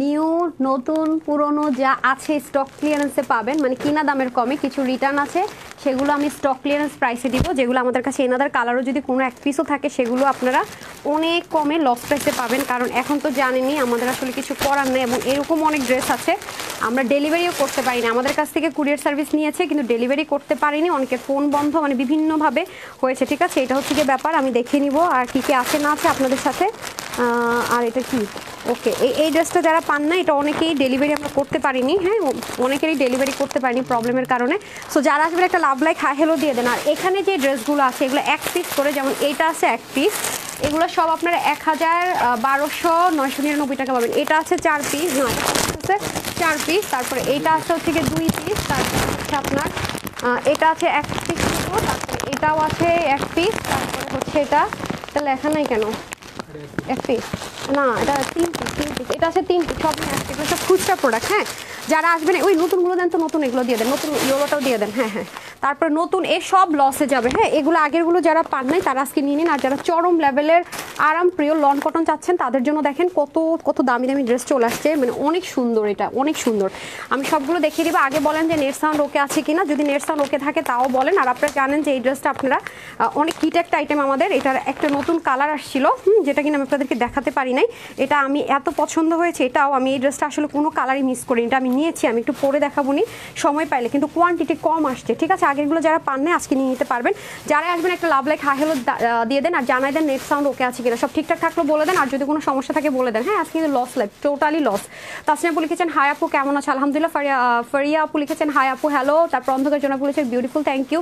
New নতুন পুরনো যা আছে স্টক ক্লিয়ারেন্সে পাবেন মানে কিনা দামের কমে কিছু রিটার্ন আছে সেগুলো আমি স্টক ক্লিয়ারেন্স প্রাইসে দিব যেগুলো আমাদের কাছে এনাদার কালারও যদি কোনো এক পিসও থাকে সেগুলো আপনারা অনেক কমে লস প্রাইসে পাবেন কারণ এখন তো জানেনি আমাদের আসলে কিছু করার নেই এবং এরকম অনেক ড্রেস আছে আমরা ডেলিভারিও করতে পারি না আমাদের কাছ থেকে কুরিয়ার সার্ভিস নিয়েছে কিন্তু ডেলিভারি করতে পারিনি অনেকে ফোন বন্ধ মানে বিভিন্নভাবে হয়েছে ঠিক আছে এটা হচ্ছে গিয়ে ব্যাপার আমি দেখে নিব আর কী কী আছে না আছে আপনাদের সাথে আর এটা কি ওকে এই এই ড্রেসটা যারা পান না এটা অনেকেই ডেলিভারি আমরা করতে পারিনি হ্যাঁ অনেকেরই ডেলিভারি করতে পারিনি প্রবলেমের কারণে সো যারা আসবে একটা সাবলাই লাইক হেলো দিয়ে দেন আর এখানে যে ড্রেসগুলো আছে এগুলো এক পিস করে যেমন এটা আছে এক পিস এগুলো সব আপনারা এক হাজার বারোশো নয়শো নিরানব্বই টাকা পাবেন এটা আছে চার পিস না হচ্ছে চার পিস তারপরে এইটা আছে হচ্ছে গিয়ে দুই পিস তারপরে হচ্ছে আপনার এটা আছে এক পিস তারপরে এটাও আছে এক পিস তারপরে হচ্ছে এটা তাহলে লেখা নাই কেন না এটা তিন তিন পিস এটা আছে তিন পিস সব সব খুচরা প্রোডাক্ট হ্যাঁ যারা আসবেন ওই নতুনগুলো দেন তো নতুন এগুলো দিয়ে দেন নতুন ইয়োলোটাও দিয়ে দেন হ্যাঁ হ্যাঁ তারপরে নতুন এ সব লসে যাবে হ্যাঁ এগুলো আগেরগুলো যারা পান নাই তারা আজকে নিয়ে নিন আর যারা চরম লেভেলের আরাম প্রিয় লন কটন চাচ্ছেন তাদের জন্য দেখেন কত কত দামি দামি ড্রেস চলে আসছে মানে অনেক সুন্দর এটা অনেক সুন্দর আমি সবগুলো দেখিয়ে দিব আগে বলেন যে নেট সাউন্ড ওকে আছে কিনা যদি নেট সাউন্ড ওকে থাকে তাও বলেন আর আপনারা জানেন যে এই ড্রেসটা আপনারা অনেক কিট একটা আইটেম আমাদের এটার একটা নতুন কালার আসছিল যেটা কিনা আমি আপনাদেরকে দেখাতে পারি নাই এটা আমি এত পছন্দ হয়েছে এটাও আমি এই ড্রেসটা আসলে কোনো কালারই মিস করিনি এটা আমি নিয়েছি আমি একটু পরে দেখাবো নি সময় পাইলে কিন্তু কোয়ান্টিটি কম আসছে ঠিক আছে আগেরগুলো যারা পান নাই আজকে নিয়ে নিতে পারবেন যারা আসবেন একটা লাভ লাইক হাই দিয়ে দেন আর জানাই দেন নেট সাউন্ড ওকে আছে কিনা সব ঠিকঠাক থাকলে বলে দেন আর যদি কোনো সমস্যা থাকে বলে দেন হ্যাঁ আজকে কিন্তু loss life totally loss Tasnia আপু লিখেছেন হাই আপু কেমন আছে আলহামদুলিল্লাহ ফারিয়া ফারিয়া আপু লিখেছেন হাই আপু হ্যালো তারপর অন্ধকার জন্য বলেছে বিউটিফুল থ্যাংক ইউ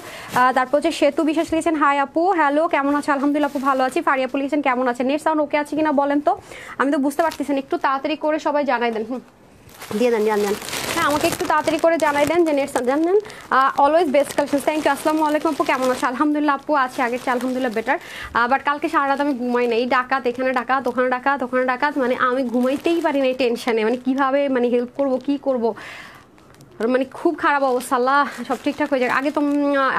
তারপর হচ্ছে সেতু বিশ্বাস লিখেছেন হাই আপু হ্যালো কেমন আছে আলহামদুলিল্লাহ আপু ভালো আছি ফারিয়া আপু লিখেছেন কেমন আছে নেট সাউন্ড ওকে আছে কিনা বলেন তো আমি তো বুঝতে পারতেছি না একটু তাড়াতাড়ি করে সবাই জানাই দেন হুম দিয়ে দেন জান দেন হ্যাঁ আমাকে একটু তাড়াতাড়ি করে জানাই দেন যে নেট জান দেন always best collection thank you আসসালামু আলাইকুম আপু কেমন আছে আলহামদুলিল্লাহ আপু আছে আগের চেয়ে আলহামদুলিল্লাহ বেটার বাট কালকে সারা রাত আমি ঘুমাই নাই ডাকাত এখানে ডাকাত ওখানে ডাকাত ওখানে ডাকাত মানে আমি ঘুমাইতেই পারি না এই টেনশানে মানে কিভাবে মানে হেল্প করবো কি করবো মানে খুব খারাপ অবস্থা আল্লাহ সব ঠিকঠাক হয়ে যাক আগে তো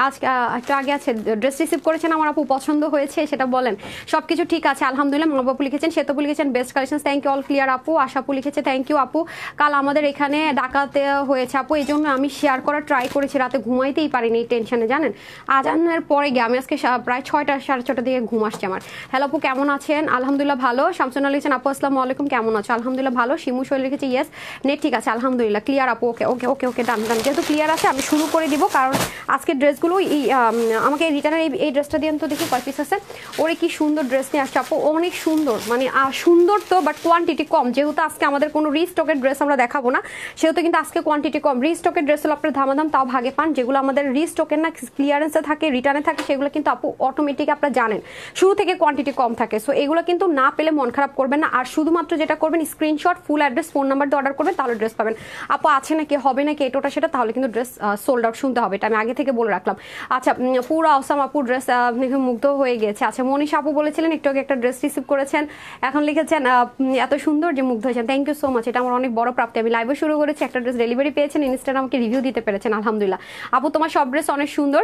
আজকে একটু আগে আছে ড্রেস রিসিভ করেছেন আমার আপু পছন্দ হয়েছে সেটা বলেন সব কিছু ঠিক আছে আলহামদুলিল্লাহ মা বাপু লিখেছেন তো লিখেছেন best collection thank you all clear আপু আশাপু লিখেছে থ্যাংক ইউ আপু কাল আমাদের এখানে ডাকাতে হয়েছে আপু এই জন্য আমি শেয়ার করার ট্রাই করেছি রাতে ঘুমাইতেই পারিনি টেনশনে জানেন আজানের পরে গিয়ে আমি আজকে প্রায় ছয়টা সাড়ে ছটা দিকে ঘুম আসছে আমার হ্যালো আপু কেমন আছেন আলহামদুলিল্লাহ ভালো শামসুনা লিখেছেন আপু আসসালামু আলাইকুম কেমন আছো আলহামদুলিল্লাহ ভালো শিমু শৈল লিখেছে ইয়েস নেট ঠিক আছে আলহামদুলিল্লাহ ক্লিয়ার আপু ওকে ওকে ওকে ওকে ডান ডান যেহেতু ক্লিয়ার আছে আমি শুরু করে দিব কারণ আজকে ড্রেসগুলো আমাকে রিটার্নের এই এই ড্রেসটা দিয়ে তো দেখি কয় পিস আছে ওরে কি সুন্দর ড্রেস নিয়ে আসছে আপু অনেক সুন্দর মানে সুন্দর তো বাট কোয়ান্টিটি কম যেহেতু আজকে আমাদের কোনো রিস্টকের ড্রেস আমরা দেখাবো না সেহেতু কিন্তু আজকে কোয়ান্টিটি কম রিস্টকের ড্রেস হলো আপনার ধামাধাম তাও ভাগে পান যেগুলো আমাদের রিস্টকের না ক্লিয়ারেন্সে থাকে রিটার্নে থাকে সেগুলো কিন্তু আপু অটোমেটিক আপনারা জানেন শুরু থেকে কোয়ান্টিটি কম থাকে সো এগুলো কিন্তু না পেলে মন খারাপ করবেন না আর শুধুমাত্র যেটা করবেন screenshot full address phone number দিয়ে অর্ডার করবেন তাহলে ড্রেস পাবেন আপু আছে নাকি হবে নাকি থেকে এটোটা সেটা তাহলে কিন্তু ড্রেস সোল্ড আউট শুনতে হবে এটা আমি আগে থেকে বলে রাখলাম আচ্ছা পুরো অসাম আপুর ড্রেস মুগ্ধ হয়ে গেছে আচ্ছা মনীষ আপু বলেছিলেন একটু আগে একটা ড্রেস রিসিভ করেছেন এখন লিখেছেন এত সুন্দর যে মুগ্ধ হয়েছেন থ্যাংক ইউ সো মাচ এটা আমার অনেক বড় প্রাপ্তি আমি লাইভও শুরু করেছি একটা ড্রেস ডেলিভারি পেয়েছেন ইনস্টাগ্রাম আমাকে রিভিউ দিতে পেরেছেন আলহামদুলিল্লাহ আপু তোমার সব ড্রেস অনেক সুন্দর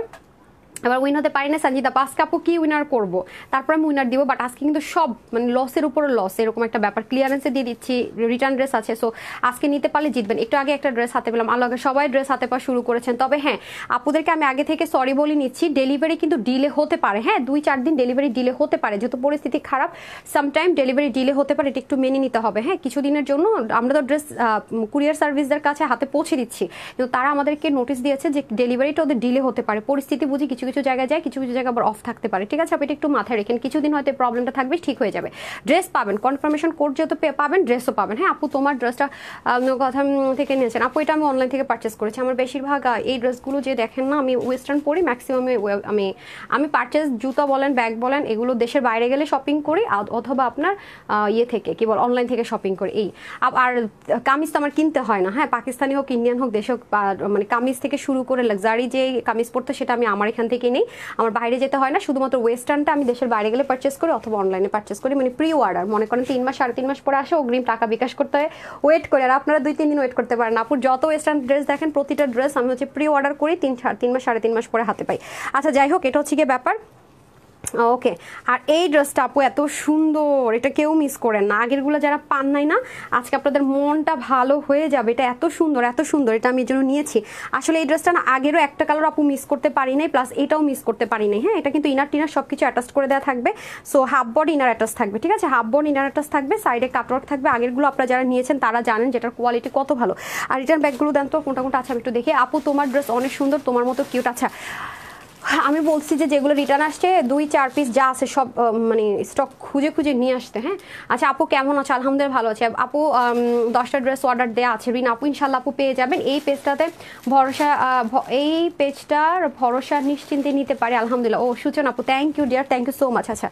এবার উইন হতে পারি না সঞ্জিতা পাস কাপও কি উইনার করবো তারপর আমি উইনার দিব বাট আজকে কিন্তু সব মানে লসের উপর লস এরকম একটা ব্যাপার ক্লিয়ারেন্সে দিয়ে দিচ্ছি রিটার্ন ড্রেস আছে সো আজকে নিতে পারলে জিতবেন একটু আগে একটা ড্রেস হাতে পেলাম আলাদা সবাই ড্রেস হাতে পাওয়া শুরু করেছেন তবে হ্যাঁ আপুদেরকে আমি আগে থেকে সরি বলে নিচ্ছি ডেলিভারি কিন্তু ডিলে হতে পারে হ্যাঁ দুই চার দিন ডেলিভারি ডিলে হতে পারে যেহেতু পরিস্থিতি খারাপ সামটাইম ডেলিভারি ডিলে হতে পারে এটা একটু মেনে নিতে হবে হ্যাঁ কিছুদিনের জন্য আমরা তো ড্রেস কুরিয়ার সার্ভিসদের কাছে হাতে পৌঁছে দিচ্ছি কিন্তু তারা আমাদেরকে নোটিশ দিয়েছে যে ডেলিভারিটা ওদের ডিলে হতে পারে পরিস্থিতি বুঝি কিছু কিছু জায়গায় যায় কিছু কিছু জায়গায় আবার অফ থাকতে পারে ঠিক আছে আপনি একটু মাথায় রেখেন কিছুদিন হয়তো প্রবলেমটা থাকবে ঠিক হয়ে যাবে ড্রেস পাবেন কনফার্মেশন কোড যেহেতু পাবেন ড্রেসও পাবেন হ্যাঁ আপু তোমার ড্রেসটা কথা থেকে নিয়েছেন আপু এটা আমি অনলাইন থেকে পারচেস করেছি আমার বেশিরভাগ এই ড্রেসগুলো যে দেখেন না আমি ওয়েস্টার্ন পরি ম্যাক্সিমাম আমি আমি পারচেস জুতা বলেন ব্যাগ বলেন এগুলো দেশের বাইরে গেলে শপিং করি অথবা আপনার ইয়ে থেকে কি বল অনলাইন থেকে শপিং করি এই আর কামিজ তো আমার কিনতে হয় না হ্যাঁ পাকিস্তানি হোক ইন্ডিয়ান হোক দেশ হোক মানে কামিজ থেকে শুরু করে লাক্সারি যে কামিজ পড়তো সেটা আমি আমার এখান থেকে থেকেই নেই আমার বাইরে যেতে হয় না শুধুমাত্র ওয়েস্টার্নটা আমি দেশের বাইরে গেলে পারচেস করি অথবা অনলাইনে পারচেস করি মানে প্রি অর্ডার মনে করেন তিন মাস সাড়ে তিন মাস পরে আসে অগ্রিম টাকা বিকাশ করতে হয় ওয়েট করে আর আপনারা দুই তিন দিন ওয়েট করতে পারেন আপুর যত ওয়েস্টার্ন ড্রেস দেখেন প্রতিটা ড্রেস আমি হচ্ছে প্রি অর্ডার করি তিন তিন মাস সাড়ে তিন মাস পরে হাতে পাই আচ্ছা যাই হোক এটা হচ্ছে গিয়ে ব্যাপার ওকে আর এই ড্রেসটা আপু এত সুন্দর এটা কেউ মিস করেন না আগেরগুলো যারা পান নাই না আজকে আপনাদের মনটা ভালো হয়ে যাবে এটা এত সুন্দর এত সুন্দর এটা আমি জন্য নিয়েছি আসলে এই ড্রেসটা না আগেরও একটা কালার আপু মিস করতে পারি নাই প্লাস এটাও মিস করতে পারি নাই হ্যাঁ এটা কিন্তু ইনার টিনার সব কিছু অ্যাটাচ করে দেওয়া থাকবে so half body inner attach থাকবে ঠিক আছে হাফ বড ইনার অ্যাটাচ থাকবে সাইডে কাটওয়ার্ক থাকবে আগেরগুলো আপনারা যারা নিয়েছেন তারা জানেন যে এটার কোয়ালিটি কত ভালো আর রিটার্ন ব্যাগগুলো দেন তো কোনটা কোনটা আছে আমি একটু দেখি আপু তোমার ড্রেস অনেক সুন্দর তোমার মতো কিউট আচ্ছা হ্যাঁ, আমি বলছি যে যেগুলো রিটার্ন আসছে দুই চার পিস যা আছে সব মানে স্টক খুঁজে খুঁজে নিয়ে আসতে হ্যাঁ আচ্ছা আপু কেমন আছে আলহামদুলিল্লাহ ভালো আছে আপু দশটা ড্রেস অর্ডার দেওয়া আছে ঋণ আপু ইনশাল্লাহ আপু পেয়ে যাবেন এই পেজটাতে ভরসা এই পেজটার ভরসা নিশ্চিন্তে নিতে পারে আলহামদুলিল্লাহ ও সূচনা আপু thank you dear thank you so much আচ্ছা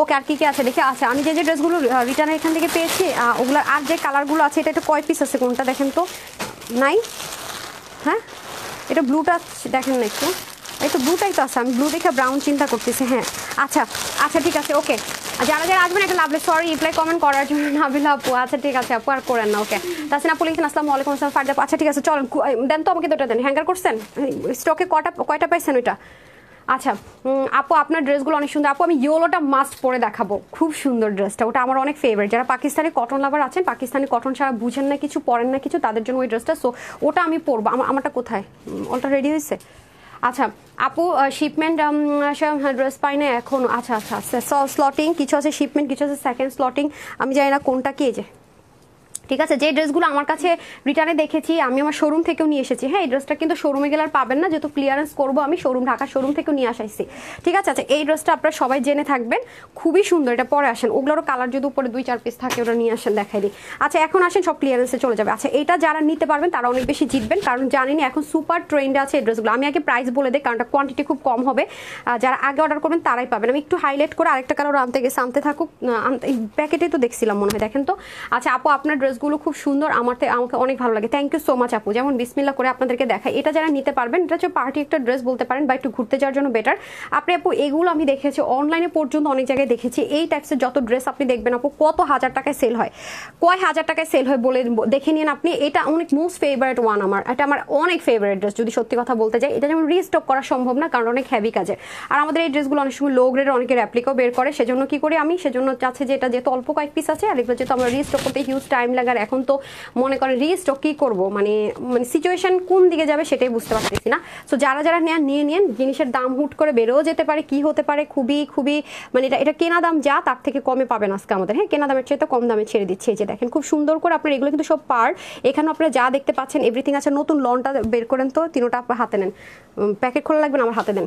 ওকে আর কী কী আছে দেখে আচ্ছা আমি যে যে ড্রেসগুলো রিটার্ন এখান থেকে পেয়েছি ওগুলো আর যে কালারগুলো আছে এটা একটু কয় পিস আছে কোনটা দেখেন তো নাই হ্যাঁ এটা ব্লুটা দেখেন না একটু এই তো ব্লুটাই তো আছে আমি ব্লু দেখে ব্রাউন চিন্তা করতেছি হ্যাঁ আচ্ছা আচ্ছা ঠিক আছে ওকে যারা যারা আসবেন একটা লাভলে সরি রিপ্লাই কমেন্ট করার জন্য নাবিলা আপু আচ্ছা ঠিক আছে আপু আর করেন না ওকে তাছাড়া আপু লিখেন আসলাম আলাইকুম আসসালাম ফারজাপ আচ্ছা ঠিক আছে চল দেন তো আমাকে দুটো দেন হ্যাঙ্গার করছেন স্টকে কটা কয়টা পাইছেন ওইটা আচ্ছা আপু আপনার ড্রেসগুলো অনেক সুন্দর আপু আমি ইয়োলোটা মাস্ট পরে দেখাবো খুব সুন্দর ড্রেসটা ওটা আমার অনেক ফেভারিট যারা পাকিস্তানি কটন লাভার আছেন পাকিস্তানি কটন ছাড়া বুঝেন না কিছু পরেন না কিছু তাদের জন্য ওই ড্রেসটা সো ওটা আমি পরবো আমারটা কোথায় ওটা রেডি হয়েছে আচ্ছা আপু শিপমেন্ট হ্যাঁ, ড্রেস পাই না এখন আচ্ছা আচ্ছা, আচ্ছা স্লটিং কিছু আছে শিপমেন্ট কিছু আছে সেকেন্ড স্লটিং আমি জানি না কোনটা কি যে ঠিক আছে যে ড্রেসগুলো আমার কাছে রিটার্নে দেখেছি আমি আমার শোরুম থেকেও নিয়ে এসেছি হ্যাঁ এই ড্রেসটা কিন্তু শোরুমে গেলে আর পাবেন না যেহেতু ক্লিয়ারেন্স করবো আমি শোরুম ঢাকা শোরুম থেকেও নিয়ে আসাইছি ঠিক আছে আচ্ছা এই ড্রেসটা আপনারা সবাই জেনে থাকবেন খুবই সুন্দর এটা পরে আসেন ওগুলোরও কালার যদি উপরে দুই চার পিস থাকে ওরা নিয়ে আসেন দেখাই দিই আচ্ছা এখন আসেন সব ক্লিয়ারেন্সে চলে যাবে আচ্ছা এটা যারা নিতে পারবেন তারা অনেক বেশি জিতবেন কারণ জানেনি এখন সুপার ট্রেন্ডে আছে এই ড্রেসগুলো আমি আগে প্রাইস বলে দিই কারণ কোয়ান্টিটি খুব কম হবে যারা আগে অর্ডার করবেন তারাই পাবেন আমি একটু হাইলাইট করে আরেকটা কালার আনতে গেছে আনতে থাকুক আনতে প্যাকেটে তো দেখছিলাম মনে হয় দেখেন তো আচ্ছা আপু আপনার ড্রেস ড্রেসগুলো খুব সুন্দর আমার আমাকে অনেক ভালো লাগে থ্যাংক ইউ সো মাচ আপু যেমন বিসমিল্লা করে আপনাদেরকে দেখা এটা যারা নিতে পারবেন এটা হচ্ছে পার্টি একটা ড্রেস বলতে পারেন বা একটু ঘুরতে যাওয়ার জন্য বেটার আপনি আপু এগুলো আমি দেখেছি অনলাইনে পর্যন্ত অনেক জায়গায় দেখেছি এই টাইপসের যত ড্রেস আপনি দেখবেন আপু কত হাজার টাকায় সেল হয় কয় হাজার টাকায় সেল হয় বলে দেখে নিন আপনি এটা অনেক মোস্ট ফেভারিট ওয়ান আমার এটা আমার অনেক ফেভারিট ড্রেস যদি সত্যি কথা বলতে যাই এটা যেমন রিস্টক করা সম্ভব না কারণ অনেক হ্যাভি কাজের আর আমাদের এই ড্রেসগুলো অনেক সময় লো গ্রেডের অনেকে র্যাপ্লিকাও বের করে সেজন্য কি করি আমি সেজন্য চাচ্ছে যে এটা যেহেতু অল্প কয়েক পিস আছে আর এগুলো যেহেতু আমরা রিস্টক করতে হিউজ টাইম লাগে জায়গার এখন তো মনে করেন রিস্টক কি করবো মানে মানে সিচুয়েশন কোন দিকে যাবে সেটাই বুঝতে পারতেছি না সো যারা যারা নেন নিয়ে নিন জিনিসের দাম হুট করে বেড়েও যেতে পারে কি হতে পারে খুবই খুবই মানে এটা এটা কেনা দাম যা তার থেকে কমে পাবেন আজকে আমাদের হ্যাঁ কেনা দামের চেয়ে তো কম দামে ছেড়ে দিচ্ছে এই যে দেখেন খুব সুন্দর করে আপনার এগুলো কিন্তু সব পার এখানে আপনারা যা দেখতে পাচ্ছেন এভরিথিং আছে নতুন লনটা বের করেন তো তিনোটা আপনার হাতে নেন প্যাকেট খোলা লাগবে না আমার হাতে দেন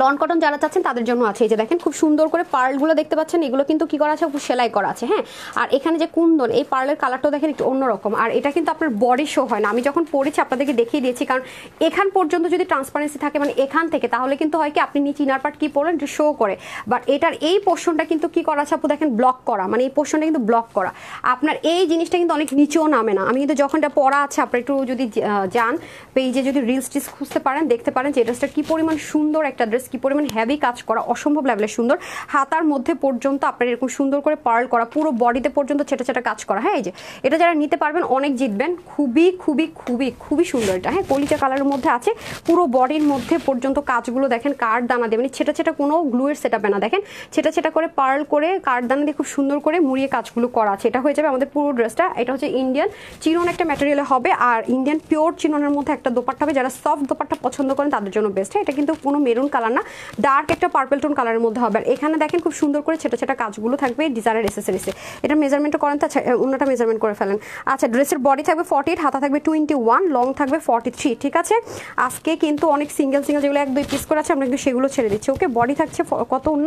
লন কটন যারা চাচ্ছেন তাদের জন্য আছে এই যে দেখেন খুব সুন্দর করে পার্লগুলো দেখতে পাচ্ছেন এগুলো কিন্তু কি করা আছে সেলাই করা আছে হ্যাঁ আর এখানে যে কুন্দন এই পার্লের কালারটাও দেখেন একটু অন্যরকম আর এটা কিন্তু আপনার বডি শো হয় না আমি যখন পড়েছি আপনাদেরকে দেখিয়ে দিয়েছি কারণ এখান পর্যন্ত যদি ট্রান্সপারেন্সি থাকে মানে এখান থেকে তাহলে কিন্তু হয় কি আপনি নিচে ইনার পার্ট কি পরেন শো করে বাট এটার এই পোর্শনটা কিন্তু কি করা আছে আপু দেখেন ব্লক করা মানে এই পোর্শনটা কিন্তু ব্লক করা আপনার এই জিনিসটা কিন্তু অনেক নিচেও নামে না আমি কিন্তু যখন এটা পড়া আছে আপনার একটু যদি যান পেইজে যদি রিলস টিলস খুঁজতে পারেন দেখতে পারেন যে ড্রেসটা কি পরিমাণ সুন্দর একটা ড্রেস ড্রেস কি পরিমাণ হেভি কাজ করা অসম্ভব লেভেলের সুন্দর হাতার মধ্যে পর্যন্ত আপনার এরকম সুন্দর করে পার্ল করা পুরো বডিতে পর্যন্ত ছেটা ছেটা কাজ করা হ্যাঁ এই যে এটা যারা নিতে পারবেন অনেক জিতবেন খুবই খুবই খুবই খুবই সুন্দর এটা হ্যাঁ কলিচা কালারের মধ্যে আছে পুরো বডির মধ্যে পর্যন্ত কাজগুলো দেখেন কার্ড দানা দেবেন ছেটা ছেটা কোনো গ্লুয়ের সেট আপ না দেখেন ছেটা ছেটা করে পার্ল করে কার্ড দানা দিয়ে খুব সুন্দর করে মুড়িয়ে কাজগুলো করা আছে এটা হয়ে যাবে আমাদের পুরো ড্রেসটা এটা হচ্ছে ইন্ডিয়ান চিরন একটা ম্যাটেরিয়ালে হবে আর ইন্ডিয়ান পিওর চিরনের মধ্যে একটা দোপাট্টা হবে যারা সফট দোপাট্টা পছন্দ করেন তাদের জন্য বেস্ট হ্যাঁ এটা কিন্তু কোনো মেরুন কালার কালার না ডার্ক একটা পার্পেল টোন কালারের মধ্যে হবে আর এখানে দেখেন খুব সুন্দর করে ছোটো ছোটো কাজগুলো থাকবে ডিজাইনের এসেসারিসে এটা মেজারমেন্ট করেন আচ্ছা অন্যটা মেজারমেন্ট করে ফেলেন আচ্ছা ড্রেসের বডি থাকবে ফর্টি এইট হাতা থাকবে টোয়েন্টি ওয়ান লং থাকবে ফর্টি থ্রি ঠিক আছে আজকে কিন্তু অনেক সিঙ্গেল সিঙ্গেল যেগুলো এক দুই পিস করে আছে আমরা কিন্তু সেগুলো ছেড়ে দিচ্ছি ওকে বডি থাকছে কত অন্য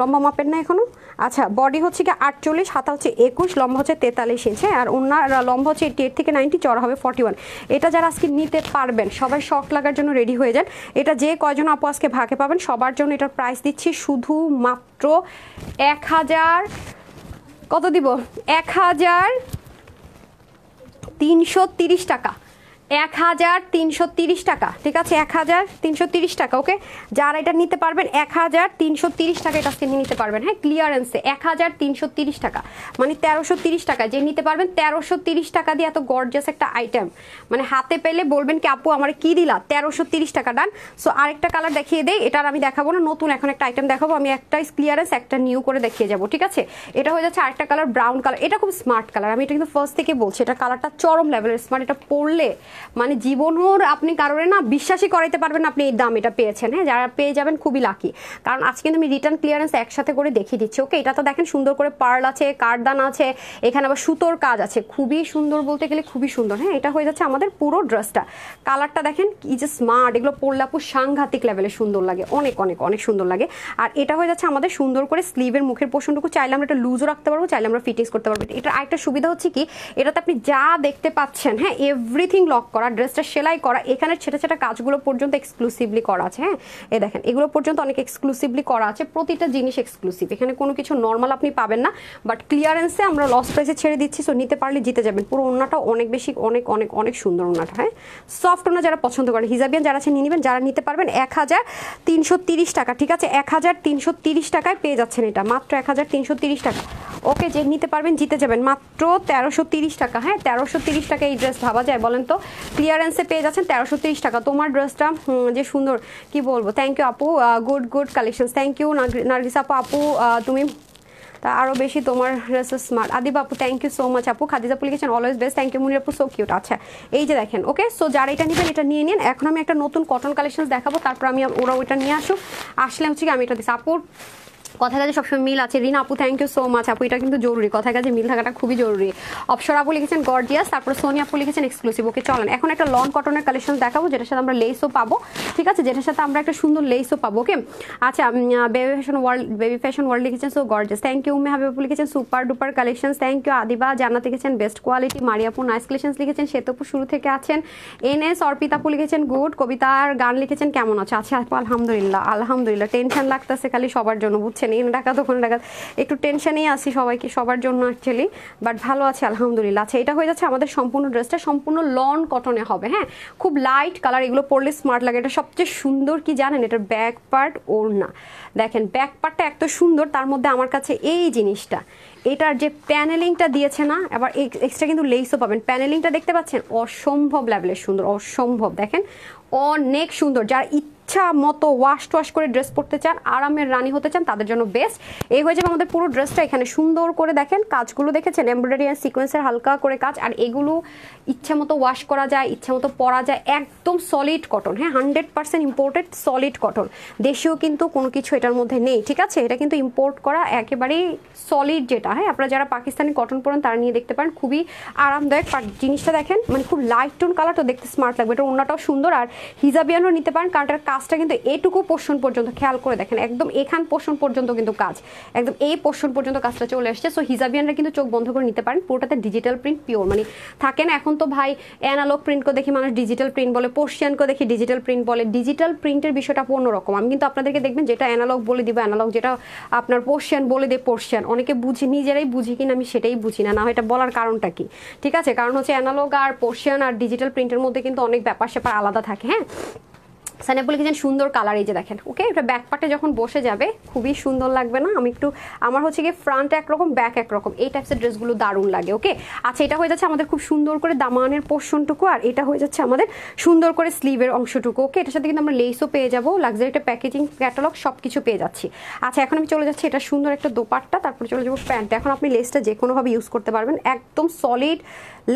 লম্বা মাপের না এখনো আচ্ছা বডি হচ্ছে কি আটচল্লিশ হাতা হচ্ছে একুশ লম্বা হচ্ছে তেতাল্লিশ ইঞ্চ হ্যাঁ আর ওনার লম্বা হচ্ছে এইটি থেকে নাইনটি চড়া হবে ফর্টি ওয়ান এটা যারা আজকে নিতে পারবেন সবাই শখ লাগার জন্য রেডি হয়ে যান এটা যে কয়জন আপু আজকে ভাগে পাবেন সবার জন্য এটার প্রাইস দিচ্ছি শুধু মাত্র এক হাজার কত দিব এক হাজার তিনশো তিরিশ টাকা এক হাজার তিনশো তিরিশ টাকা ঠিক আছে এক হাজার তিনশো তিরিশ টাকা ওকে যারা এটা নিতে পারবেন এক হাজার তিনশো তিরিশ টাকা এটা আজকে নিতে পারবেন হ্যাঁ ক্লিয়ারেন্সে এক হাজার তিনশো তিরিশ টাকা মানে তেরোশো তিরিশ টাকা যে নিতে পারবেন তেরোশো তিরিশ টাকা দিয়ে এত গর্জাস একটা আইটেম মানে হাতে পেলে বলবেন কি আপু আমার কি দিলা তেরোশো তিরিশ টাকা ডান সো আরেকটা কালার দেখিয়ে দেই এটার আমি দেখাবো না নতুন এখন একটা আইটেম দেখাবো আমি একটা ক্লিয়ারেন্স একটা নিউ করে দেখিয়ে যাবো ঠিক আছে এটা হয়ে যাচ্ছে আরেকটা কালার ব্রাউন কালার এটা খুব স্মার্ট কালার আমি এটা কিন্তু ফার্স্ট থেকে বলছি এটা কালারটা চরম লেভেলের স্মার্ট এটা পরলে মানে জীবনের আপনি কারোরে না বিশ্বাসই করাইতে পারবেন আপনি এই দাম এটা পেয়েছেন হ্যাঁ যারা পেয়ে যাবেন খুবই লাকি কারণ আজকে কিন্তু আমি রিটার্ন ক্লিয়ারেন্স একসাথে করে দেখিয়ে দিচ্ছি ওকে এটা তো দেখেন সুন্দর করে পার্ল আছে কারদান আছে এখানে আবার সুতোর কাজ আছে খুবই সুন্দর বলতে গেলে খুবই সুন্দর হ্যাঁ এটা হয়ে যাচ্ছে আমাদের পুরো ড্রেসটা কালারটা দেখেন কি যে স্মার্ট এগুলো পরলে সাংঘাতিক লেভেলে সুন্দর লাগে অনেক অনেক অনেক সুন্দর লাগে আর এটা হয়ে যাচ্ছে আমাদের সুন্দর করে স্লিভের মুখের পোষণটুকু চাইলে আমরা এটা লুজও রাখতে পারবো চাইলে আমরা ফিটিংস করতে পারবো এটা আরেকটা সুবিধা হচ্ছে কি এটাতে আপনি যা দেখতে পাচ্ছেন হ্যাঁ এভরিথিং লক স্টক করা ড্রেসটা সেলাই করা এখানে ছেটা ছেটা কাজগুলো পর্যন্ত এক্সক্লুসিভলি করা আছে হ্যাঁ এ দেখেন এগুলো পর্যন্ত অনেক এক্সক্লুসিভলি করা আছে প্রতিটা জিনিস এক্সক্লুসিভ এখানে কোনো কিছু নর্মাল আপনি পাবেন না বাট ক্লিয়ারেন্সে আমরা লস প্রাইসে ছেড়ে দিচ্ছি সো নিতে পারলে জিতে যাবেন পুরো ওনাটা অনেক বেশি অনেক অনেক অনেক সুন্দর ওনাটা হ্যাঁ সফট ওনা যারা পছন্দ করে হিজাবিয়ান যারা আছে নিয়ে নেবেন যারা নিতে পারবেন এক হাজার তিনশো তিরিশ টাকা ঠিক আছে এক হাজার তিনশো তিরিশ টাকায় পেয়ে যাচ্ছেন এটা মাত্র এক হাজার তিনশো তিরিশ টাকা ওকে যে নিতে পারবেন জিতে যাবেন মাত্র তেরোশো তিরিশ টাকা হ্যাঁ তেরোশো তিরিশ টাকা এই ড্রেস ভাবা যায় বলেন তো ক্লিয়ারেন্সে পেয়ে যাচ্ছেন তেরোশো তিরিশ টাকা তোমার ড্রেসটা যে সুন্দর কি বলবো থ্যাংক ইউ আপু good good collection thank you Nargis আপু আপু তুমি তা আরও বেশি তোমার স্মার্ট আদিব আপু থ্যাংক ইউ সো মাচ আপু খাদিজা আপু লিখেছেন always best thank you Munir আপু সো কিউট আচ্ছা এই যে দেখেন ওকে সো যারা এটা নেবেন এটা নিয়ে নিন এখন আমি একটা নতুন কটন কালেকশন দেখাবো তারপর আমি ওরা ওইটা নিয়ে আসুক আসলে হচ্ছে কি আমি এটা দিচ্ছি আপুর কথা কাজে সবসময় মিল আছে রিনা আপু থ্যাংক ইউ সো মাচ আপু এটা কিন্তু জরুরি কথা কাজে মিল থাকাটা খুবই জরুরি অপসর আপু লিখেছেন গর্জিয়াস তারপর সোনি আপু লিখেছেন এক্সক্লুসিভ ওকে চলেন এখন একটা লন কটনের কালেকশন দেখাবো যেটার সাথে আমরা লেসও পাবো ঠিক আছে যেটার সাথে আমরা একটা সুন্দর লেসও পাবো ওকে আচ্ছা baby fashion world baby fashion world লিখেছেন so gorgeous thank you Ume Habib আপু লিখেছেন super duper collection thank you Adiba Jana লিখেছেন বেস্ট কোয়ালিটি মারিয়াপু নাইস কালেকশন লিখেছেন শ্বেতপু শুরু থেকে আছেন এন এস অর্পিতাপু লিখেছেন গুড কবিতার গান লিখেছেন কেমন আছে আচ্ছা আপু আলহামদুলিল্লাহ আলহামদুলিল্লাহ টেনশন লাগতেছে খালি সবার জন্য বুঝছে টেনশানই ডাকাত ওখানে ডাকাত একটু টেনশানেই আছি সবাইকে সবার জন্য অ্যাকচুয়ালি বাট ভালো আছে আলহামদুলিল্লাহ আচ্ছা এটা হয়ে যাচ্ছে আমাদের সম্পূর্ণ ড্রেসটা সম্পূর্ণ লন কটনে হবে হ্যাঁ খুব লাইট কালার এগুলো পরলে স্মার্ট লাগে এটা সবচেয়ে সুন্দর কি জানেন এটার ব্যাক পার্ট ওর না দেখেন ব্যাক পার্টটা এত সুন্দর তার মধ্যে আমার কাছে এই জিনিসটা এটার যে প্যানেলিংটা দিয়েছে না আবার এক্সট্রা কিন্তু লেসও পাবেন প্যানেলিংটা দেখতে পাচ্ছেন অসম্ভব লেভেলের সুন্দর অসম্ভব দেখেন অনেক সুন্দর যার ইচ্ছা মতো ওয়াশ টোয়াশ করে ড্রেস পরতে চান আরামের রানী হতে চান তাদের জন্য বেস্ট এই হয়ে যাবে আমাদের পুরো ড্রেসটা এখানে সুন্দর করে দেখেন কাজগুলো দেখেছেন এমব্রয়ডারি অ্যান্ড সিকোয়েন্সের হালকা করে কাজ আর এগুলো ইচ্ছা মতো ওয়াশ করা যায় ইচ্ছা মতো পরা যায় একদম সলিড কটন হ্যাঁ hundred percent imported solid cotton দেশীয় কিন্তু কোনো কিছু এটার মধ্যে নেই ঠিক আছে এটা কিন্তু ইম্পোর্ট করা একেবারেই সলিড যেটা হ্যাঁ আপনারা যারা পাকিস্তানি কটন পরেন তারা নিয়ে দেখতে পারেন খুবই আরামদায়ক জিনিসটা দেখেন মানে খুব লাইট টোন কালার তো দেখতে স্মার্ট লাগবে এটা অন্যটাও সুন্দর আর হিজাবিয়ানও নিতে পারেন কারণ কাজটা কিন্তু এটুকু পোষণ পর্যন্ত খেয়াল করে দেখেন একদম এখান পোষণ পর্যন্ত কিন্তু কাজ একদম এই পোর্শন পর্যন্ত কাজটা চলে আসছে সো হিজাবিয়ানরা কিন্তু চোখ বন্ধ করে নিতে পারেন পুরোটাতে ডিজিটাল প্রিন্ট পিওর মানে থাকে না এখন তো ভাই অ্যানালগ প্রিন্টকে দেখি মানুষ ডিজিটাল প্রিন্ট বলে পোর্শিয়ানকে দেখি ডিজিটাল প্রিন্ট বলে ডিজিটাল প্রিন্টের বিষয়টা রকম আমি কিন্তু আপনাদেরকে দেখবেন যেটা অ্যানালগ বলে দিব অ্যানালগ যেটা আপনার পোর্শিয়ান বলে দেয় পোর্শিয়ান অনেকে বুঝি নিজেরাই বুঝি কিনা আমি সেটাই বুঝি না না এটা বলার কারণটা কি ঠিক আছে কারণ হচ্ছে অ্যানালগ আর পোর্শিয়ান আর ডিজিটাল প্রিন্টের মধ্যে কিন্তু অনেক ব্যাপার স্যাপার আলাদা থাকে হ্যাঁ সাইনাপু লিখেছেন সুন্দর কালার এই যে দেখেন ওকে এটা ব্যাক পার্টে যখন বসে যাবে খুবই সুন্দর লাগবে না আমি একটু আমার হচ্ছে গিয়ে ফ্রন্ট একরকম ব্যাক একরকম এই টাইপসের ড্রেসগুলো দারুণ লাগে ওকে আচ্ছা এটা হয়ে যাচ্ছে আমাদের খুব সুন্দর করে দামানের পোর্শনটুকু আর এটা হয়ে যাচ্ছে আমাদের সুন্দর করে স্লিভের অংশটুকু ওকে এটার সাথে কিন্তু আমরা লেসও পেয়ে যাবো লাক্সারিটা প্যাকেজিং ক্যাটালগ সব কিছু পেয়ে যাচ্ছি আচ্ছা এখন আমি চলে যাচ্ছি এটা সুন্দর একটা দোপাট্টা তারপরে চলে যাবো প্যান্ট এখন আপনি লেসটা যে কোনোভাবে ইউজ করতে পারবেন একদম সলিড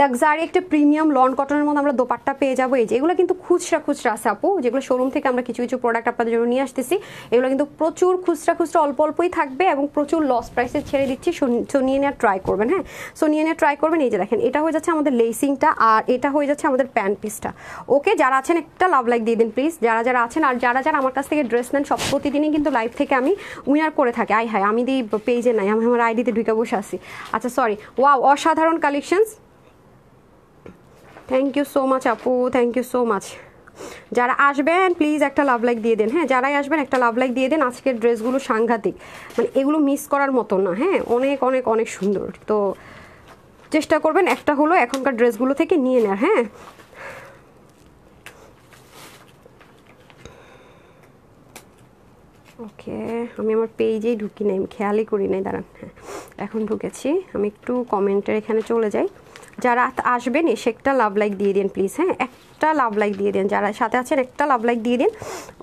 লাক্সারি একটা প্রিমিয়াম লন কটনের মধ্যে আমরা দোপাট্টা পেয়ে যাবো এই যে এগুলো কিন্তু খুচরা খুচরা আছে আপু যেগুলো শোরুম থেকে আমরা কিছু কিছু প্রোডাক্ট আপনাদের জন্য নিয়ে আসতেছি এগুলো কিন্তু প্রচুর খুচরা খুচরা অল্প অল্পই থাকবে এবং প্রচুর লস প্রাইসে ছেড়ে দিচ্ছি সো নিয়ে নেওয়ার ট্রাই করবেন হ্যাঁ সো নিয়ে নেওয়ার ট্রাই করবেন এই যে দেখেন এটা হয়ে যাচ্ছে আমাদের লেসিংটা আর এটা হয়ে যাচ্ছে আমাদের প্যান্ট পিসটা ওকে যারা আছেন একটা লাভ লাইক দিয়ে দিন প্লিজ যারা যারা আছেন আর যারা যারা আমার কাছ থেকে ড্রেস নেন সব প্রতিদিনই কিন্তু লাইভ থেকে আমি উইনার করে থাকি আই হাই আমি দিই পেজে নাই আমি আমার আইডিতে ঢুকে বসে আছি আচ্ছা সরি ওয়াও অসাধারণ collections thank you so much আপু থ্যাংক ইউ সো মাচ যারা আসবেন প্লিজ একটা লাভ লাইক দিয়ে দেন হ্যাঁ যারাই আসবেন একটা লাভ লাইক দিয়ে দেন আজকের ড্রেসগুলো সাংঘাতিক মানে এগুলো মিস করার মতো না হ্যাঁ অনেক অনেক অনেক সুন্দর তো চেষ্টা করবেন একটা হলো এখনকার ড্রেসগুলো থেকে নিয়ে নেওয়ার হ্যাঁ ওকে আমি আমার পেজেই ঢুকি নাই আমি খেয়ালই করি নাই দাঁড়ান হ্যাঁ এখন ঢুকেছি আমি একটু কমেন্টের এখানে চলে যাই যারা আসবেন এসে একটা লাভ লাইক দিয়ে দিন প্লিজ হ্যাঁ একটা লাভ লাইক দিয়ে দিন যারা সাথে আছেন একটা লাভ লাইক দিয়ে দিন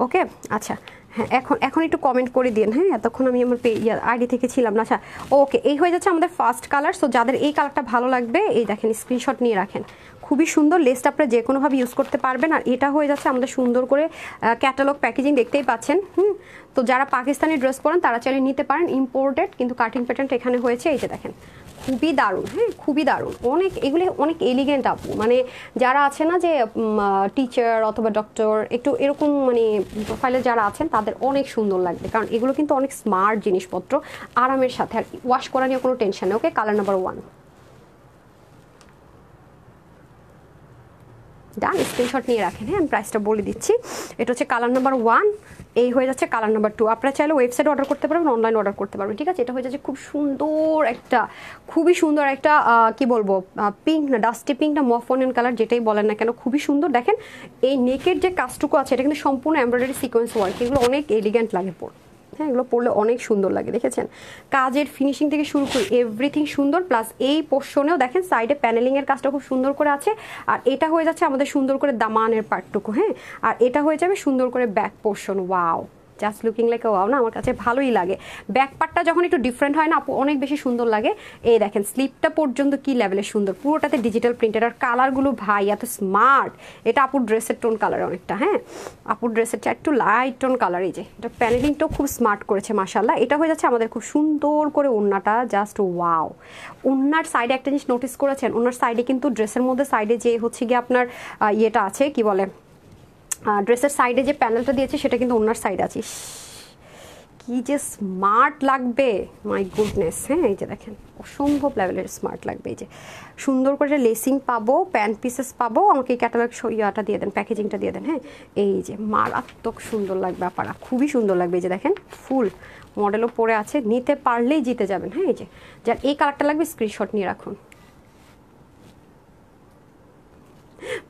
ওকে আচ্ছা হ্যাঁ এখন এখন একটু কমেন্ট করে দিন হ্যাঁ এতক্ষণ আমি আমার আইডি থেকে ছিলাম না আচ্ছা ওকে এই হয়ে যাচ্ছে আমাদের ফার্স্ট কালার সো যাদের এই কালারটা ভালো লাগবে এই দেখেন স্ক্রিনশট নিয়ে রাখেন খুবই সুন্দর লেসটা আপনারা যে কোনোভাবে ইউজ করতে পারবেন আর এটা হয়ে যাচ্ছে আমাদের সুন্দর করে ক্যাটালগ প্যাকেজিং দেখতেই পাচ্ছেন হুম তো যারা পাকিস্তানি ড্রেস পরেন তারা চাইলে নিতে পারেন ইম্পোর্টেড কিন্তু কাটিং প্যাটার্নটা এখানে হয়েছে এই যে দেখেন খুবই দারুণ হ্যাঁ খুবই দারুণ অনেক এগুলি অনেক এলিগেন্ট আপু মানে যারা আছে না যে টিচার অথবা ডক্টর একটু এরকম মানে প্রোফাইলে যারা আছেন তাদের অনেক সুন্দর লাগবে কারণ এগুলো কিন্তু অনেক স্মার্ট জিনিসপত্র আরামের সাথে আর ওয়াশ করা নিয়ে কোনো টেনশন নেই okay colour number one done screenshot নিয়ে রাখেন হ্যাঁ আমি প্রাইসটা বলে দিচ্ছি এটা হচ্ছে কালার নাম্বার ওয়ান এই হয়ে যাচ্ছে কালার নাম্বার টু আপনারা চাইলে ওয়েবসাইট অর্ডার করতে পারবেন অনলাইন অর্ডার করতে পারবেন ঠিক আছে এটা হয়ে যাচ্ছে খুব সুন্দর একটা খুবই সুন্দর একটা কি বলবো পিঙ্ক না ডাস্টি পিঙ্ক না মফনিয়ন কালার যেটাই বলেন না কেন খুবই সুন্দর দেখেন এই নেকের যে কাজটুকু আছে এটা কিন্তু সম্পূর্ণ এমব্রয়ডারি সিকোয়েন্স ওয়ার্ক এগুলো অনেক এলিগেন্ট লাগে পড়ে হ্যাঁ এগুলো পরলে অনেক সুন্দর লাগে দেখেছেন কাজের ফিনিশিং থেকে শুরু করে এভরিথিং সুন্দর প্লাস এই পোর্শনেও দেখেন সাইডে প্যানেলিংয়ের কাজটা খুব সুন্দর করে আছে আর এটা হয়ে যাচ্ছে আমাদের সুন্দর করে দামানের পার্টটুকু হ্যাঁ আর এটা হয়ে যাবে সুন্দর করে back portion wow just looking like wow না আমার কাছে ভালোই লাগে ব্যাক পার্টটা যখন একটু ডিফারেন্ট হয় না আপু অনেক বেশি সুন্দর লাগে এই দেখেন স্লিপটা পর্যন্ত কি লেভেলের সুন্দর পুরোটাতে ডিজিটাল প্রিন্টেড আর কালারগুলো ভাই এত স্মার্ট এটা আপুর ড্রেসের টোন কালার অনেকটা হ্যাঁ আপুর ড্রেসের চা একটু লাইট টোন কালার এই যে এটা প্যানেলিংটাও খুব স্মার্ট করেছে মাসাল্লাহ এটা হয়ে যাচ্ছে আমাদের খুব সুন্দর করে ওড়নাটা জাস্ট ওয়াও ওড়নার সাইডে একটা জিনিস নোটিস করেছেন ওনার সাইডে কিন্তু ড্রেসের মধ্যে সাইডে যে হচ্ছে গিয়ে আপনার ইয়েটা আছে কি বলে ড্রেসের সাইডে যে প্যানেলটা দিয়েছে সেটা কিন্তু ওনার সাইড আছে কি যে স্মার্ট লাগবে মাই গুডনেস হ্যাঁ এই যে দেখেন অসম্ভব লেভেলের স্মার্ট লাগবে এই যে সুন্দর করে লেসিং পাবো প্যান্ট পিসেস পাবো আমাকে এই ক্যাটালগ ইয়াটা দিয়ে দেন প্যাকেজিংটা দিয়ে দেন হ্যাঁ এই যে মারাত্মক সুন্দর লাগবে আপারা খুবই সুন্দর লাগবে এই যে দেখেন ফুল মডেলও পরে আছে নিতে পারলেই জিতে যাবেন হ্যাঁ এই যে যার এই কালারটা লাগবে স্ক্রিনশট নিয়ে রাখুন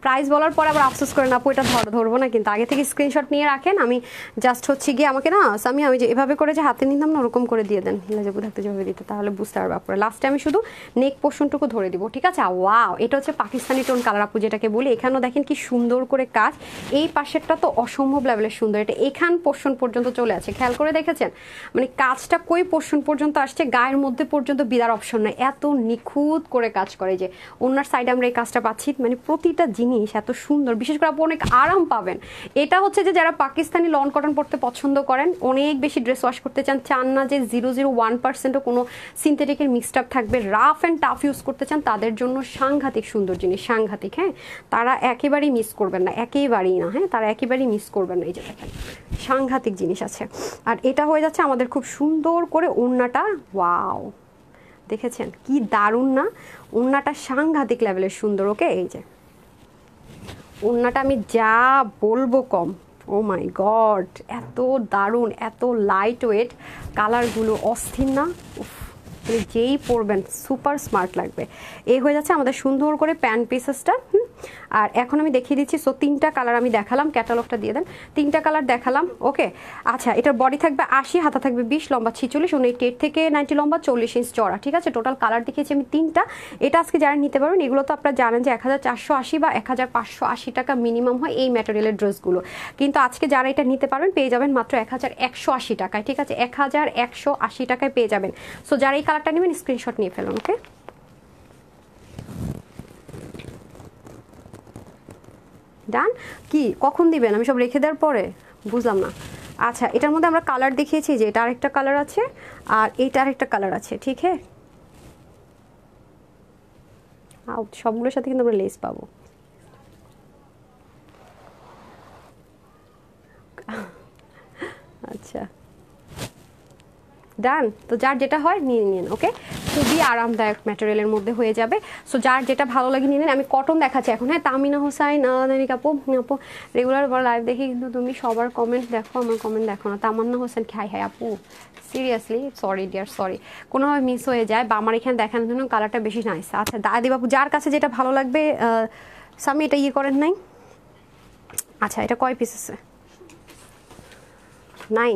প্রাইস বলার পর আবার আফসোস করে না এটা ধর ধরবো না কিন্তু আগে থেকে স্ক্রিনশট নিয়ে রাখেন আমি জাস্ট হচ্ছে গিয়ে আমাকে না আমি আমি যে এভাবে করে যে হাতে নিতাম না ওরকম করে দিয়ে দেন লেজাবু থাকতে যেভাবে দিতে তাহলে বুঝতে পারবে আপনারা লাস্টে আমি শুধু নেক পোর্শনটুকু ধরে দিব ঠিক আছে ওয়াও এটা হচ্ছে পাকিস্তানি টোন কালার আপু যেটাকে বলি এখানেও দেখেন কি সুন্দর করে কাজ এই পাশেরটা তো অসম্ভব লেভেলের সুন্দর এটা এখান পোর্শন পর্যন্ত চলে আছে খেয়াল করে দেখেছেন মানে কাজটা কই পোর্শন পর্যন্ত আসছে গায়ের মধ্যে পর্যন্ত বিদার অপশন নয় এত নিখুঁত করে কাজ করে যে ওনার সাইডে আমরা এই কাজটা পাচ্ছি মানে প্রতিটা জিনিস এত সুন্দর বিশেষ করে আপু অনেক আরাম পাবেন এটা হচ্ছে যে যারা পাকিস্তানি লন কটন পরতে পছন্দ করেন অনেক বেশি ড্রেস ওয়াশ করতে চান চান না যে জিরো জিরো ওয়ান পার্সেন্টও কোনো সিনথেটিকের মিক্সড আপ থাকবে রাফ অ্যান্ড টাফ ইউজ করতে চান তাদের জন্য সাংঘাতিক সুন্দর জিনিস সাংঘাতিক হ্যাঁ তারা একেবারেই মিস করবেন না একেবারেই না হ্যাঁ তারা একেবারেই মিস করবেন না এই দেখেন সাংঘাতিক জিনিস আছে আর এটা হয়ে যাচ্ছে আমাদের খুব সুন্দর করে ওড়নাটা ওয়াও দেখেছেন কি দারুণ না ওড়নাটা সাংঘাতিক লেভেলের সুন্দর ওকে এই যে ওড়নাটা আমি যা বলবো কম ও মাই গড এত দারুণ এত লাইট ওয়েট কালারগুলো অস্থির না মানে যেই পরবেন সুপার স্মার্ট লাগবে এই হয়ে যাচ্ছে আমাদের সুন্দর করে প্যান্ট পিসেসটা হুম আর এখন আমি দেখিয়ে দিচ্ছি সো তিনটা কালার আমি দেখালাম ক্যাটালগটা দিয়ে দেন তিনটা কালার দেখালাম ওকে আচ্ছা এটার বডি থাকবে আশি হাতা থাকবে বিশ লম্বা ছিচল্লিশ উনি এইট থেকে নাইনটি লম্বা চল্লিশ ইঞ্চ চড়া ঠিক আছে টোটাল কালার দেখিয়েছি আমি তিনটা এটা আজকে যারা নিতে পারবেন এগুলো তো আপনারা জানেন যে এক হাজার চারশো আশি বা এক হাজার পাঁচশো আশি টাকা মিনিমাম হয় এই ম্যাটেরিয়ালের ড্রেসগুলো কিন্তু আজকে যারা এটা নিতে পারবেন পেয়ে যাবেন মাত্র এক হাজার একশো আশি টাকায় ঠিক আছে এক হাজার একশো আশি টাকায় পেয়ে যাবেন সো যারা এই কালারটা নেবেন স্ক্রিনশট নিয়ে ফেলুন ওকে ডান কি কখন দিবেন আমি সব রেখে দেওয়ার পরে বুঝলাম না আচ্ছা এটার মধ্যে আমরা কালার দেখিয়েছি যে এটা আরেকটা কালার আছে আর এইটা আরেকটা কালার আছে ঠিক হে সবগুলোর সাথে কিন্তু আমরা লেস পাবো আচ্ছা ডান তো যার যেটা হয় নিয়ে নিন ওকে খুবই আরামদায়ক ম্যাটেরিয়ালের মধ্যে হয়ে যাবে সো যার যেটা ভালো লাগে নিয়ে নিন আমি কটন দেখাচ্ছি এখন হ্যাঁ তামিনা হোসাইন আদানি কাপু আপু রেগুলার বড় লাইভ দেখি কিন্তু তুমি সবার কমেন্ট দেখো আমার কমেন্ট দেখো না তামান্না হোসেন খাই হ্যাঁ আপু সিরিয়াসলি সরি ডিয়ার সরি কোনোভাবে মিস হয়ে যায় বা আমার এখানে দেখানোর জন্য কালারটা বেশি নাইস আচ্ছা দাদিবাবু যার কাছে যেটা ভালো লাগবে স্বামী এটা ইয়ে করেন নাই আচ্ছা এটা কয় পিস আছে নাই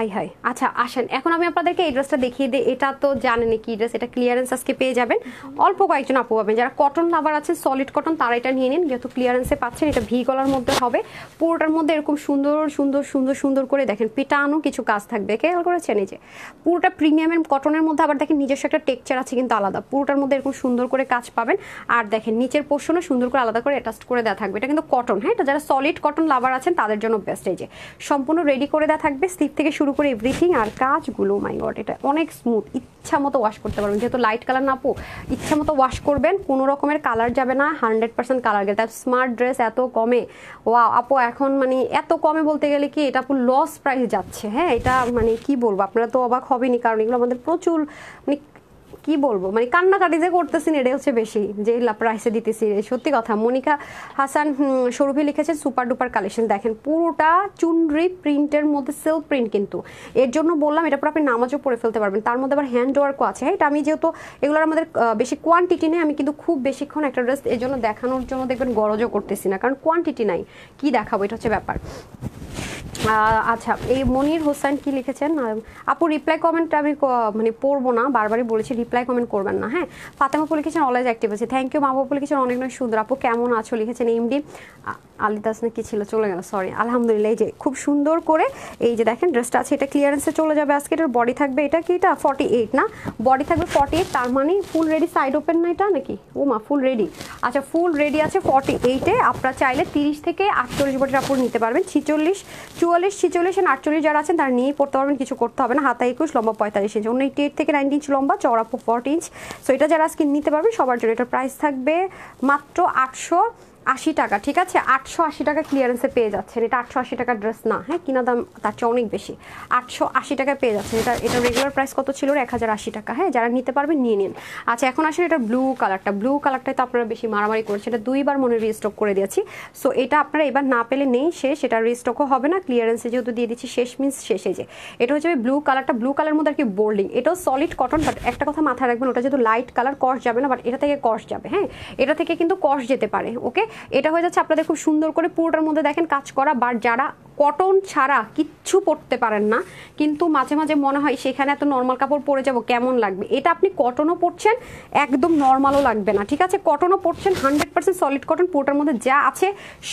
আই হাই আচ্ছা আসেন এখন আমি আপনাদেরকে এই ড্রেসটা দেখিয়ে দিই এটা তো জানেন কি ড্রেস এটা ক্লিয়ারেন্স আজকে পেয়ে যাবেন অল্প কয়েকজন আপু পাবেন যারা কটন লাভার আছেন সলিড কটন তারা এটা নিয়ে নিন যেহেতু ক্লিয়ারেন্সে পাচ্ছেন এটা ভি গলার মধ্যে হবে পুরোটার মধ্যে এরকম সুন্দর সুন্দর সুন্দর সুন্দর করে দেখেন পিটানো কিছু কাজ থাকবে খেয়াল করেছেন এই যে পুরোটা প্রিমিয়ামের কটনের মধ্যে আবার দেখেন নিজস্ব একটা টেকচার আছে কিন্তু আলাদা পুরোটার মধ্যে এরকম সুন্দর করে কাজ পাবেন আর দেখেন নিচের পোর্শনও সুন্দর করে আলাদা করে অ্যাটাচ করে দেওয়া থাকবে এটা কিন্তু কটন হ্যাঁ এটা যারা সলিড কটন লাভার আছেন তাদের জন্য বেস্ট এই যে সম্পূর্ণ রেডি করে দেওয়া থাকবে স্লিপ থেকে শুরু করে এভরিথিং আর কাজগুলো মাই oh গড এটা অনেক স্মুথ ইচ্ছা মতো ওয়াশ করতে পারবেন যেহেতু লাইট কালার না পো ইচ্ছা মতো ওয়াশ করবেন কোনো রকমের কালার যাবে না হান্ড্রেড পার্সেন্ট কালার গেলে তার স্মার্ট ড্রেস এত কমে ওয়া আপু এখন মানে এত কমে বলতে গেলে কি এটা আপু লস প্রাইস যাচ্ছে হ্যাঁ এটা মানে কি বলবো আপনারা তো অবাক হবেনি কারণ এগুলো আমাদের প্রচুর মানে কি বলবো মানে কান্নাকাটি যে করতেছেন এটা হচ্ছে বেশি যে প্রাইসে দিতেছি সত্যি কথা মনিকা হাসান সৌরভি লিখেছে সুপার ডুপার কালেকশন দেখেন পুরোটা চুনরি প্রিন্টের মধ্যে সিল্ক প্রিন্ট কিন্তু এর জন্য বললাম এটা পরে আপনি নামাজও পরে ফেলতে পারবেন তার মধ্যে আবার হ্যান্ড ওয়ার্কও আছে এটা আমি যেহেতু এগুলোর আমাদের বেশি কোয়ান্টিটি নেই আমি কিন্তু খুব বেশিক্ষণ একটা ড্রেস এর জন্য দেখানোর জন্য দেখবেন গরজও করতেছি না কারণ কোয়ান্টিটি নাই কি দেখাবো এটা হচ্ছে ব্যাপার আচ্ছা এই মনির হোসেন কি লিখেছেন আপু রিপ্লাই কমেন্ট আমি মানে পড়বো না বারবারই বলেছি রিপ্লাই কমেন্ট করবেন না হ্যাঁ ফাতেমা আপু লিখেছেন অলওয়েজ অ্যাক্টিভ আছে থ্যাংক ইউ মা বাবু লিখেছেন অনেক অনেক সুন্দর আপু কেমন আছো লিখেছেন এমডি আলিদাস না কি ছিল চলে গেল সরি আলহামদুলিল্লাহ এই যে খুব সুন্দর করে এই যে দেখেন ড্রেসটা আছে এটা ক্লিয়ারেন্সে চলে যাবে আজকে এটার বডি থাকবে এটা কি এটা ফর্টি এইট না বডি থাকবে ফর্টি এইট তার মানে ফুল রেডি সাইড ওপেন না এটা নাকি ও মা ফুল রেডি আচ্ছা ফুল রেডি আছে ফর্টি এইটে আপনারা চাইলে তিরিশ থেকে আটচল্লিশ বডির আপু নিতে পারবেন ছিচল্লিশ চুয়াল্লিশ ছিচল্লিশ এন্ড আটচল্লিশ যারা আছেন তারা নিয়েই পড়তে পারবেন কিছু করতে হবে না হাতা একুশ লম্বা পঁয়তাল্লিশ ইঞ্চ অন্য এইট থেকে নাইনটি ইঞ্চ লম্বা চড়া ফোর্টি ইঞ্চ সো এটা যারা আজকে নিতে পারবেন সবার জন্য এটার প্রাইস থাকবে মাত্র আটশো আশি টাকা ঠিক আছে আটশো আশি টাকা ক্লিয়ারেন্সে পেয়ে যাচ্ছেন এটা আটশো আশি টাকার ড্রেস না হ্যাঁ কিনা দাম তার চেয়ে অনেক বেশি আটশো আশি টাকায় পেয়ে যাচ্ছেন এটা এটা রেগুলার প্রাইস কত ছিল এক হাজার আশি টাকা হ্যাঁ যারা নিতে পারবেন নিয়ে নিন আচ্ছা এখন আসলে এটা ব্লু কালারটা ব্লু কালারটাই তো আপনারা বেশি মারামারি করেছে এটা দুইবার মনে রিস্টক করে দিয়েছি সো এটা আপনারা এবার না পেলে নেই শেষ এটা রিস্টকও হবে না ক্লিয়ারেন্সে যেহেতু দিয়ে দিচ্ছি শেষ মিন্স শেষে যে এটা হচ্ছে ব্লু কালারটা ব্লু কালার মধ্যে আর কি বোল্ডিং এটাও সলিড কটন বাট একটা কথা মাথায় রাখবেন ওটা যেহেতু লাইট কালার কস যাবে না বাট এটা থেকে কস যাবে হ্যাঁ এটা থেকে কিন্তু কস যেতে পারে ওকে এটা হয়ে যাচ্ছে আপনাদের খুব সুন্দর করে পুরোটার মধ্যে দেখেন কাজ করা বা যারা কটন ছাড়া কিচ্ছু পরতে পারেন না কিন্তু মাঝে মাঝে মনে হয় সেখানে এত নর্মাল কাপড় পরে যাব কেমন লাগবে এটা আপনি কটনও পরছেন একদম নর্মালও লাগবে না ঠিক আছে কটনও পরছেন হান্ড্রেড পার্সেন্ট সলিড কটন পুরোটার মধ্যে যা আছে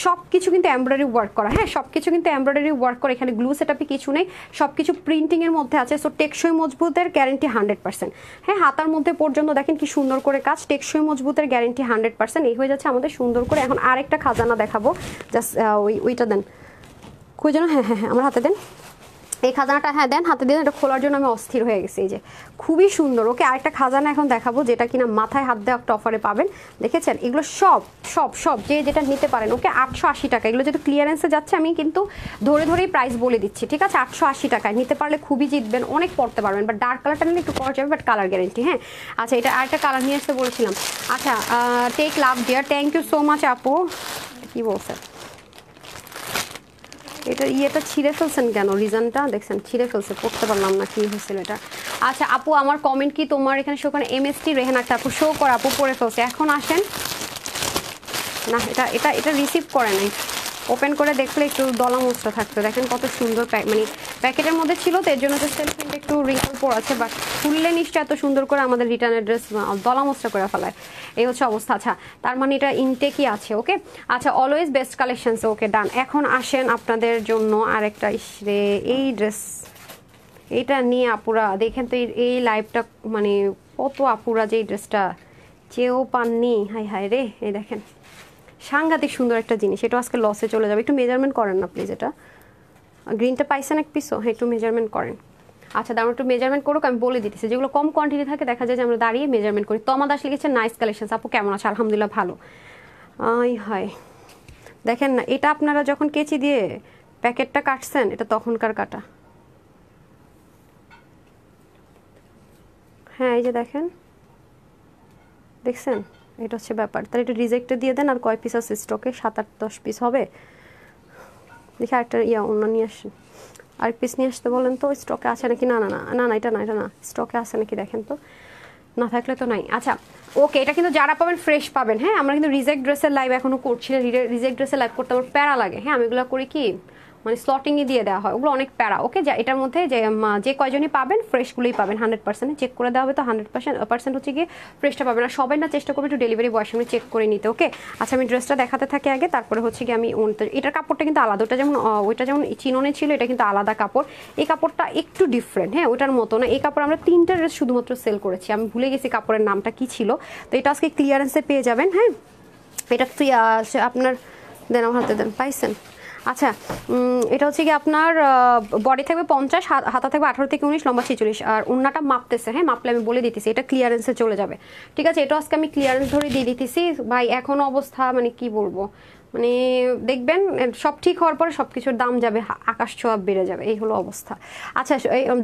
সব কিছু কিন্তু এমব্রয়ডারি ওয়ার্ক করা হ্যাঁ সব কিছু কিন্তু এমব্রয়ডারি ওয়ার্ক করা এখানে গ্লু সেট কিছু নেই সব কিছু প্রিন্টিংয়ের মধ্যে আছে সো টেকসই মজবুতের গ্যারেন্টি হান্ড্রেড পার্সেন্ট হ্যাঁ হাতার মধ্যে পর্যন্ত দেখেন কি সুন্দর করে কাজ টেকসই মজবুতের গ্যারেন্টি হান্ড্রেড পার্সেন্ট এই হয়ে যাচ্ছে আমাদের সুন্দর করে এখন আরেকটা খাজানা দেখাবো জাস্ট ওই ওইটা দেন কই যেন হ্যাঁ হ্যাঁ হ্যাঁ আমার হাতে দেন এই খাজানাটা হ্যাঁ দেন হাতে দিয়ে এটা খোলার জন্য আমি অস্থির হয়ে গেছি এই যে খুবই সুন্দর ওকে আরেকটা খাজানা এখন দেখাবো যেটা কিনা মাথায় হাত দেওয়া একটা অফারে পাবেন দেখেছেন এগুলো সব সব সব যে যেটা নিতে পারেন ওকে আটশো আশি টাকা এগুলো যেহেতু ক্লিয়ারেন্সে যাচ্ছে আমি কিন্তু ধরে ধরেই প্রাইস বলে দিচ্ছি ঠিক আছে আটশো আশি টাকায় নিতে পারলে খুবই জিতবেন অনেক পড়তে পারবেন বাট ডার্ক কালারটা নিলে একটু পড়া যাবে বাট কালার গ্যারেন্টি হ্যাঁ আচ্ছা এটা আরেকটা কালার নিয়ে আসতে বলেছিলাম আচ্ছা take love dear thank you so much আপু কী বলছেন এটা ইয়েটা ছিঁড়ে ফেলছেন কেন রিজনটা দেখছেন ছিঁড়ে ফেলছে পড়তে পারলাম না কি হয়েছিল এটা আচ্ছা আপু আমার কমেন্ট কি তোমার এখানে শো করেন এম এস টি রেহান আপু শো করে আপু পড়ে ফেলছে এখন আসেন না এটা এটা এটা রিসিভ করে নাই ওপেন করে দেখলে একটু দলা মশলা থাকতো দেখেন কত সুন্দর মানে প্যাকেটের মধ্যে ছিল তো এর জন্য তো সেলফিনটা একটু রিঙ্কল পর আছে বাট খুললে নিশ্চয় এত সুন্দর করে আমাদের রিটার্ন অ্যাড্রেস দলা মশলা করে ফেলায় এই হচ্ছে অবস্থা আচ্ছা তার মানে এটা ইনটেকই আছে ওকে আচ্ছা always best collections okay done এখন আসেন আপনাদের জন্য আরেকটা ইসরে এই ড্রেস এটা নিয়ে আপুরা দেখেন তো এই লাইফটা মানে কত আপুরা যে এই ড্রেসটা চেয়েও পাননি হাই হাই রে এই দেখেন সাংঘাতিক সুন্দর একটা জিনিস এটা আজকে লসে চলে যাবে একটু মেজারমেন্ট করেন না প্লিজ এটা গ্রিনটা পাইছেন এক পিসও হ্যাঁ একটু মেজারমেন্ট করেন আচ্ছা দাঁড়ান একটু মেজারমেন্ট করুক আমি বলে দিতেছি যেগুলো কম কোয়ান্টিটি থাকে দেখা যায় যে আমরা দাঁড়িয়ে মেজারমেন্ট করি তমা দাস লিখেছেন নাইস কালেকশন আপু কেমন আছে আলহামদুলিল্লাহ ভালো আই হয় দেখেন না এটা আপনারা যখন কেচি দিয়ে প্যাকেটটা কাটছেন এটা তখনকার কাটা হ্যাঁ এই যে দেখেন দেখছেন এটা হচ্ছে ব্যাপার তাহলে এটা রিজেক্টে দিয়ে দেন আর কয় পিস আছে স্টকে সাত আট দশ পিস হবে দেখি আরেকটা ইয়া অন্য নিয়ে আসেন আরেক পিস নিয়ে আসতে বলেন তো স্টকে আছে নাকি না না না না না এটা না এটা না স্টকে আছে নাকি দেখেন তো না থাকলে তো নাই আচ্ছা ওকে এটা কিন্তু যারা পাবেন ফ্রেশ পাবেন হ্যাঁ আমরা কিন্তু রিজেক্ট ড্রেসের লাইভ এখনও করছি না রিজেক্ট ড্রেসের লাইভ করতে আমার প্যারা লাগে হ্যাঁ আমি এগুলো করি কি মানে স্লটিংয়ে দিয়ে দেওয়া হয় ওগুলো অনেক প্যারা ওকে যা এটার মধ্যে যে যে কয়জনই পাবেন ফ্রেশগুলোই পাবেন হান্ড্রেড পার্সেন্ট চেক করে দেওয়া হবে তো হান্ড্রেড পার্সেন্ট পার্সেন্ট হচ্ছে গিয়ে ফ্রেশটা পাবেন আর সবাই না চেষ্টা করবে একটু ডেলিভারি বয়ের সঙ্গে চেক করে নিতে ওকে আচ্ছা আমি ড্রেসটা দেখাতে থাকি আগে তারপরে হচ্ছে গিয়ে আমি এটার কাপড়টা কিন্তু আলাদা ওটা যেমন ওইটা যেমন চিননে ছিল এটা কিন্তু আলাদা কাপড় এই কাপড়টা একটু ডিফারেন্ট হ্যাঁ ওটার মতো না এই কাপড় আমরা তিনটা ড্রেস শুধুমাত্র সেল করেছি আমি ভুলে গেছি কাপড়ের নামটা কি ছিল তো এটা আজকে ক্লিয়ারেন্সে পেয়ে যাবেন হ্যাঁ এটা আপনার দেন আমার হাতে দেন পাইছেন আচ্ছা এটা হচ্ছে কি আপনার বডি থাকবে পঞ্চাশ হাতা থাকবে আঠারো থেকে উনিশ লম্বা ছেচল্লিশ আর উন্নাটা মাপতেছে হ্যাঁ মাপলে আমি বলে দিতেছি এটা ক্লিয়ারেন্সে চলে যাবে ঠিক আছে এটা আজকে আমি ক্লিয়ারেন্স ধরে দিয়ে দিতেছি ভাই এখন অবস্থা মানে কি বলবো মানে দেখবেন সব ঠিক হওয়ার পরে সব কিছুর দাম যাবে আকাশ ছোঁয়া বেড়ে যাবে এই হলো অবস্থা আচ্ছা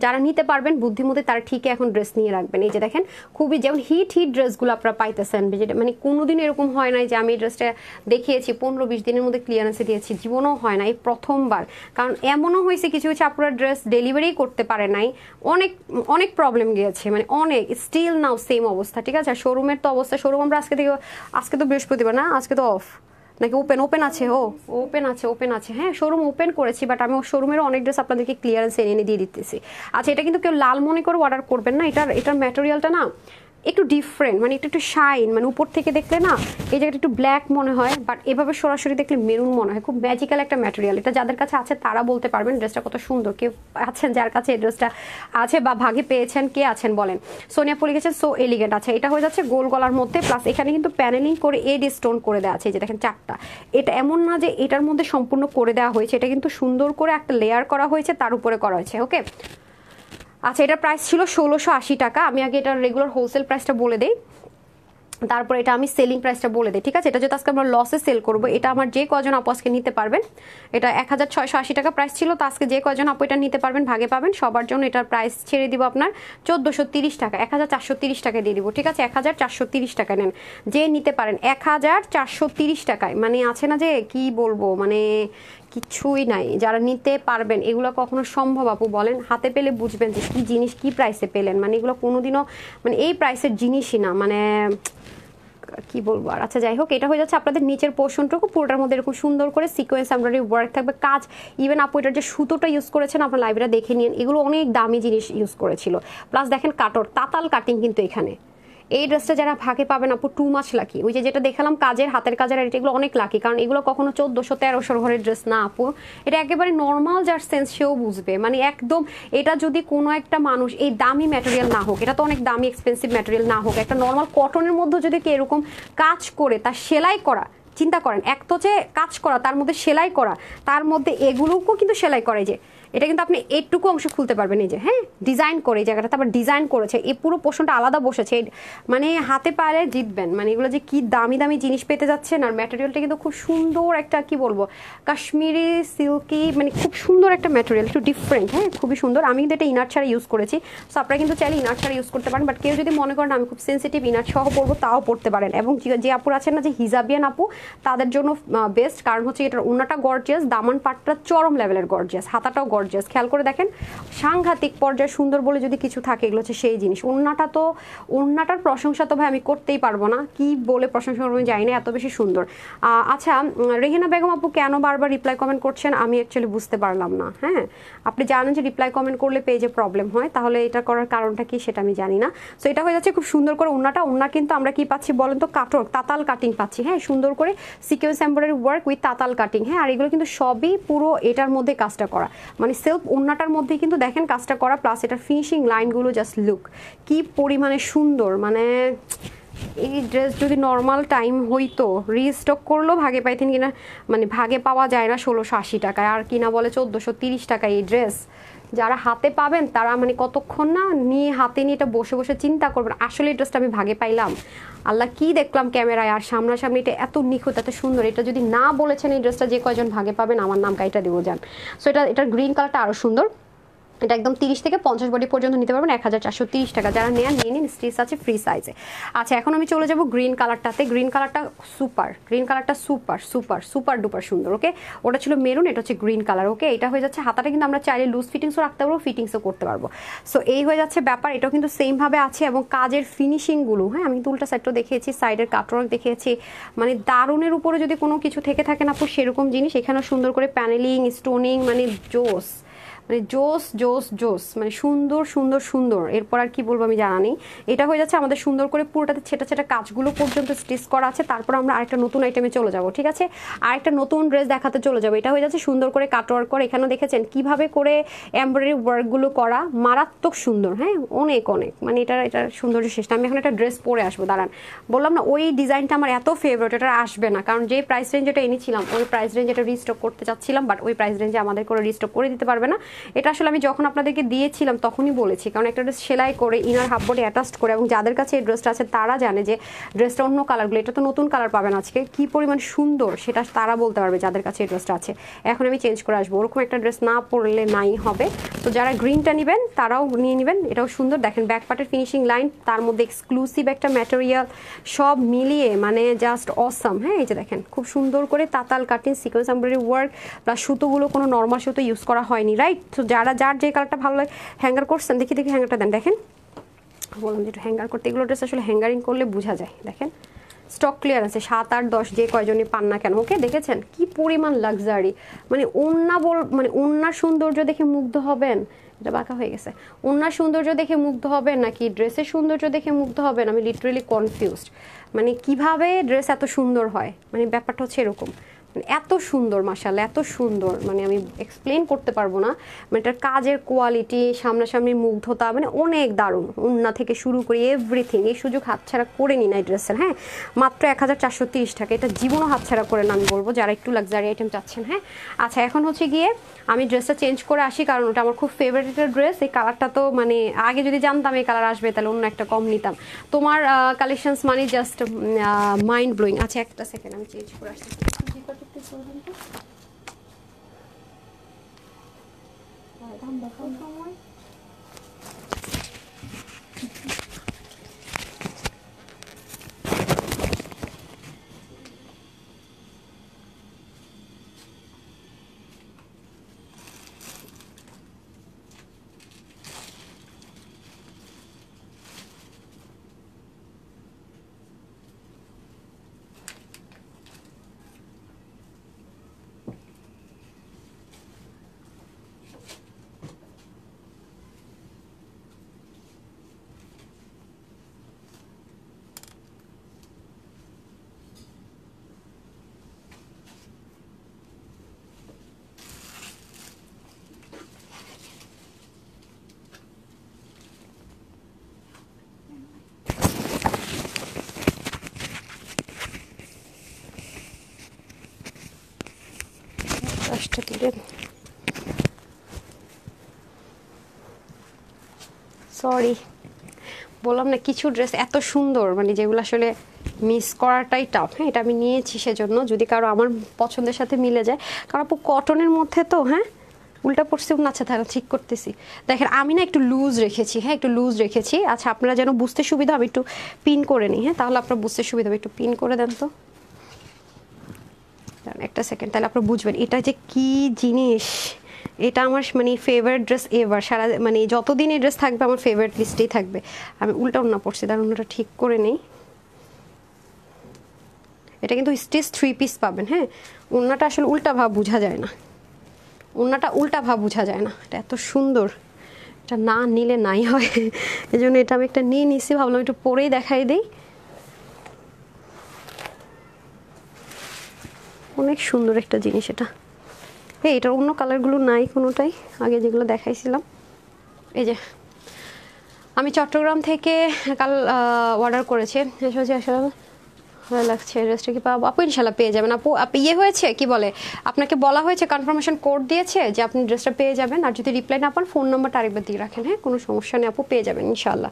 যারা নিতে পারবেন বুদ্ধিমতে তারা ঠিকই এখন ড্রেস নিয়ে রাখবেন এই যে দেখেন খুবই যেমন হিট হিট ড্রেসগুলো আপনারা পাইতেছেন যেটা মানে কোনোদিন এরকম হয় নাই যে আমি ড্রেসটা দেখিয়েছি পনেরো বিশ দিনের মধ্যে ক্লিয়ারেন্সে দিয়েছি জীবনও হয় না এই প্রথমবার কারণ এমনও হয়েছে কিছু কিছু আপনারা ড্রেস ডেলিভারি করতে পারে নাই অনেক অনেক প্রবলেম গিয়েছে মানে অনেক স্টিল নাও সেম অবস্থা ঠিক আছে আর শোরুমের তো অবস্থা শোরুম আমরা আজকে থেকে আজকে তো বৃহস্পতিবার না আজকে তো অফ নাকি ওপেন ওপেন আছে ও ওপেন আছে ওপেন আছে হ্যাঁ শোরুম ওপেন করেছি বাট আমি শোরুমেরও অনেক ড্রেস আপনাদেরকে ক্লিয়ারেন্স এনে এনে দিয়ে দিতেছি আচ্ছা এটা কিন্তু কেউ লাল মনে করে অর্ডার করবেন না এটার এটার ম্যাটেরিয়ালটা না একটু ডিফারেন্ট মানে একটু একটু শাইন মানে উপর থেকে দেখলে না এই জায়গাটা একটু ব্ল্যাক মনে হয় বাট এভাবে সরাসরি দেখলে মেরুন মনে হয় খুব ম্যাজিক্যাল একটা ম্যাটেরিয়াল এটা যাদের কাছে আছে তারা বলতে পারবেন ড্রেসটা কত সুন্দর কে আছেন যার কাছে এই ড্রেসটা আছে বা ভাগে পেয়েছেন কে আছেন বলেন সোনিয়া পলি গেছেন সো এলিগেন্ট আছে এটা হয়ে যাচ্ছে গোল গলার মধ্যে প্লাস এখানে কিন্তু প্যানেলিং করে এড স্টোন করে দেওয়া আছে যে দেখেন চারটা এটা এমন না যে এটার মধ্যে সম্পূর্ণ করে দেওয়া হয়েছে এটা কিন্তু সুন্দর করে একটা লেয়ার করা হয়েছে তার উপরে করা হয়েছে ওকে আচ্ছা এটা প্রাইস ছিল ষোলোশো আশি টাকা আমি আগে এটা রেগুলার হোলসেল প্রাইসটা বলে দিই তারপরে এটা আমি সেলিং প্রাইসটা বলে দিই ঠিক আছে এটা যেহেতু আজকে আমরা লসে সেল করবো এটা আমার যে কজন আপু আজকে নিতে পারবেন এটা এক হাজার ছয়শো আশি টাকা প্রাইস ছিল তো আজকে যে কজন আপু এটা নিতে পারবেন ভাগে পাবেন সবার জন্য এটার প্রাইস ছেড়ে দিব আপনার চোদ্দোশো তিরিশ টাকা এক হাজার চারশো তিরিশ টাকা দিয়ে দিব ঠিক আছে এক হাজার চারশো তিরিশ টাকা নেন যে নিতে পারেন এক হাজার চারশো তিরিশ টাকায় মানে আছে না যে কি বলবো মানে কিছুই নাই যারা নিতে পারবেন এগুলো কখনো সম্ভব আপু বলেন হাতে পেলে বুঝবেন যে কী জিনিস কী প্রাইসে পেলেন মানে এগুলো কোনোদিনও মানে এই প্রাইসের জিনিসই না মানে কি বলবো আর আচ্ছা যাই হোক এটা হয়ে যাচ্ছে আপনাদের নিচের পোর্শনটুকু পুরোটার মধ্যে এরকম সুন্দর করে সিকোয়েন্স এমব্রয়ডারি ওয়ার্ক থাকবে কাজ ইভেন আপু এটার যে সুতোটা ইউজ করেছেন আপনার লাইব্রেরিটা দেখে নিন এগুলো অনেক দামি জিনিস ইউজ করেছিল প্লাস দেখেন কাটর তাতাল কাটিং কিন্তু এখানে এই ড্রেসটা যারা ভাগে পাবেন আপু টু মাছ লাকি ওই যে যেটা দেখালাম কাজের হাতের কাজের আর এগুলো অনেক লাকি কারণ এগুলো কখনো চোদ্দোশো তেরোশো ঘরের ড্রেস না আপু এটা একেবারে নর্মাল যার সেন্স সেও বুঝবে মানে একদম এটা যদি কোনো একটা মানুষ এই দামি ম্যাটেরিয়াল না হোক এটা তো অনেক দামি এক্সপেন্সিভ ম্যাটেরিয়াল না হোক একটা নর্মাল কটনের মধ্যে যদি কে এরকম কাজ করে তা সেলাই করা চিন্তা করেন এক তো যে কাজ করা তার মধ্যে সেলাই করা তার মধ্যে এগুলোকেও কিন্তু সেলাই করে যে এটা কিন্তু আপনি এইটুকু অংশ খুলতে পারবেন এই যে হ্যাঁ ডিজাইন করে এই জায়গাটা তারপর ডিজাইন করেছে এই পুরো পোষণটা আলাদা বসেছে মানে হাতে পারে জিতবেন মানে এগুলো যে কি দামি দামি জিনিস পেতে যাচ্ছেন আর ম্যাটেরিয়ালটা কিন্তু খুব সুন্দর একটা কি বলবো কাশ্মীরি সিল্কি মানে খুব সুন্দর একটা ম্যাটেরিয়াল একটু ডিফারেন্ট হ্যাঁ খুবই সুন্দর আমি কিন্তু এটা ইনার ছাড়া ইউজ করেছি সো আপনারা কিন্তু চাইলে ইনার ছাড়া ইউজ করতে পারেন বাট কেউ যদি মনে করেন আমি খুব সেন্সিটিভ ইনার সহ পরবো তাও পড়তে পারেন এবং যে আপুর আছেন না যে হিজাবিয়ান আপু তাদের জন্য বেস্ট কারণ হচ্ছে এটার ওনাটা গর্জিয়াস দামান পাটটা চরম লেভেলের গর্জিয়াস হাতাটাও গর্জাস খেয়াল করে দেখেন সাংঘাতিক পর্যায়ে সুন্দর বলে যদি কিছু থাকে এগুলো হচ্ছে সেই জিনিস ওড়নাটা তো ওড়নাটার প্রশংসা তো ভাই আমি করতেই পারবো না কি বলে প্রশংসা করবো যাই না এত বেশি সুন্দর আচ্ছা রেহিনা বেগম আপু কেন বারবার রিপ্লাই কমেন্ট করছেন আমি অ্যাকচুয়ালি বুঝতে পারলাম না হ্যাঁ আপনি জানেন যে রিপ্লাই কমেন্ট করলে পেজে প্রবলেম হয় তাহলে এটা করার কারণটা কি সেটা আমি জানি না সো এটা হয়ে যাচ্ছে খুব সুন্দর করে ওড়নাটা ওড়না কিন্তু আমরা কি পাচ্ছি বলেন তো কাটর তাতাল কাটিং পাচ্ছি হ্যাঁ সুন্দর করে সিকেন্স এম্বয়ডারি ওয়ার্ক উইথ তাতাল কাটিং হ্যাঁ আর এগুলো কিন্তু সবই পুরো এটার মধ্যে কাজটা করা মানে মানে সেলফ ওনাটার মধ্যে কিন্তু দেখেন কাজটা করা প্লাস এটার ফিনিশিং লাইনগুলো জাস্ট লুক কি পরিমাণে সুন্দর মানে এই ড্রেস যদি নর্মাল টাইম হইতো রিস্টক করলেও ভাগে পাইতেন কিনা মানে ভাগে পাওয়া যায় না ষোলোশো আশি টাকায় আর কিনা বলে চোদ্দোশো তিরিশ টাকায় এই ড্রেস যারা হাতে পাবেন তারা মানে কতক্ষণ না নিয়ে হাতে নিয়ে এটা বসে বসে চিন্তা করবেন আসলে ড্রেসটা আমি ভাগে পাইলাম আল্লাহ কি দেখলাম ক্যামেরায় আর সামনাসামনি এটা এত নিখুঁত এত সুন্দর এটা যদি না বলেছেন এই ড্রেসটা যে কয়জন ভাগে পাবেন আমার নাম কাইটা দেবো যান সো এটা এটার গ্রিন কালারটা আরও সুন্দর এটা একদম তিরিশ থেকে পঞ্চাশ বডি পর্যন্ত নিতে পারবেন এক হাজার চারশো তিরিশ টাকা যারা নেন নিয়ে নিন স্টিচ আছে ফ্রি সাইজে আচ্ছা এখন আমি চলে যাবো গ্রিন কালারটাতে গ্রিন কালারটা সুপার গ্রিন কালারটা সুপার সুপার সুপার ডুপার সুন্দর ওকে ওটা ছিল মেরুন এটা হচ্ছে গ্রিন কালার ওকে এটা হয়ে যাচ্ছে হাতাটা কিন্তু আমরা চাইলে লুজ ফিটিংসও রাখতে পারবো ফিটিংসও করতে পারবো সো এই হয়ে যাচ্ছে ব্যাপার এটাও কিন্তু সেমভাবে আছে এবং কাজের ফিনিশিংগুলো হ্যাঁ আমি কিন্তু উল্টা সাইডটাও দেখিয়েছি সাইডের কাটওয়ার্ক দেখিয়েছি মানে দারুণের উপরে যদি কোনো কিছু থেকে থাকে না সেরকম জিনিস এখানেও সুন্দর করে প্যানেলিং স্টোনিং মানে জোস মানে জোস জোস জোস মানে সুন্দর সুন্দর সুন্দর এরপর আর কি বলবো আমি জানা নেই এটা হয়ে যাচ্ছে আমাদের সুন্দর করে পুরোটাতে ছেটা ছেটা কাজগুলো পর্যন্ত স্টিচ করা আছে তারপর আমরা আরেকটা নতুন আইটেমে চলে যাব ঠিক আছে আরেকটা নতুন ড্রেস দেখাতে চলে যাবো এটা হয়ে যাচ্ছে সুন্দর করে কাটওয়ার্ক করে এখানেও দেখেছেন কিভাবে করে এমব্রয়ডারি ওয়ার্কগুলো করা মারাত্মক সুন্দর হ্যাঁ অনেক অনেক মানে এটা এটা সৌন্দর্য শেষটা আমি এখন একটা ড্রেস পরে আসবো দাঁড়ান বললাম না ওই ডিজাইনটা আমার এত ফেভারিট এটা আসবে না কারণ যে প্রাইস রেঞ্জ এটা এনেছিলাম ওই প্রাইস রেঞ্জ এটা রিস্টক করতে চাচ্ছিলাম বাট ওই প্রাইস রেঞ্জে আমাদের করে রিস্টক করে দিতে পারবে না এটা আসলে আমি যখন আপনাদেরকে দিয়েছিলাম তখনই বলেছি কারণ একটা ড্রেস সেলাই করে ইনার হাফ বডি অ্যাটাচ করে এবং যাদের কাছে এই ড্রেসটা আছে তারা জানে যে ড্রেসটা অন্য কালারগুলো এটা তো নতুন কালার পাবেন আজকে কি পরিমাণ সুন্দর সেটা তারা বলতে পারবে যাদের কাছে এই ড্রেসটা আছে এখন আমি চেঞ্জ করে আসবো ওরকম একটা ড্রেস না পরলে নাই হবে তো যারা গ্রিনটা নেবেন তারাও নিয়ে নেবেন এটাও সুন্দর দেখেন ব্যাক পার্টের ফিনিশিং লাইন তার মধ্যে এক্সক্লুসিভ একটা ম্যাটেরিয়াল সব মিলিয়ে মানে জাস্ট অসাম হ্যাঁ এই যে দেখেন খুব সুন্দর করে তাতাল cutting sequence embroidery work plus সুতোগুলো কোনো নর্মাল সুতো ইউজ করা হয়নি রাইট তো যারা যার যে কালারটা ভালো লাগে হ্যাঙ্গার করছেন দেখি দেখি হ্যাঙ্গারটা দেন দেখেন বললাম যে একটু হ্যাঙ্গার করতে এগুলো ড্রেস আসলে হ্যাঙ্গারিং করলে বোঝা যায় দেখেন স্টক আছে সাত আট দশ যে কয়জনই পান না কেন ওকে দেখেছেন কি পরিমাণ লাক্সারি মানে ওন্না বল মানে ওন্নার সৌন্দর্য দেখে মুগ্ধ হবেন এটা বাঁকা হয়ে গেছে ওনার সৌন্দর্য দেখে মুগ্ধ হবে নাকি ড্রেসের সৌন্দর্য দেখে মুগ্ধ হবেন আমি লিটারেলি কনফিউজড মানে কিভাবে ড্রেস এত সুন্দর হয় মানে ব্যাপারটা হচ্ছে এরকম এত সুন্দর মাসাল এত সুন্দর মানে আমি এক্সপ্লেন করতে পারবো না মানে এটার কাজের কোয়ালিটি সামনাসামনি মুগ্ধতা মানে অনেক দারুণ উন্না থেকে শুরু করে এভরিথিং এই সুযোগ হাতছাড়া করে নিন এই ড্রেসের হ্যাঁ মাত্র এক হাজার চারশো তিরিশ টাকা এটা জীবনও হাতছাড়া করে না আমি বলবো যারা একটু লাক্সারি আইটেম চাচ্ছেন হ্যাঁ আচ্ছা এখন হচ্ছে গিয়ে আমি ড্রেসটা চেঞ্জ করে আসি কারণ ওটা আমার খুব ফেভারিট একটা ড্রেস এই কালারটা তো মানে আগে যদি জানতাম এই কালার আসবে তাহলে অন্য একটা কম নিতাম তোমার কালেকশনস মানে জাস্ট মাইন্ড ব্লোয়িং আচ্ছা একটা সেকেন্ড আমি চেঞ্জ করে আসছি tuyệt vời hơn chút. Rồi đâm được không? Không ấy. কাজটা তুলে সরি বললাম না কিছু ড্রেস এত সুন্দর মানে যেগুলো আসলে মিস করাটাই টাফ হ্যাঁ এটা আমি নিয়েছি সেজন্য যদি কারো আমার পছন্দের সাথে মিলে যায় কারণ আপু কটনের মধ্যে তো হ্যাঁ উল্টা পড়ছে আচ্ছা তাহলে ঠিক করতেছি দেখেন আমি না একটু লুজ রেখেছি হ্যাঁ একটু লুজ রেখেছি আচ্ছা আপনারা যেন বুঝতে সুবিধা হবে একটু পিন করে নিই হ্যাঁ তাহলে আপনার বুঝতে সুবিধা হবে একটু পিন করে দেন তো একটা সেকেন্ড তাহলে আপনারা বুঝবেন এটা যে কি জিনিস এটা আমার মানে ফেভারিট ড্রেস এভার সারা মানে যতদিন এই ড্রেস থাকবে আমার ফেভারিট লিস্টেই থাকবে আমি উল্টা অন্য পড়ছি তার অন্যটা ঠিক করে নেই এটা কিন্তু স্টেজ থ্রি পিস পাবেন হ্যাঁ ওনাটা আসলে উল্টা ভাব বোঝা যায় না ওনাটা উল্টা ভাব বোঝা যায় না এটা এত সুন্দর এটা না নিলে নাই হয় এই জন্য এটা আমি একটা নিয়ে নিছি ভাবলাম একটু পরেই দেখাই দিই অনেক সুন্দর একটা জিনিস এটা হ্যাঁ এটার অন্য কালারগুলো নাই কোনোটাই আগে যেগুলো দেখাইছিলাম এই যে আমি চট্টগ্রাম থেকে কাল অর্ডার করেছি আসলে লাগছে ড্রেসটা কি পাবো আপু ইনশাল্লাহ পেয়ে যাবেন আপু আপনি ইয়ে হয়েছে কি বলে আপনাকে বলা হয়েছে কনফার্মেশন কোড দিয়েছে যে আপনি ড্রেসটা পেয়ে যাবেন আর যদি রিপ্লাই না পান ফোন নম্বরটা আরেকবার দিয়ে রাখেন হ্যাঁ কোনো সমস্যা নেই আপু পেয়ে যাবেন ইনশাল্লাহ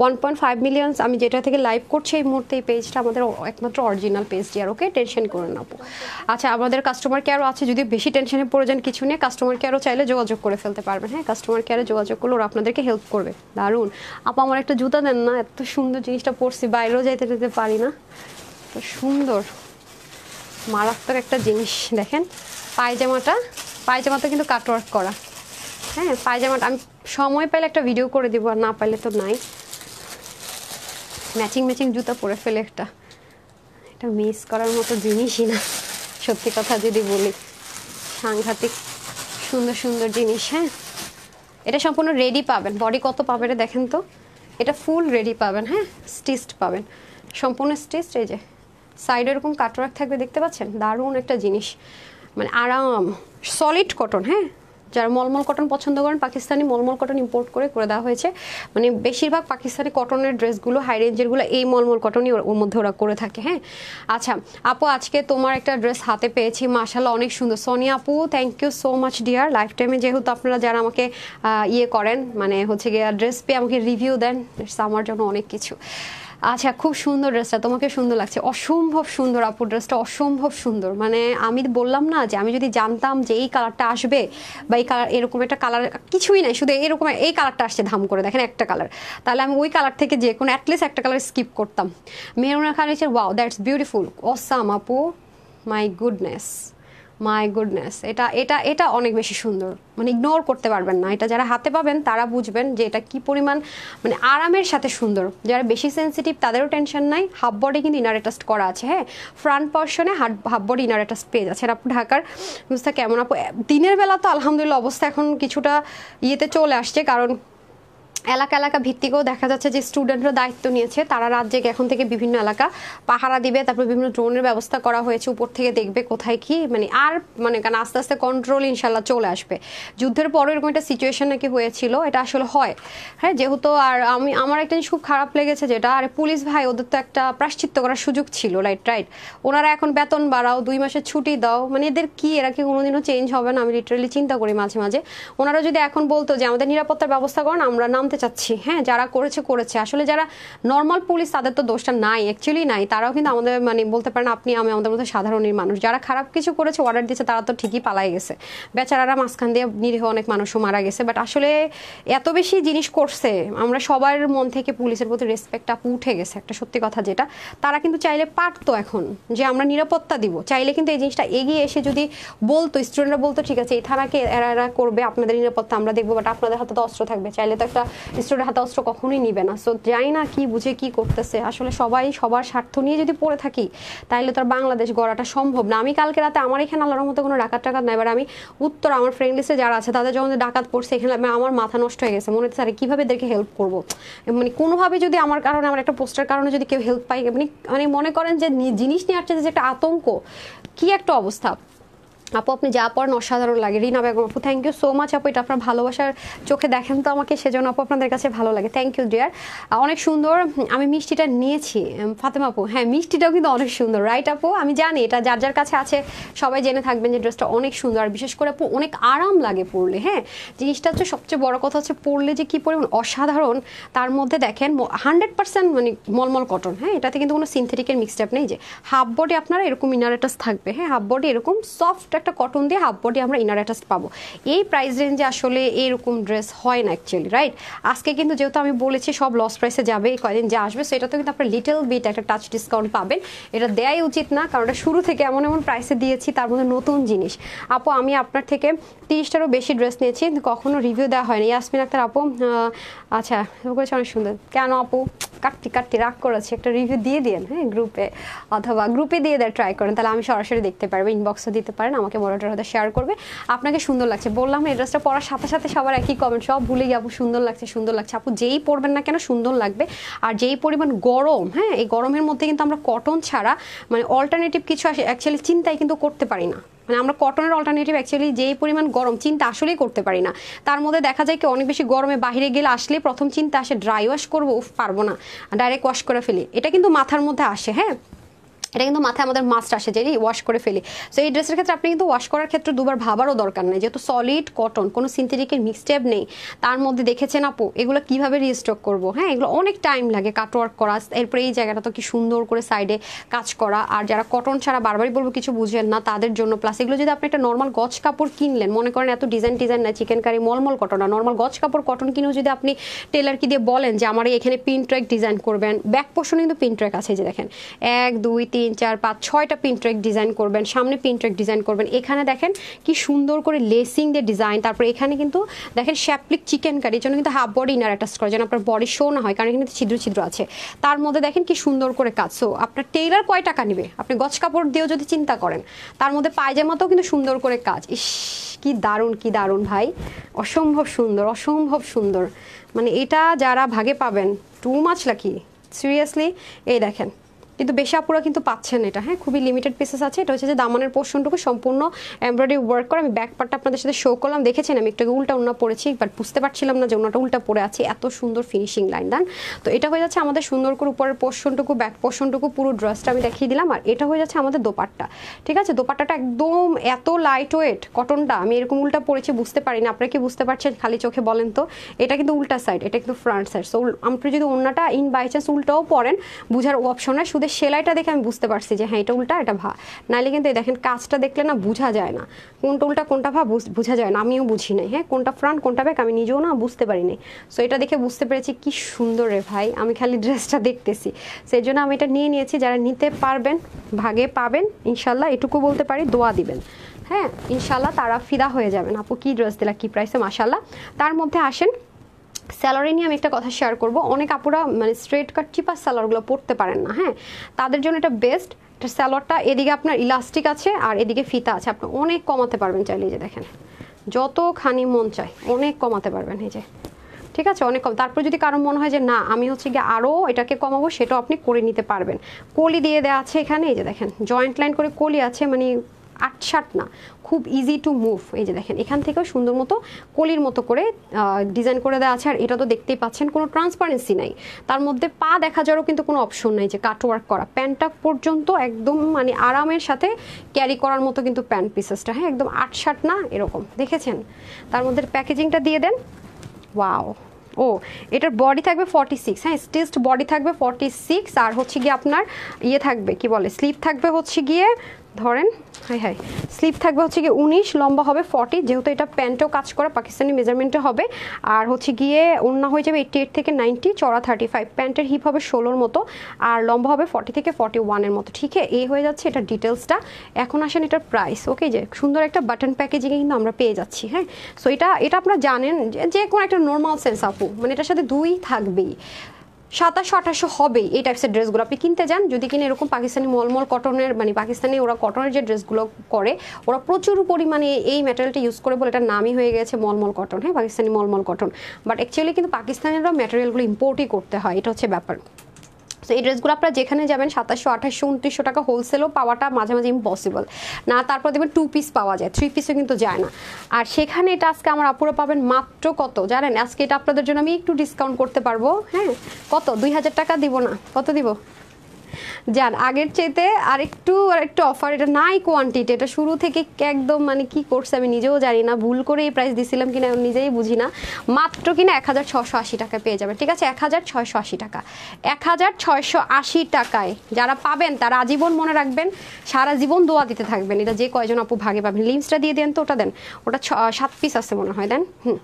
ওয়ান পয়েন্ট ফাইভ মিলিয়নস আমি যেটা থেকে লাইভ করছি এই মুহূর্তে এই পেজটা আমাদের একমাত্র অরিজিনাল পেজ আর ওকে টেনশন করে না আপু আচ্ছা আমাদের কাস্টমার কেয়ারও আছে যদি বেশি টেনশনে পড়ে যান কিছু নিয়ে কাস্টমার কেয়ারও চাইলে যোগাযোগ করে ফেলতে পারবেন হ্যাঁ কাস্টমার কেয়ারে যোগাযোগ করলে ওরা আপনাদেরকে হেল্প করবে দারুণ আপু আমার একটা জুতা দেন না এত সুন্দর জিনিসটা পরছি বাইরেও যাইতে যেতে পারি না সুন্দর মারাত্মক একটা জিনিস দেখেন পায়জামাটা পায়জামাটা কিন্তু কাটওয়ার্ক করা হ্যাঁ পায়জামাটা আমি সময় পেলে একটা ভিডিও করে দিব আর না পাইলে তো নাই ম্যাচিং ম্যাচিং জুতা পরে ফেলে একটা এটা মিস করার মতো জিনিসই না সত্যি কথা যদি বলি সাংঘাতিক সুন্দর সুন্দর জিনিস হ্যাঁ এটা সম্পূর্ণ রেডি পাবেন বডি কত পাবেন দেখেন তো এটা ফুল রেডি পাবেন হ্যাঁ স্টিচড পাবেন সম্পূর্ণ স্টিচড এই যে সাইডে এরকম কাটওয়ার্ক থাকবে দেখতে পাচ্ছেন দারুণ একটা জিনিস মানে আরাম সলিড কটন হ্যাঁ যারা মলমল কটন পছন্দ করেন পাকিস্তানি মলমল কটন ইম্পোর্ট করে করে দেওয়া হয়েছে মানে বেশিরভাগ পাকিস্তানি কটনের ড্রেসগুলো হাই রেঞ্জেরগুলো এই মলমল কটনই ওর মধ্যে ওরা করে থাকে হ্যাঁ আচ্ছা আপু আজকে তোমার একটা ড্রেস হাতে পেয়েছি মাশাল্লাহ অনেক সুন্দর সোনিয়া আপু thank you so much dear life টাইমে যেহেতু আপনারা যারা আমাকে ইয়ে করেন মানে হচ্ছে গিয়ে ড্রেস পেয়ে আমাকে রিভিউ দেন আমার জন্য অনেক কিছু আচ্ছা খুব সুন্দর ড্রেসটা তোমাকে সুন্দর লাগছে অসম্ভব সুন্দর আপু ড্রেসটা অসম্ভব সুন্দর মানে আমি বললাম না যে আমি যদি জানতাম যে এই কালারটা আসবে বা এই কালার এরকম একটা কালার কিছুই নাই শুধু এরকম এই কালারটা আসছে ধাম করে দেখেন একটা কালার তাহলে আমি ওই কালার থেকে যে কোনো অ্যাটলিস্ট একটা কালার স্কিপ করতাম Meruna Khan wow that's beautiful awesome আপু মাই গুডনেস মাই গুডনেস এটা এটা এটা অনেক বেশি সুন্দর মানে ইগনোর করতে পারবেন না এটা যারা হাতে পাবেন তারা বুঝবেন যে এটা কি পরিমাণ মানে আরামের সাথে সুন্দর যারা বেশি সেন্সিটিভ তাদেরও টেনশন নাই হাফ বডি কিন্তু ইনার অ্যাটাস্ট করা আছে হ্যাঁ ফ্রন্ট পর্শনে হাফ বডি ইনার অ্যাটাস্ট পেয়ে যাচ্ছে আপু ঢাকার বুঝতে কেমন আপু দিনের বেলা তো আলহামদুলিল্লাহ অবস্থা এখন কিছুটা ইয়েতে চলে আসছে কারণ এলাকা এলাকা ভিত্তিকেও দেখা যাচ্ছে যে স্টুডেন্টরা দায়িত্ব নিয়েছে তারা রাত জেগে এখন থেকে বিভিন্ন এলাকা পাহারা দিবে তারপর বিভিন্ন ড্রোনের ব্যবস্থা করা হয়েছে উপর থেকে দেখবে কোথায় কি মানে আর মানে কারণ আস্তে আস্তে কন্ট্রোল ইনশাল্লাহ চলে আসবে যুদ্ধের পরও এরকম একটা সিচুয়েশন নাকি হয়েছিল এটা আসলে হয় হ্যাঁ যেহেতু আর আমি আমার একটা জিনিস খুব খারাপ লেগেছে যেটা আর পুলিশ ভাই ওদের তো একটা প্রাশ্চিত্য করার সুযোগ ছিল রাইট রাইট ওনারা এখন বেতন বাড়াও দুই মাসের ছুটি দাও মানে এদের কি এরা কি কোনোদিনও চেঞ্জ হবে না আমি লিটারালি চিন্তা করি মাঝে মাঝে ওনারা যদি এখন বলতো যে আমাদের নিরাপত্তার ব্যবস্থা করেন আমরা নামতে বলতে চাচ্ছি হ্যাঁ যারা করেছে করেছে আসলে যারা নর্মাল পুলিশ তাদের তো দোষটা নাই অ্যাকচুয়ালি নাই তারাও কিন্তু আমাদের মানে বলতে পারেন আপনি আমি আমাদের মধ্যে সাধারণের মানুষ যারা খারাপ কিছু করেছে অর্ডার দিয়েছে তারা তো ঠিকই পালাই গেছে বেচারারা মাঝখান দিয়ে নিরীহ অনেক মানুষও মারা গেছে বাট আসলে এত বেশি জিনিস করছে আমরা সবার মন থেকে পুলিশের প্রতি রেসপেক্টটা উঠে গেছে একটা সত্যি কথা যেটা তারা কিন্তু চাইলে পারতো এখন যে আমরা নিরাপত্তা দিব চাইলে কিন্তু এই জিনিসটা এগিয়ে এসে যদি বলতো স্টুডেন্টরা বলতো ঠিক আছে এই থানাকে এরা এরা করবে আপনাদের নিরাপত্তা আমরা দেখবো বাট আপনাদের হাতে তো অস্ত্র থাকবে চাইলে তো একটা স্টুডেন্ট হাতে অস্ত্র কখনোই নিবে না সো জানি না কি বুঝে কি করতেছে আসলে সবাই সবার স্বার্থ নিয়ে যদি পড়ে থাকি তাহলে তার বাংলাদেশ গড়াটা সম্ভব না আমি কালকে রাতে আমার এখানে আল্লাহর মতো কোনো ডাকাত টাকাত নাই এবার আমি উত্তর আমার ফ্রেন্ড লিস্টে যারা আছে তাদের যখন ডাকাত পড়ছে এখানে আমার মাথা নষ্ট হয়ে গেছে মনে হচ্ছে আরে কীভাবে এদেরকে হেল্প করবো মানে কোনোভাবে যদি আমার কারণে আমার একটা পোস্টের কারণে যদি কেউ হেল্প পাই মানে মানে মনে করেন যে জিনিস নিয়ে আসছে যে একটা আতঙ্ক কি একটা অবস্থা আপু আপনি যা পড়েন অসাধারণ লাগে রিনা বেগম আপু থ্যাংক ইউ সো মাচ আপু এটা আপনার ভালোবাসার চোখে দেখেন তো আমাকে সেজন্য আপু আপনাদের কাছে ভালো লাগে থ্যাংক ইউ ডিয়ার অনেক সুন্দর আমি মিষ্টিটা নিয়েছি ফাতেমা আপু হ্যাঁ মিষ্টিটাও কিন্তু অনেক সুন্দর রাইট আপু আমি জানি এটা যার যার কাছে আছে সবাই জেনে থাকবেন যে ড্রেসটা অনেক সুন্দর আর বিশেষ করে আপু অনেক আরাম লাগে পরলে হ্যাঁ জিনিসটা হচ্ছে সবচেয়ে বড় কথা হচ্ছে পরলে যে কী পরিমাণ অসাধারণ তার মধ্যে দেখেন হান্ড্রেড পার্সেন্ট মানে মলমল কটন হ্যাঁ এটাতে কিন্তু কোনো সিনথেটিকের মিক্সড আপ নেই যে হাফ বডি আপনার এরকম ইনারেটাস থাকবে হ্যাঁ হাফ বডি এরকম সফট একটা কটন দিয়ে হাফ বডি আমরা ইনার অ্যাটাচ পাবো এই প্রাইস রেঞ্জে আসলে এরকম ড্রেস হয় না অ্যাকচুয়ালি রাইট আজকে কিন্তু যেহেতু আমি বলেছি সব লস প্রাইসে যাবে এই কয়দিন যে আসবে সেটাতে কিন্তু আপনার লিটল বিট একটা টাচ ডিসকাউন্ট পাবেন এটা দেয়াই উচিত না কারণ এটা শুরু থেকে এমন এমন প্রাইসে দিয়েছি তার মধ্যে নতুন জিনিস আপু আমি আপনার থেকে তিরিশটারও বেশি ড্রেস নিয়েছি কখনো রিভিউ দেওয়া হয়নি ইয়াসমিন আক্তার আপু আচ্ছা করেছে অনেক সুন্দর কেন আপু কাটতি কাটতি রাগ করেছে একটা রিভিউ হ্যাঁ, দিয়ে দেন হ্যাঁ গ্রুপে অথবা গ্রুপে দিয়ে দেয় ট্রাই করেন তাহলে আমি সরাসরি দেখতে পারবো ইনবক্সও দিতে পারেন আমার আমাকে মডারেটর হতে শেয়ার করবে আপনাকে সুন্দর লাগছে বললাম এই ড্রেসটা সাথে সাথে সবার একই কমেন্ট সব ভুলে যাবো সুন্দর লাগছে সুন্দর লাগছে আপু যেই পড়বেন না কেন সুন্দর লাগবে আর যেই পরিমাণ গরম হ্যাঁ এই গরমের মধ্যে কিন্তু আমরা কটন ছাড়া মানে অল্টারনেটিভ কিছু অ্যাকচুয়ালি চিন্তাই কিন্তু করতে পারি না মানে আমরা কটনের অল্টারনেটিভ অ্যাকচুয়ালি যেই পরিমাণ গরম চিন্তা আসলেই করতে পারি না তার মধ্যে দেখা যায় কি অনেক বেশি গরমে বাহিরে গেলে আসলে প্রথম চিন্তা আসে ড্রাই ওয়াশ করবো পারবো না ডাইরেক্ট ওয়াশ করে ফেলি এটা কিন্তু মাথার মধ্যে আসে হ্যাঁ এটা কিন্তু মাথায় আমাদের মাস্ট আসে যে ওয়াশ করে ফেলি সো এই ড্রেসের ক্ষেত্রে আপনি কিন্তু ওয়াশ করার ক্ষেত্রে দুবার ভাবারও দরকার নেই যেহেতু সলিড কটন কোনো সিনথেটিকের মিক্সটেপ নেই তার মধ্যে দেখেছেন আপু এগুলো কিভাবে রিস্টক করব হ্যাঁ এগুলো অনেক টাইম লাগে কাটওয়ার্ক করা এরপরে এই জায়গাটা তো কি সুন্দর করে সাইডে কাজ করা আর যারা কটন ছাড়া বারবারই বলবো কিছু বুঝেন না তাদের জন্য প্লাস এগুলো যদি আপনি একটা নর্মাল গজ কাপড় কিনলেন মনে করেন এত ডিজাইন ডিজাইন নাই চিকেন কারি মলমল কটন আর নর্মাল গজ কাপড় কটন কিনেও যদি আপনি টেলারকে দিয়ে বলেন যে আমার এখানে পিন ট্র্যাক ডিজাইন করবেন ব্যাক পোর্শন কিন্তু পিন ট্র্যাক আছে যে দেখেন এক দুই তিন তিন চার পাঁচ ছয়টা পিনট্রেক ডিজাইন করবেন সামনে পিনট্রেক ডিজাইন করবেন এখানে দেখেন কি সুন্দর করে লেসিং দিয়ে ডিজাইন তারপর এখানে কিন্তু দেখেন শ্যাপলিক চিকেন কারি জন্য কিন্তু হাফ বডি ইনার অ্যাটাচ করে যেন আপনার বডি শো না হয় কারণ এখানে ছিদ্র ছিদ্র আছে তার মধ্যে দেখেন কি সুন্দর করে কাজ সো আপনার টেইলার কয় টাকা নেবে আপনি গছ কাপড় দিয়েও যদি চিন্তা করেন তার মধ্যে পায়জামাতেও কিন্তু সুন্দর করে কাজ ইস কি দারুণ কি দারুণ ভাই অসম্ভব সুন্দর অসম্ভব সুন্দর মানে এটা যারা ভাগে পাবেন টু মাছ লাকি সিরিয়াসলি এই দেখেন কিন্তু বেশি আপুরা কিন্তু পাচ্ছেন এটা হ্যাঁ খুবই লিমিটেড পিসেস আছে এটা হচ্ছে যে দামনের পোর্শনটুকু সম্পূর্ণ এমব্রয়ডারি ওয়ার্ক করা আমি ব্যাক পার্টটা আপনাদের সাথে শো করলাম দেখেছেন আমি একটু উল্টা উন্না পড়েছি বাট বুঝতে পারছিলাম না যে ওনাটা উল্টা পড়ে আছে এত সুন্দর ফিনিশিং লাইন দান তো এটা হয়ে যাচ্ছে আমাদের সুন্দর করে উপরের পোর্শনটুকু ব্যাক পোর্শনটুকু পুরো ড্রেসটা আমি দেখিয়ে দিলাম আর এটা হয়ে যাচ্ছে আমাদের দোপাট্টা ঠিক আছে দোপাট্টাটা একদম এত লাইট ওয়েট কটনটা আমি এরকম উল্টা পড়েছি বুঝতে পারি না আপনারা কি বুঝতে পারছেন খালি চোখে বলেন তো এটা কিন্তু উল্টা সাইড এটা কিন্তু ফ্রন্ট সাইড সো আপনি যদি ওনাটা ইন বাই চান্স উল্টাও পড়েন বুঝার অপশন হয় শুধু ওদের সেলাইটা দেখে আমি বুঝতে পারছি যে হ্যাঁ এটা উল্টা এটা ভা নাহলে কিন্তু দেখেন কাজটা দেখলে না বোঝা যায় না কোনটা উল্টা কোনটা ভা বোঝা যায় না আমিও বুঝি নাই হ্যাঁ কোনটা ফ্রন্ট কোনটা ব্যাক আমি নিজেও না বুঝতে পারি নি সো এটা দেখে বুঝতে পেরেছি কি সুন্দর রে ভাই আমি খালি ড্রেসটা দেখতেছি সেই জন্য আমি এটা নিয়ে নিয়েছি যারা নিতে পারবেন ভাগে পাবেন ইনশাল্লাহ এটুকু বলতে পারি দোয়া দিবেন হ্যাঁ ইনশাল্লাহ তারা ফিদা হয়ে যাবেন আপু কী ড্রেস দিলা কী প্রাইসে মাসাল্লাহ তার মধ্যে আসেন স্যালারি নিয়ে আমি একটা কথা শেয়ার করব অনেক আপুরা মানে স্ট্রেট কাট চিপার স্যালারগুলো পড়তে পারেন না হ্যাঁ তাদের জন্য এটা বেস্ট এটা স্যালোয়ারটা এদিকে আপনার ইলাস্টিক আছে আর এদিকে ফিতা আছে আপনি অনেক কমাতে পারবেন চাইলে যে দেখেন যতখানি মন চায় অনেক কমাতে পারবেন এই যে ঠিক আছে অনেক কম তারপর যদি কারো মনে হয় যে না আমি হচ্ছে গিয়ে আরও এটাকে কমাবো সেটাও আপনি করে নিতে পারবেন কলি দিয়ে দেওয়া আছে এখানে এই যে দেখেন জয়েন্ট লাইন করে কলি আছে মানে আটসাট না খুব ইজি টু মুভ এই যে দেখেন এখান থেকেও সুন্দর মতো কলির মতো করে ডিজাইন করে দেওয়া আছে আর এটা তো দেখতেই পাচ্ছেন কোনো ট্রান্সপারেন্সি নাই তার মধ্যে পা দেখা যাওয়ারও কিন্তু কোনো অপশন নাই যে কাটওয়ার্ক করা প্যান্টটা পর্যন্ত একদম মানে আরামের সাথে ক্যারি করার মতো কিন্তু প্যান্ট পিসেসটা হ্যাঁ একদম আটসাট না এরকম দেখেছেন তার মধ্যে প্যাকেজিংটা দিয়ে দেন ওয়াও ও এটার বডি থাকবে ফর্টি সিক্স হ্যাঁ স্টিচড বডি থাকবে ফর্টি সিক্স আর হচ্ছে গিয়ে আপনার ইয়ে থাকবে কি বলে স্লিপ থাকবে হচ্ছে গিয়ে ধরেন হাই হাই স্লিপ থাকবে হচ্ছে গিয়ে উনিশ লম্বা হবে ফর্টি যেহেতু এটা প্যান্টও কাজ করা পাকিস্তানি মেজারমেন্টে হবে আর হচ্ছে গিয়ে অন্য হয়ে যাবে এইটি এইট থেকে নাইনটি চড়া থার্টি ফাইভ প্যান্টের হিপ হবে ষোলোর মতো আর লম্বা হবে ফর্টি থেকে ফর্টি ওয়ানের মতো ঠিক আছে এই হয়ে যাচ্ছে এটা ডিটেলসটা এখন আসেন এটার প্রাইস ওকে যে সুন্দর একটা বাটন প্যাকেজিংয়ে কিন্তু আমরা পেয়ে যাচ্ছি হ্যাঁ সো এটা এটা আপনারা জানেন যে কোনো একটা নর্মাল সেন্স আপু মানে এটার সাথে দুই থাকবেই সাতাশো আঠাশো হবেই এই টাইপসের ড্রেসগুলো আপনি কিনতে যান যদি কিনে এরকম পাকিস্তানি মলমল কটনের মানে পাকিস্তানি ওরা কটনের যে ড্রেসগুলো করে ওরা প্রচুর পরিমাণে এই ম্যাটেরিয়ালটা ইউজ করে বলে এটা নামই হয়ে গেছে মলমল কটন হ্যাঁ পাকিস্তানি মলমল কটন বাট অ্যাকচুয়ালি কিন্তু পাকিস্তানেরও ম্যাটেরিয়ালগুলো ইম্পোর্টই করতে হয় এটা হচ্ছে ব্যাপার সো এই ড্রেসগুলো আপনারা যেখানে যাবেন সাতাশশো আঠাশশো উনত্রিশশো টাকা হোলসেলও পাওয়াটা মাঝে মাঝে ইম্পসিবল না তারপর দেখবেন টু পিস পাওয়া যায় থ্রি পিসও কিন্তু যায় না আর সেখানে এটা আজকে আমার আপুরা পাবেন মাত্র কত জানেন আজকে এটা আপনাদের জন্য আমি একটু ডিসকাউন্ট করতে পারবো হ্যাঁ কত দুই হাজার টাকা দিব না কত দিব যান আগের চাইতে আর একটু আর একটু অফার এটা নাই কোয়ান্টিটি এটা শুরু থেকে একদম মানে কি করছে আমি নিজেও জানি না ভুল করে এই প্রাইস দিছিলাম কিনা আমি নিজেই বুঝি না মাত্র কিনা এক হাজার ছশো আশি টাকা পেয়ে যাবে ঠিক আছে এক হাজার আশি টাকা এক হাজার ছয়শো আশি টাকায় যারা পাবেন তারা আজীবন মনে রাখবেন সারা জীবন দোয়া দিতে থাকবেন এটা যে কয়জন আপু ভাগে পাবেন লিমসটা দিয়ে দেন তো ওটা দেন ওটা সাত পিস আছে মনে হয় দেন হুম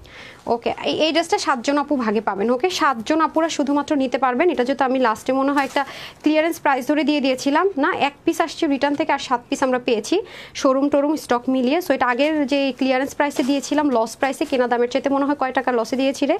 ওকে এই ড্রেসটা সাতজন আপু ভাগে পাবেন ওকে সাতজন আপুরা শুধুমাত্র নিতে পারবেন এটা যেহেতু আমি লাস্টে মনে হয় একটা ক্লিয়ারেন্স প্রাইস ধরে দিয়ে দিয়েছিলাম না এক পিস আসছে রিটার্ন থেকে আর সাত পিস আমরা পেয়েছি শোরুম টোরুম স্টক মিলিয়ে সো এটা আগের যে ক্লিয়ারেন্স প্রাইসে দিয়েছিলাম লস প্রাইসে কেনা দামের চাইতে মনে হয় কয় টাকা লসে দিয়েছি রে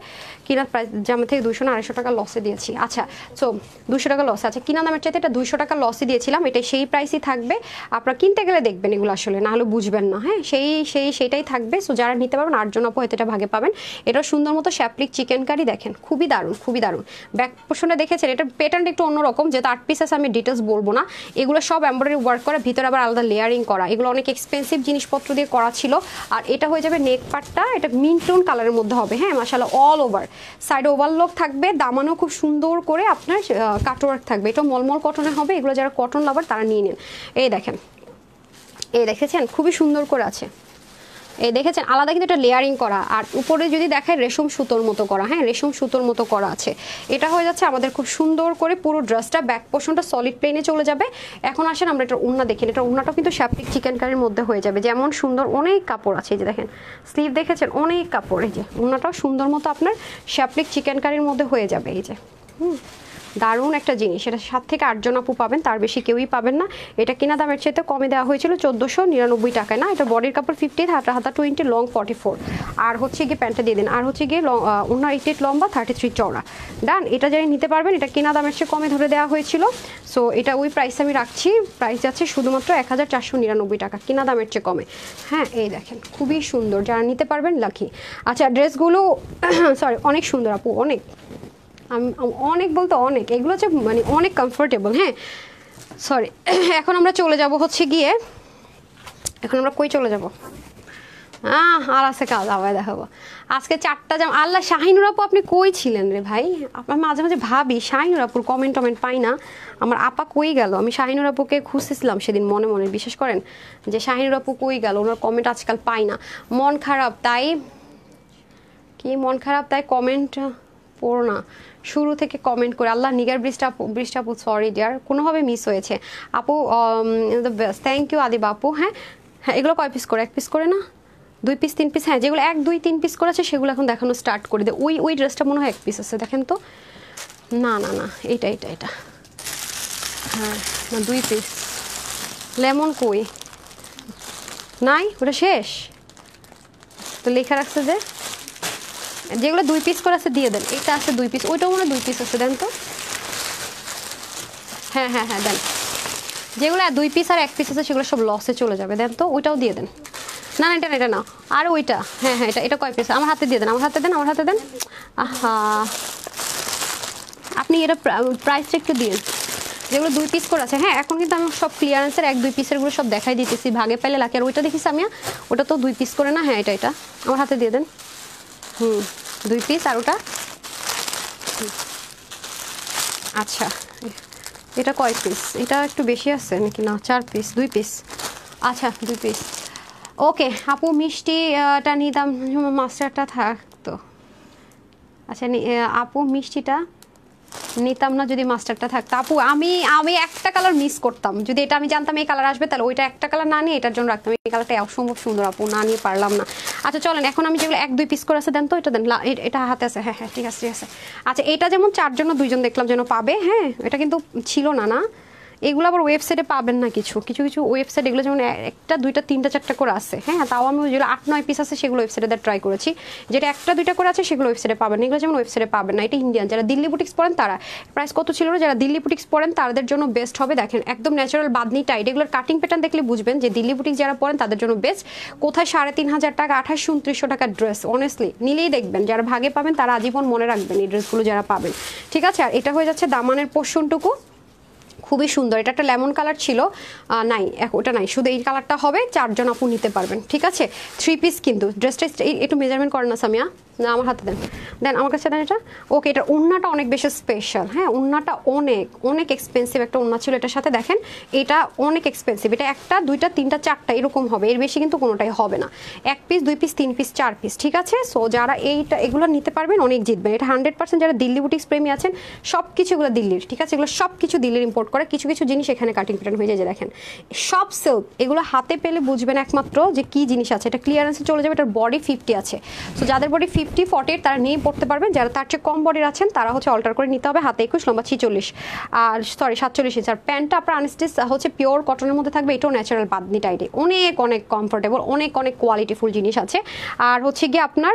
কেনার প্রাইস জামা থেকে দুশো না আড়াইশো টাকা লসে দিয়েছি আচ্ছা সো দুশো টাকা লস আছে কিনা দামের চাইতে এটা দুশো টাকা লসে দিয়েছিলাম এটা সেই প্রাইসই থাকবে আপনারা কিনতে গেলে দেখবেন এগুলো আসলে না হলে বুঝবেন না হ্যাঁ সেই সেই সেটাই থাকবে সো যারা নিতে পারবেন আটজন আপু হয়তো এটা ভাগে পাবেন এটা সুন্দর মতো শ্যাপলিক চিকেন কারি দেখেন খুবই দারুণ খুবই দারুণ ব্যাক পোর্শনে দেখেছেন এটা প্যাটার্ন একটু অন্যরকম যেহেতু আট পিস আছে আমি ডিটেলস বলবো না এগুলো সব এমব্রয়ডারি ওয়ার্ক করা ভিতরে আবার আলাদা লেয়ারিং করা এগুলো অনেক এক্সপেন্সিভ জিনিসপত্র দিয়ে করা ছিল আর এটা হয়ে যাবে নেক পার্টটা এটা মিনটোন কালারের মধ্যে হবে হ্যাঁ মাসাল অল ওভার সাইড ওভারলক থাকবে দামানো খুব সুন্দর করে আপনার কাটওয়ার্ক থাকবে এটা মলমল কটনে হবে এগুলো যারা কটন লাভার তারা নিয়ে নেন এই দেখেন এই দেখেছেন খুবই সুন্দর করে আছে দেখেছেন আলাদা কিন্তু এটা লেয়ারিং করা আর উপরে যদি দেখেন রেশম সুতোর মতো করা হ্যাঁ রেশম সুতোর মতো করা আছে এটা হয়ে যাচ্ছে আমাদের খুব সুন্দর করে পুরো ড্রেসটা ব্যাক পোর্শনটা সলিড প্লেনে চলে যাবে এখন আসেন আমরা এটা উন্না দেখেন এটা উন্নাটাও কিন্তু শ্যাপটিক চিকেন কারির মধ্যে হয়ে যাবে যেমন সুন্দর অনেক কাপড় আছে এই যে দেখেন স্লিভ দেখেছেন অনেক কাপড় এই যে উন্নাটাও সুন্দর মতো আপনার শ্যাপটিক চিকেন কারির মধ্যে হয়ে যাবে এই যে হুম দারুণ একটা জিনিস এটা সাত থেকে আটজন আপু পাবেন তার বেশি কেউই পাবেন না এটা কিনা দামের চাইতে কমে দেওয়া হয়েছিল চোদ্দোশো নিরানব্বই টাকায় না এটা বডির কাপড় ফিফটি হাতা হাতা টোয়েন্টি লং ফর্টি ফোর আর হচ্ছে গিয়ে প্যান্টটা দিয়ে দিন আর হচ্ছে গিয়ে লং ওনার এইট লম্বা থার্টি থ্রি চওড়া ডান এটা যাই নিতে পারবেন এটা কেনা দামের চেয়ে কমে ধরে দেওয়া হয়েছিল সো এটা ওই প্রাইস আমি রাখছি প্রাইস যাচ্ছে শুধুমাত্র এক হাজার চারশো নিরানব্বই টাকা কেনা দামের চেয়ে কমে হ্যাঁ এই দেখেন খুবই সুন্দর যারা নিতে পারবেন লাকি আচ্ছা ড্রেসগুলো সরি অনেক সুন্দর আপু অনেক আমি অনেক বলতে অনেক এগুলো হচ্ছে মানে অনেক কমফোর্টেবল হ্যাঁ সরি এখন আমরা চলে যাব হচ্ছে গিয়ে এখন আমরা কই চলে যাব আর আছে কাজ আবার দেখাবো আজকে চারটা যেমন আল্লাহ শাহিনুর আপু আপনি কই ছিলেন রে ভাই আপনার মাঝে মাঝে ভাবি শাহিনুর আপুর কমেন্ট টমেন্ট পাই না আমার আপা কই গেল আমি শাহিনুর আপুকে খুঁজতেছিলাম সেদিন মনে মনে বিশ্বাস করেন যে শাহিনুর আপু কই গেল ওনার কমেন্ট আজকাল পাই না মন খারাপ তাই কি মন খারাপ তাই কমেন্ট পড়ো না শুরু থেকে কমেন্ট করে আল্লাহ নিগার বৃষ্টা বৃষ্টা আপু সরি ডিয়ার কোনোভাবে মিস হয়েছে আপু the best thank you Adib আপু হ্যাঁ হ্যাঁ এগুলো কয় পিস করে এক পিস করে না দুই পিস তিন পিস হ্যাঁ যেগুলো এক দুই তিন পিস করে আছে সেগুলো এখন দেখানো স্টার্ট করে দেয় ওই ওই ড্রেসটা মনে হয় এক পিস আছে দেখেন তো না না না এটা এটা এটা হ্যাঁ না দুই পিস লেমন কই নাই ওটা শেষ তো লেখা রাখছে যে যেগুলো দুই পিস করে আছে দিয়ে দেন এটা আছে দুই পিস ওইটাও মনে দুই পিস আছে দেন তো হ্যাঁ হ্যাঁ হ্যাঁ দেন যেগুলো দুই পিস আর এক পিস আছে সেগুলো সব লসে চলে যাবে দেন তো ওইটাও দিয়ে দেন না না এটা না এটা না আর ওইটা হ্যাঁ হ্যাঁ এটা এটা কয় পিস আমার হাতে দিয়ে দেন আমার হাতে দেন আমার হাতে দেন আহা আপনি এটা প্রাইসটা একটু দিয়ে যেগুলো দুই পিস করে আছে হ্যাঁ এখন কিন্তু আমি সব ক্লিয়ারেন্সের এক দুই পিসেরগুলো সব দেখাই দিতেছি ভাগে পেলে লাগে আর ওইটা দেখিস আমি ওটা তো দুই পিস করে না হ্যাঁ এটা এটা আমার হাতে দিয়ে দেন হুম দুই পিস আর ওটা আচ্ছা এটা কয় পিস এটা একটু বেশি আছে নাকি না চার পিস দুই পিস আচ্ছা দুই পিস ওকে আপু মিষ্টিটা নিতাম মাস্টারটা থাকতো আচ্ছা আপু মিষ্টিটা নিতাম না যদি মাস্টারটা থাকতো আপু আমি আমি একটা কালার মিস করতাম যদি এটা আমি জানতাম এই কালার আসবে তাহলে ওইটা একটা কালার না নিয়ে এটার জন্য রাখতাম এই কালারটা অসম্ভব সুন্দর আপু না নিয়ে পারলাম না আচ্ছা চলেন এখন আমি যেগুলো এক দুই পিস করে আছে দেন তো এটা দেন এটা হাতে আছে হ্যাঁ হ্যাঁ ঠিক আছে ঠিক আছে আচ্ছা এটা যেমন চারজন দুইজন দেখলাম যেন পাবে হ্যাঁ এটা কিন্তু ছিল না না এগুলো আবার ওয়েবসাইটে পাবেন না কিছু কিছু কিছু ওয়েবসাইট এগুলো যেমন একটা দুইটা তিনটা চারটা করে আছে হ্যাঁ তাও আমি যেগুলো আট নয় পিস আছে সেগুলো ওয়েবসাইটে ট্রাই করেছি যেটা একটা দুইটা করে আছে সেগুলো ওয়েবসাইটে পাবেন এগুলো যেমন ওয়েবসাইটে পাবেন না এটা ইন্ডিয়ান যারা দিল্লি বুটিক্স পড়েন তারা প্রাইস কত ছিল যারা দিল্লি বুটিক্স পড়েন তাদের জন্য বেস্ট হবে দেখেন একদম ন্যাচারাল বাদনি টাইট এগুলোর কাটিং প্যাটার্ন দেখলে বুঝবেন যে দিল্লি বুটিক্স যারা পড়েন তাদের জন্য বেস্ট কোথায় সাড়ে তিন হাজার টাকা আঠাশ উনত্রিশশো টাকার ড্রেস অনেস্টলি নিলেই দেখবেন যারা ভাগে পাবেন তারা আজীবন মনে রাখবেন এই ড্রেসগুলো যারা পাবেন ঠিক আছে আর এটা হয়ে যাচ্ছে দামানের পোষণটুকু খুবই সুন্দর এটা একটা লেমন কালার ছিল নাই ওটা নাই শুধু এই কালারটা হবে চারজন আপু নিতে পারবেন ঠিক আছে থ্রি পিস কিন্তু ড্রেসটা একটু মেজারমেন্ট করেন না সামিয়া না আমার হাতে দেন দেন আমার কাছে দেন এটা ওকে এটা উন্নাটা অনেক বেশি স্পেশাল হ্যাঁ উন্নাটা অনেক অনেক এক্সপেন্সিভ একটা উন্না ছিল এটার সাথে দেখেন এটা অনেক এক্সপেন্সিভ এটা একটা দুইটা তিনটা চারটা এরকম হবে এর বেশি কিন্তু কোনোটাই হবে না এক পিস দুই পিস তিন পিস চার পিস ঠিক আছে সো যারা এইটা এগুলো নিতে পারবেন অনেক জিতবেন এটা হান্ড্রেড পার্সেন্ট যারা দিল্লি বুটিক্স প্রেমী আছেন সব কিছু এগুলো দিল্লির ঠিক আছে এগুলো সব কিছু দিল্লির ইম্পোর্ট করে কিছু কিছু জিনিস এখানে কাটিং প্যাটার্ন হয়ে যায় দেখেন সব সিল্ক এগুলো হাতে পেলে বুঝবেন একমাত্র যে কি জিনিস আছে এটা ক্লিয়ারেন্সে চলে যাবে এটার বডি ফিফটি আছে সো যাদের বডি ফিফটি ফর্টির তারা নিয়ে পড়তে পারবেন যারা তার চেয়ে কম বডির আছেন তারা হচ্ছে অল্টার করে নিতে হবে হাতে একুশ লম্বা ছিচল্লিশ আর সরি সাতচল্লিশ ইঞ্চ আর প্যান্টটা আপনার আনস্টিচ হচ্ছে পিওর কটনের মধ্যে থাকবে এটাও ন্যাচারাল বাদনি টাইটে অনেক অনেক কমফোর্টেবল অনেক অনেক কোয়ালিটিফুল জিনিস আছে আর হচ্ছে গিয়ে আপনার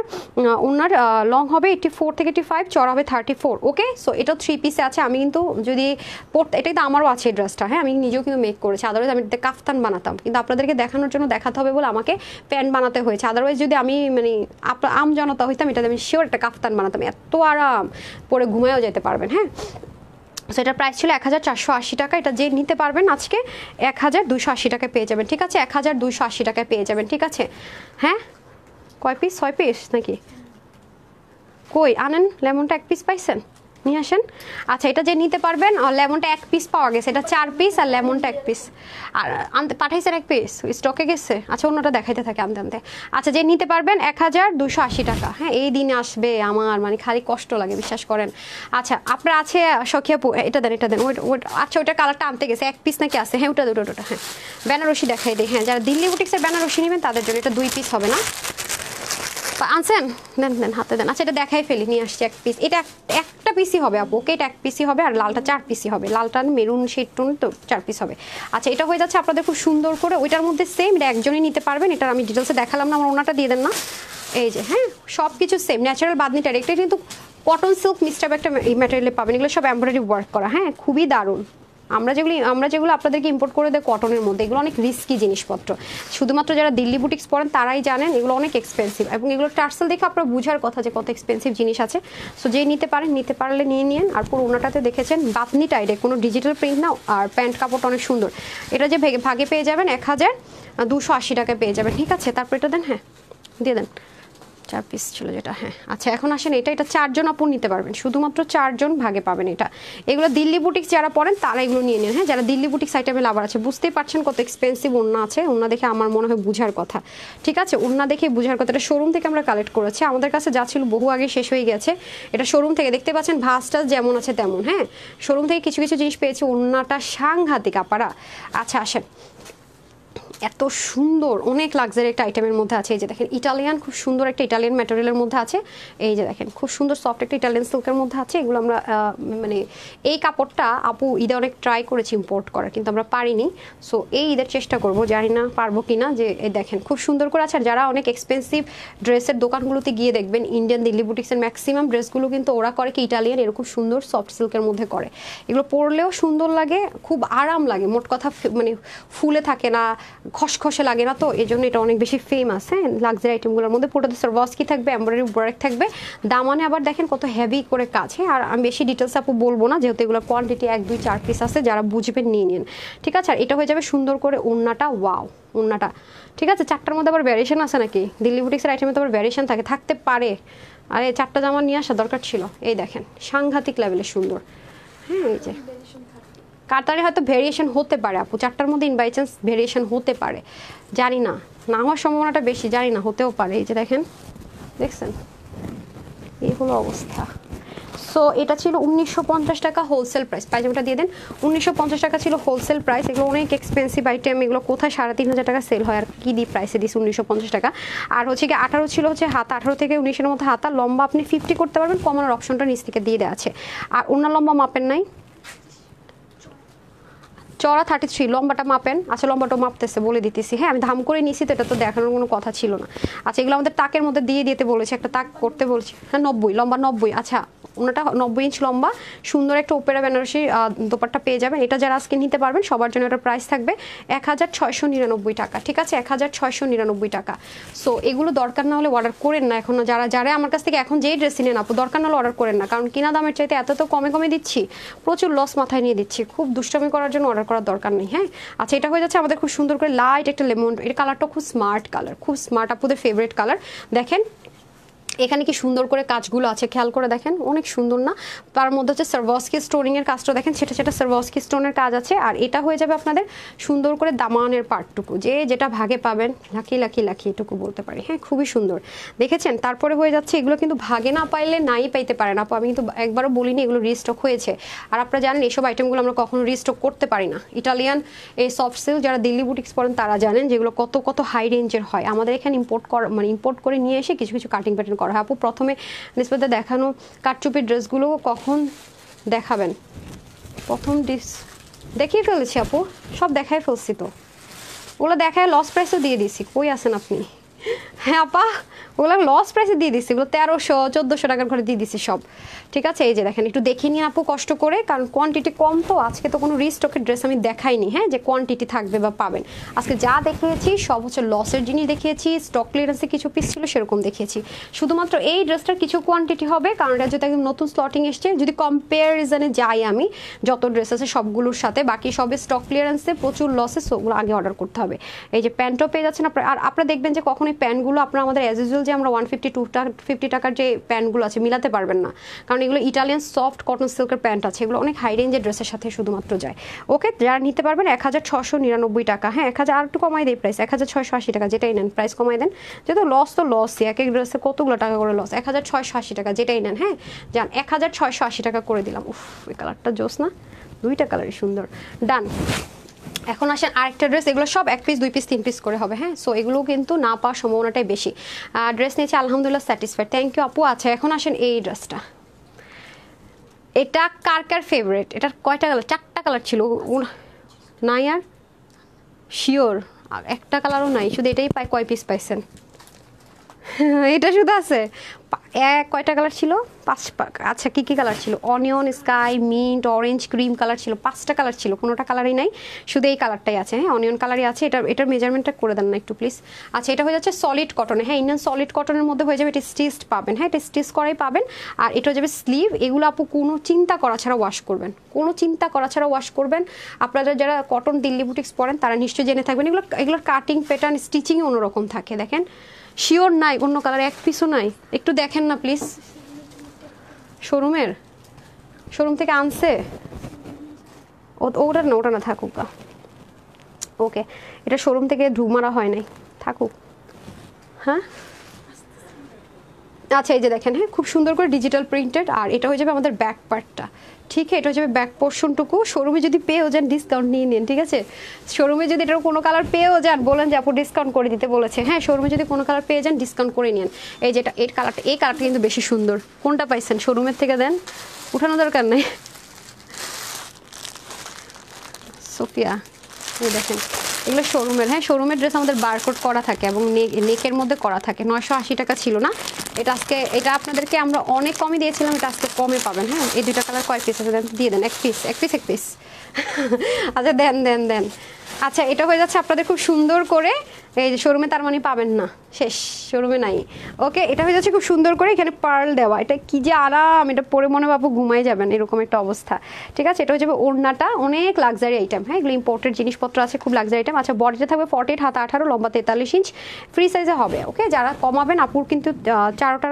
ওনার লং হবে এইটি ফোর থেকে এইটি ফাইভ চড়া হবে থার্টি ফোর ওকে সো এটা থ্রি পিসে আছে আমি কিন্তু যদি পড়তে এটাই তো আমারও আছে ড্রেসটা হ্যাঁ আমি নিজেও কিন্তু মেক করেছি আদারওয়াইজ আমি এটা কাফতান বানাতাম কিন্তু আপনাদেরকে দেখানোর জন্য দেখাতে হবে বলে আমাকে প্যান্ট বানাতে হয়েছে আদারওয়াইজ যদি আমি মানে আম জনতা করতাম এটা আমি শিওর একটা কাফতান বানাতাম এত আরাম পরে ঘুমায়ও যেতে পারবেন হ্যাঁ সো এটার প্রাইস ছিল এক হাজার চারশো আশি টাকা এটা যে নিতে পারবেন আজকে এক হাজার দুশো আশি টাকায় পেয়ে যাবেন ঠিক আছে এক হাজার দুশো আশি টাকায় পেয়ে যাবেন ঠিক আছে হ্যাঁ কয় পিস ছয় পিস নাকি কই আনেন লেমনটা এক পিস পাইছেন নিয়ে আসেন আচ্ছা এটা যে নিতে পারবেন লেমনটা এক পিস পাওয়া গেছে এটা চার পিস আর লেমনটা এক পিস আর আনতে পাঠাইছেন এক পিস স্টকে গেছে আচ্ছা অন্যটা দেখাইতে থাকে আনতে আনতে আচ্ছা যে নিতে পারবেন এক হাজার দুশো আশি টাকা হ্যাঁ এই দিনে আসবে আমার মানে খালি কষ্ট লাগে বিশ্বাস করেন আচ্ছা আপনার আছে সখিয়াপু এটা দেন এটা দেন ওইটা ওইটা আচ্ছা ওইটা কালারটা আনতে গেছে এক পিস নাকি আছে হ্যাঁ ওটা দুটো ওটা হ্যাঁ বেনারসি দেখাই দিই হ্যাঁ যারা দিল্লি বুটিক্সের বেনারসি নেবেন তাদের জন্য এটা দুই পিস হবে না আনছেন আচ্ছা, নেন নেন হাতে দেন আচ্ছা এটা দেখাই ফেলি নিয়ে আসছি এক পিস এটা একটা পিসই হবে আপু ওকে এটা এক পিসই হবে আর লালটা চার পিসই হবে লালটা মেরুন শেড টুন তো চার পিস হবে আচ্ছা এটা হয়ে যাচ্ছে আপনাদের খুব সুন্দর করে ওইটার মধ্যে সেম এটা একজনই নিতে পারবেন এটার আমি ডিটেলসে দেখালাম না আমার ওনাটা দিয়ে দেন না এই যে হ্যাঁ সব কিছু সেম ন্যাচারাল বাদনি টাইরেক্ট কিন্তু কটন সিল্ক মিক্সড একটা ম্যাটেরিয়ালে পাবেন এগুলো সব এমব্রয়ডারি ওয়ার্ক করা হ্যাঁ খুবই দারুণ আমরা যেগুলি আমরা যেগুলো আপনাদেরকে ইম্পোর্ট করে দেয় কটনের মধ্যে এগুলো অনেক রিস্কি জিনিসপত্র শুধুমাত্র যারা দিল্লি বুটিক্স পড়েন তারাই জানেন এগুলো অনেক এক্সপেন্সিভ এবং এগুলো টার্সেল দেখে আপনার বোঝার কথা যে কত এক্সপেন্সিভ জিনিস আছে সো যেই নিতে পারেন নিতে পারলে নিয়ে নিন আর পুরো ওনাটাতে দেখেছেন বাতনি টাইডে কোনো ডিজিটাল প্রিন্ট নাও আর প্যান্ট কাপড়টা অনেক সুন্দর এটা যে ভাগে পেয়ে যাবেন এক হাজার দুশো আশি টাকায় পেয়ে যাবেন ঠিক আছে তারপর এটা দেন হ্যাঁ দিয়ে দেন চার পিস ছিল যেটা হ্যাঁ আচ্ছা এখন আসেন এটা এটা চারজন আপনি নিতে পারবেন শুধুমাত্র চারজন ভাগে পাবেন এটা এগুলো দিল্লি বুটিক্স যারা পড়েন তারা এগুলো নিয়ে নেন হ্যাঁ যারা দিল্লি বুটিক্স আইটেমে লাভার আছে বুঝতেই পারছেন কত এক্সপেন্সিভ ওনা আছে ওনা দেখে আমার মনে হয় বুঝার কথা ঠিক আছে ওনা দেখে বুঝার কথা এটা শোরুম থেকে আমরা কালেক্ট করেছি আমাদের কাছে যা ছিল বহু আগে শেষ হয়ে গেছে এটা শোরুম থেকে দেখতে পাচ্ছেন ভাসটা যেমন আছে তেমন হ্যাঁ শোরুম থেকে কিছু কিছু জিনিস পেয়েছে ওনাটা সাংঘাতিক আপারা আচ্ছা আসেন এত সুন্দর অনেক লাক্সারি একটা আইটেমের মধ্যে আছে এই যে দেখেন ইটালিয়ান খুব সুন্দর একটা ইটালিয়ান ম্যাটেরিয়ালের মধ্যে আছে এই যে দেখেন খুব সুন্দর সফট একটা ইটালিয়ান সিল্কের মধ্যে আছে এগুলো আমরা মানে এই কাপড়টা আপু ঈদে অনেক ট্রাই করেছি ইম্পোর্ট করার কিন্তু আমরা পারিনি সো এই ঈদের চেষ্টা করবো জানি না পারবো কি না যে এই দেখেন খুব সুন্দর করে আছে আর যারা অনেক এক্সপেন্সিভ ড্রেসের দোকানগুলোতে গিয়ে দেখবেন ইন্ডিয়ান দিল্লি বুটিক্সের ম্যাক্সিমাম ড্রেসগুলো কিন্তু ওরা করে কি ইটালিয়ান এরকম সুন্দর সফট সিল্কের মধ্যে করে এগুলো পরলেও সুন্দর লাগে খুব আরাম লাগে মোট কথা মানে ফুলে থাকে না খসখসে লাগে না তো এই জন্য এটা অনেক বেশি ফেম আছে লাক্সারি আইটেমগুলোর মধ্যে পুরোটা সার্ভাস কি থাকবে এমব্রয়ডারি ওয়ার্ক থাকবে দামানে আবার দেখেন কত হেভি করে কাছে হ্যাঁ? আর আমি বেশি ডিটেলস আপু বলবো না যেহেতু এগুলো কোয়ান্টিটি এক দুই চার পিস আছে যারা বুঝবেন নিয়ে নিন ঠিক আছে আর এটা হয়ে যাবে সুন্দর করে উন্নাটা ওয়াও উন্নাটা ঠিক আছে চারটার মধ্যে আবার ভ্যারিয়েশন আছে নাকি দিল্লি বুটিক্সের আইটেমে তো আবার ভ্যারিয়েশন থাকে থাকতে পারে আর এই চারটা জামা নিয়ে আসা দরকার ছিল এই দেখেন সাংঘাতিক লেভেলে সুন্দর হ্যাঁ এই যে কাতারে হয়তো ভেরিয়েশন হতে পারে আপু চারটার মধ্যে ইন বাই চান্স ভেরিয়েশন হতে পারে জানি না না হওয়ার সম্ভাবনাটা বেশি জানি না হতেও পারে এই যে দেখেন দেখছেন এই হলো অবস্থা সো এটা ছিল উনিশশো টাকা হোলসেল প্রাইস পাইজামাটা দিয়ে দেন উনিশশো টাকা ছিল হোলসেল প্রাইস এগুলো অনেক এক্সপেন্সিভ আইটেম এগুলো কোথায় সাড়ে তিন হাজার টাকা সেল হয় আর কী দিই প্রাইসে দিস উনিশশো টাকা আর হচ্ছে কি আঠারো ছিল হচ্ছে হাত আঠারো থেকে উনিশের মধ্যে হাতা লম্বা আপনি ফিফটি করতে পারবেন কমানোর অপশনটা নিচ থেকে দিয়ে দেওয়া আছে আর অন্য লম্বা মাপের নাই চড়া থার্টি থ্রি লম্বাটা মাপেন আচ্ছা লম্বাটা মাপতেছে বলে দিতেছি হ্যাঁ আমি ধাম করে নিয়েছি তো এটা তো দেখানোর কোনো কথা ছিল না আচ্ছা এগুলো আমাদের তাকের মধ্যে দিয়ে দিতে বলেছে একটা তাক করতে বলছি হ্যাঁ নব্বই লম্বা নব্বই আচ্ছা ওনাটা নব্বই ইঞ্চ লম্বা সুন্দর একটা ওপেরা বেনারসি দোপারটা পেয়ে যাবেন এটা যারা আজকে নিতে পারবেন সবার জন্য এটা প্রাইস থাকবে এক হাজার ছয়শো নিরানব্বই টাকা ঠিক আছে এক হাজার নিরানব্বই টাকা সো এগুলো দরকার না হলে অর্ডার করেন না এখন যারা যারা আমার কাছ থেকে এখন যেই ড্রেস নেন আপু দরকার না হলে অর্ডার করেন না কারণ কিনা দামের চাইতে এত তো কমে কমে দিচ্ছি প্রচুর লস মাথায় নিয়ে দিচ্ছি খুব দুষ্টমি করার জন্য অর্ডার করার দরকার নেই হ্যাঁ আচ্ছা এটা হয়ে যাচ্ছে আমাদের খুব সুন্দর করে লাইট একটা লেমন এর কালারটা খুব স্মার্ট কালার খুব স্মার্ট আপুদের ফেভারিট কালার দেখেন এখানে কি সুন্দর করে কাজগুলো আছে খেয়াল করে দেখেন অনেক সুন্দর না তার মধ্যে হচ্ছে সার্ভসকি স্টোরিংয়ের কাজটা দেখেন সেটা সেটা সার্ভসকি স্টোনের কাজ আছে আর এটা হয়ে যাবে আপনাদের সুন্দর করে দামানের পার্টটুকু যে যেটা ভাগে পাবেন লাকি লাকি লাকি এটুকু বলতে পারি হ্যাঁ খুবই সুন্দর দেখেছেন তারপরে হয়ে যাচ্ছে এগুলো কিন্তু ভাগে না পাইলে নাই পাইতে পারেন আপু আমি কিন্তু একবারও বলিনি এগুলো রিস্টক হয়েছে আর আপনারা জানেন এসব আইটেমগুলো আমরা কখনো রিস্টক করতে পারি না ইটালিয়ান এই সফট সিল যারা দিল্লি বুটিক্স পড়েন তারা জানেন যেগুলো কত কত হাই রেঞ্জের হয় আমাদের এখানে ইম্পোর্ট মানে ইম্পোর্ট করে নিয়ে এসে কিছু কিছু কাটিং প্যাটার্ন করা হয় হ্যাঁ, আপু প্রথমে ডিসপ্লেতে দেখানো কাটচুপির ড্রেসগুলো কখন দেখাবেন প্রথম ডিস দেখিয়ে ফেলেছি আপু সব দেখায় ফেলছি তো ওগুলো দেখায় লস প্রাইসও দিয়ে দিছি কই আছেন আপনি হ্যাঁ আপা ওগুলো লস প্রাইসে দিয়ে দিচ্ছি ওগুলো তেরোশো চোদ্দোশো টাকার করে দিয়ে দিচ্ছি সব ঠিক আছে এই যে দেখেন একটু দেখে নিন আপু কষ্ট করে কারণ কোয়ান্টিটি কম তো আজকে তো কোনো রিস্টকের ড্রেস আমি দেখাইনি হ্যাঁ যে কোয়ান্টিটি থাকবে বা পাবেন আজকে যা দেখিয়েছি সব হচ্ছে লসের জিনিস দেখিয়েছি স্টক ক্লিয়ারেন্সে কিছু পিস ছিল সেরকম দেখিয়েছি শুধুমাত্র এই ড্রেসটার কিছু কোয়ান্টিটি হবে কারণ এটা যদি একদম নতুন স্লটিং এসছে যদি কম্পেয়ারিজনে যাই আমি যত ড্রেস আছে সবগুলোর সাথে বাকি সবে স্টক ক্লিয়ারেন্সে প্রচুর লসে ওগুলো আগে অর্ডার করতে হবে এই যে প্যান্টও পেয়ে যাচ্ছেন আপনার আর আপনারা দেখবেন যে কখন এই প্যান্টগুলো আপনার আমাদের অ্যাজ ইউজুয়াল যে আমরা ওয়ান ফিফটি টু ফিফটি টাকার যে প্যান্টগুলো আছে মিলাতে পারবেন না কারণ এগুলো ইটালিয়ান সফট কটন সিল্কের প্যান্ট আছে এগুলো অনেক হাই রেঞ্জের ড্রেসের সাথে শুধুমাত্র যায় ওকে যারা নিতে পারবেন এক হাজার ছশো নিরানব্বই টাকা হ্যাঁ এক হাজার আর একটু কমাই দেয় প্রাইস এক হাজার ছয়শো আশি টাকা যেটাই নেন প্রাইস কমাই দেন যেহেতু লস তো লসই এক এক ড্রেসে কতগুলো টাকা করে লস এক হাজার ছয়শো আশি টাকা যেটাই নেন হ্যাঁ যান এক হাজার ছয়শো আশি টাকা করে দিলাম উফ এই কালারটা জোস না দুইটা কালারই সুন্দর ডান এখন আসেন আরেকটা ড্রেস এগুলো সব এক পিস দুই পিস তিন পিস করে হবে হ্যাঁ সো এগুলো কিন্তু না পাওয়ার সম্ভাবনাটাই বেশি ড্রেস নিয়েছি আলহামদুলিল্লাহ স্যাটিসফাইড থ্যাংক ইউ আপু আচ্ছা এখন আসেন এই ড্রেসটা এটা কার কার ফেভারেট এটার কয়টা কালার চারটা কালার ছিল নাই আর শিওর আর একটা কালারও নাই শুধু এটাই পাই কয় পিস পাইছেন এটা শুধু আছে এক কয়টা কালার ছিল পাঁচ আচ্ছা কী কী কালার ছিল onion sky mint orange cream colour ছিল পাঁচটা কালার ছিল কোনোটা কালারই নাই শুধু এই কালারটাই আছে হ্যাঁ অনিয়ন কালারই আছে এটা এটার মেজারমেন্টটা করে দেন না একটু প্লিজ আচ্ছা এটা হয়ে যাচ্ছে সলিড কটনে হ্যাঁ ইন্ডিয়ান সলিড কটনের মধ্যে হয়ে যাবে এটা স্টিচড পাবেন হ্যাঁ এটা স্টিচ করাই পাবেন আর এটা হয়ে যাবে স্লিভ এগুলো আপু কোনো চিন্তা করা ছাড়া ওয়াশ করবেন কোনো চিন্তা করা ছাড়া ওয়াশ করবেন আপনারা যারা কটন দিল্লি বুটিক্স পরেন তারা নিশ্চয়ই জেনে থাকবেন এগুলো এগুলোর কাটিং প্যাটার্ন স্টিচিং অন্যরকম থাকে দেখেন শিওর নাই অন্য কালার এক পিসও নাই একটু দেখেন না প্লিজ শোরুমের শোরুম থেকে আনছে ওটা না ওটা না থাকুক গা ওকে এটা শোরুম থেকে ঢুমারা মারা হয় নাই থাকুক হ্যাঁ আচ্ছা এই যে দেখেন হ্যাঁ খুব সুন্দর করে ডিজিটাল প্রিন্টেড আর এটা হয়ে যাবে আমাদের ব্যাক পার্টটা ঠিক এটা হচ্ছে ব্যাক পোর্শনটুকু শোরুমে যদি পেয়েও যান ডিসকাউন্ট নিয়ে নিন ঠিক আছে শোরুমে যদি এটার কোনো কালার পেয়েও যান বলেন যে আপু ডিসকাউন্ট করে দিতে বলেছে হ্যাঁ শোরুমে যদি কোনো কালার পেয়ে যান ডিসকাউন্ট করে নিন এই যেটা এর কালারটা এই কালারটা কিন্তু বেশি সুন্দর কোনটা পাইছেন শোরুমের থেকে দেন উঠানো দরকার নেই সোফিয়া এই দেখেন এগুলো শোরুমের হ্যাঁ শোরুমের ড্রেস আমাদের বারকোড করা থাকে এবং নেকের মধ্যে করা থাকে নয়শো আশি টাকা ছিল না এটা আজকে এটা আপনাদেরকে আমরা অনেক কমই দিয়েছিলাম এটা আজকে কমে পাবেন হ্যাঁ এই দুইটা কালার কয়েক পিস আছে দিয়ে দেন এক পিস এক পিস এক পিস আচ্ছা দেন দেন দেন আচ্ছা এটা হয়ে যাচ্ছে আপনাদের খুব সুন্দর করে এই যে শোরুমে তার মানে পাবেন না শেষ শোরুমে নাই ওকে এটা হয়ে যাচ্ছে খুব সুন্দর করে এখানে পার্ল দেওয়া এটা কি যে আরাম এটা পরে মনে বাপু ঘুমাই যাবেন এরকম একটা অবস্থা ঠিক আছে এটা হয়ে যাবে ওড়নাটা অনেক লাক্সারি আইটেম হ্যাঁ এগুলো ইম্পোর্টেড জিনিসপত্র আছে খুব লাক্সারি আইটেম আচ্ছা বডিটা থাকবে ফর্টি হাত আঠারো লম্বা তেতাল্লিশ ইঞ্চ ফ্রি সাইজে হবে ওকে যারা কমাবেন আপুর কিন্তু চারোটা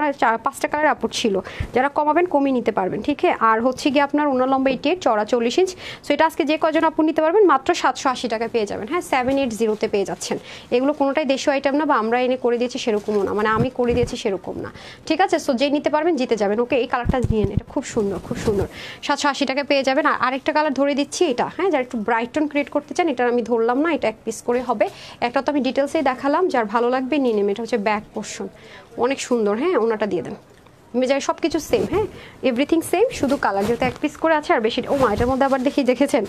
পাঁচটা কালার আপুর ছিল যারা কমাবেন কমিয়ে নিতে পারবেন ঠিক আছে আর হচ্ছে গিয়ে আপনার ওনার লম্বা এইটি এইট চড়া চল্লিশ ইঞ্চ সো এটা আজকে যে কজন আপু নিতে পারবেন মাত্র সাতশো আশি টাকা পেয়ে যাবেন হ্যাঁ সেভেন এইট জিরোতে পেয়ে যাচ্ছেন এগুলো কোনোটাই দেশীয় আইটেম না বা আমরা এনে করে দিয়েছি সেরকমও না মানে আমি করে দিয়েছি সেরকম না ঠিক আছে সো যেই নিতে পারবেন জিতে যাবেন ওকে এই কালারটা নিয়ে এটা খুব সুন্দর খুব সুন্দর সাতশো আশি টাকা পেয়ে যাবেন আর আরেকটা কালার ধরে দিচ্ছি এটা হ্যাঁ যারা একটু ব্রাইটন ক্রিয়েট করতে চান এটা আমি ধরলাম না এটা এক পিস করে হবে একটা তো আমি ডিটেলসেই দেখালাম যার ভালো লাগবে নিয়ে নেবে এটা হচ্ছে ব্যাক পোর্শন অনেক সুন্দর হ্যাঁ ওনাটা দিয়ে দেন যায় সব কিছু সেম হ্যাঁ এভরিথিং সেম শুধু কালার যেহেতু এক পিস করে আছে আর বেশি ও মা এটার মধ্যে আবার দেখি দেখেছেন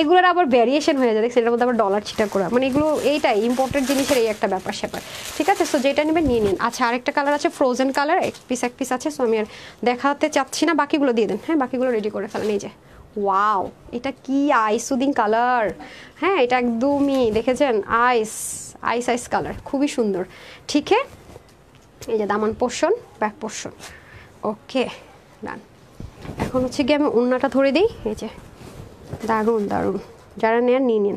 এগুলোর আবার ভ্যারিয়েশন হয়ে যায় দেখছেন এটার মধ্যে আবার ডলার ছিটা করা মানে এগুলো এইটাই ইম্পর্টেন্ট জিনিসের এই একটা ব্যাপার স্যাপার ঠিক আছে সো যেটা নেবেন নিয়ে নিন আচ্ছা আরেকটা কালার আছে ফ্রোজেন কালার এক পিস এক পিস আছে সো আমি আর দেখাতে চাচ্ছি না বাকিগুলো দিয়ে দেন হ্যাঁ বাকিগুলো রেডি করে ফেলেন এই যে ওয়াও এটা কি আইস সুদিং কালার হ্যাঁ এটা একদমই দেখেছেন আইস আইস আইস কালার খুবই সুন্দর ঠিক হ্যাঁ? এই যে দামান portion back portion okay done এখন হচ্ছে গিয়ে আমি উন্নাটা ধরে দিই এই যে দারুণ দারুণ যারা নেন নিয়ে নিন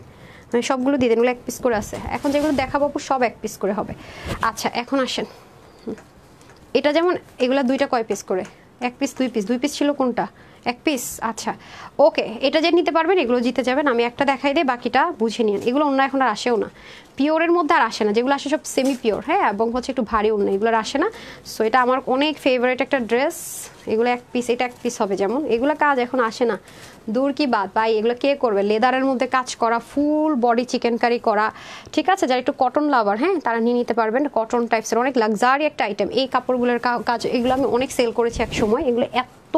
মানে সবগুলো দিয়ে দেন এক পিস করে আছে এখন যেগুলো দেখাবো সব এক পিস করে হবে আচ্ছা এখন আসেন এটা যেমন এগুলা দুইটা কয় পিস করে এক পিস দুই পিস দুই পিস ছিল কোনটা এক পিস আচ্ছা ওকে এটা যে নিতে পারবেন এগুলো জিতে যাবেন আমি একটা দেখাই দিই বাকিটা বুঝে নিন এগুলো অন্য এখন আর আসেও না পিওরের মধ্যে আর আসে না যেগুলো আসে সব সেমি পিওর হ্যাঁ এবং হচ্ছে একটু ভারী অন্য এগুলো আসে না সো এটা আমার অনেক ফেভারিট একটা ড্রেস এগুলো এক পিস এটা এক পিস হবে যেমন এগুলো কাজ এখন আসে না দূর কি বাদ ভাই এগুলো কে করবে লেদারের মধ্যে কাজ করা ফুল বডি চিকেন কারি করা ঠিক আছে যারা একটু কটন লাভার হ্যাঁ তারা নিয়ে নিতে পারবেন কটন টাইপসের অনেক লাক্সারি একটা আইটেম এই কাপড়গুলোর কাজ এগুলো আমি অনেক সেল করেছি এক সময় এগুলো এত এত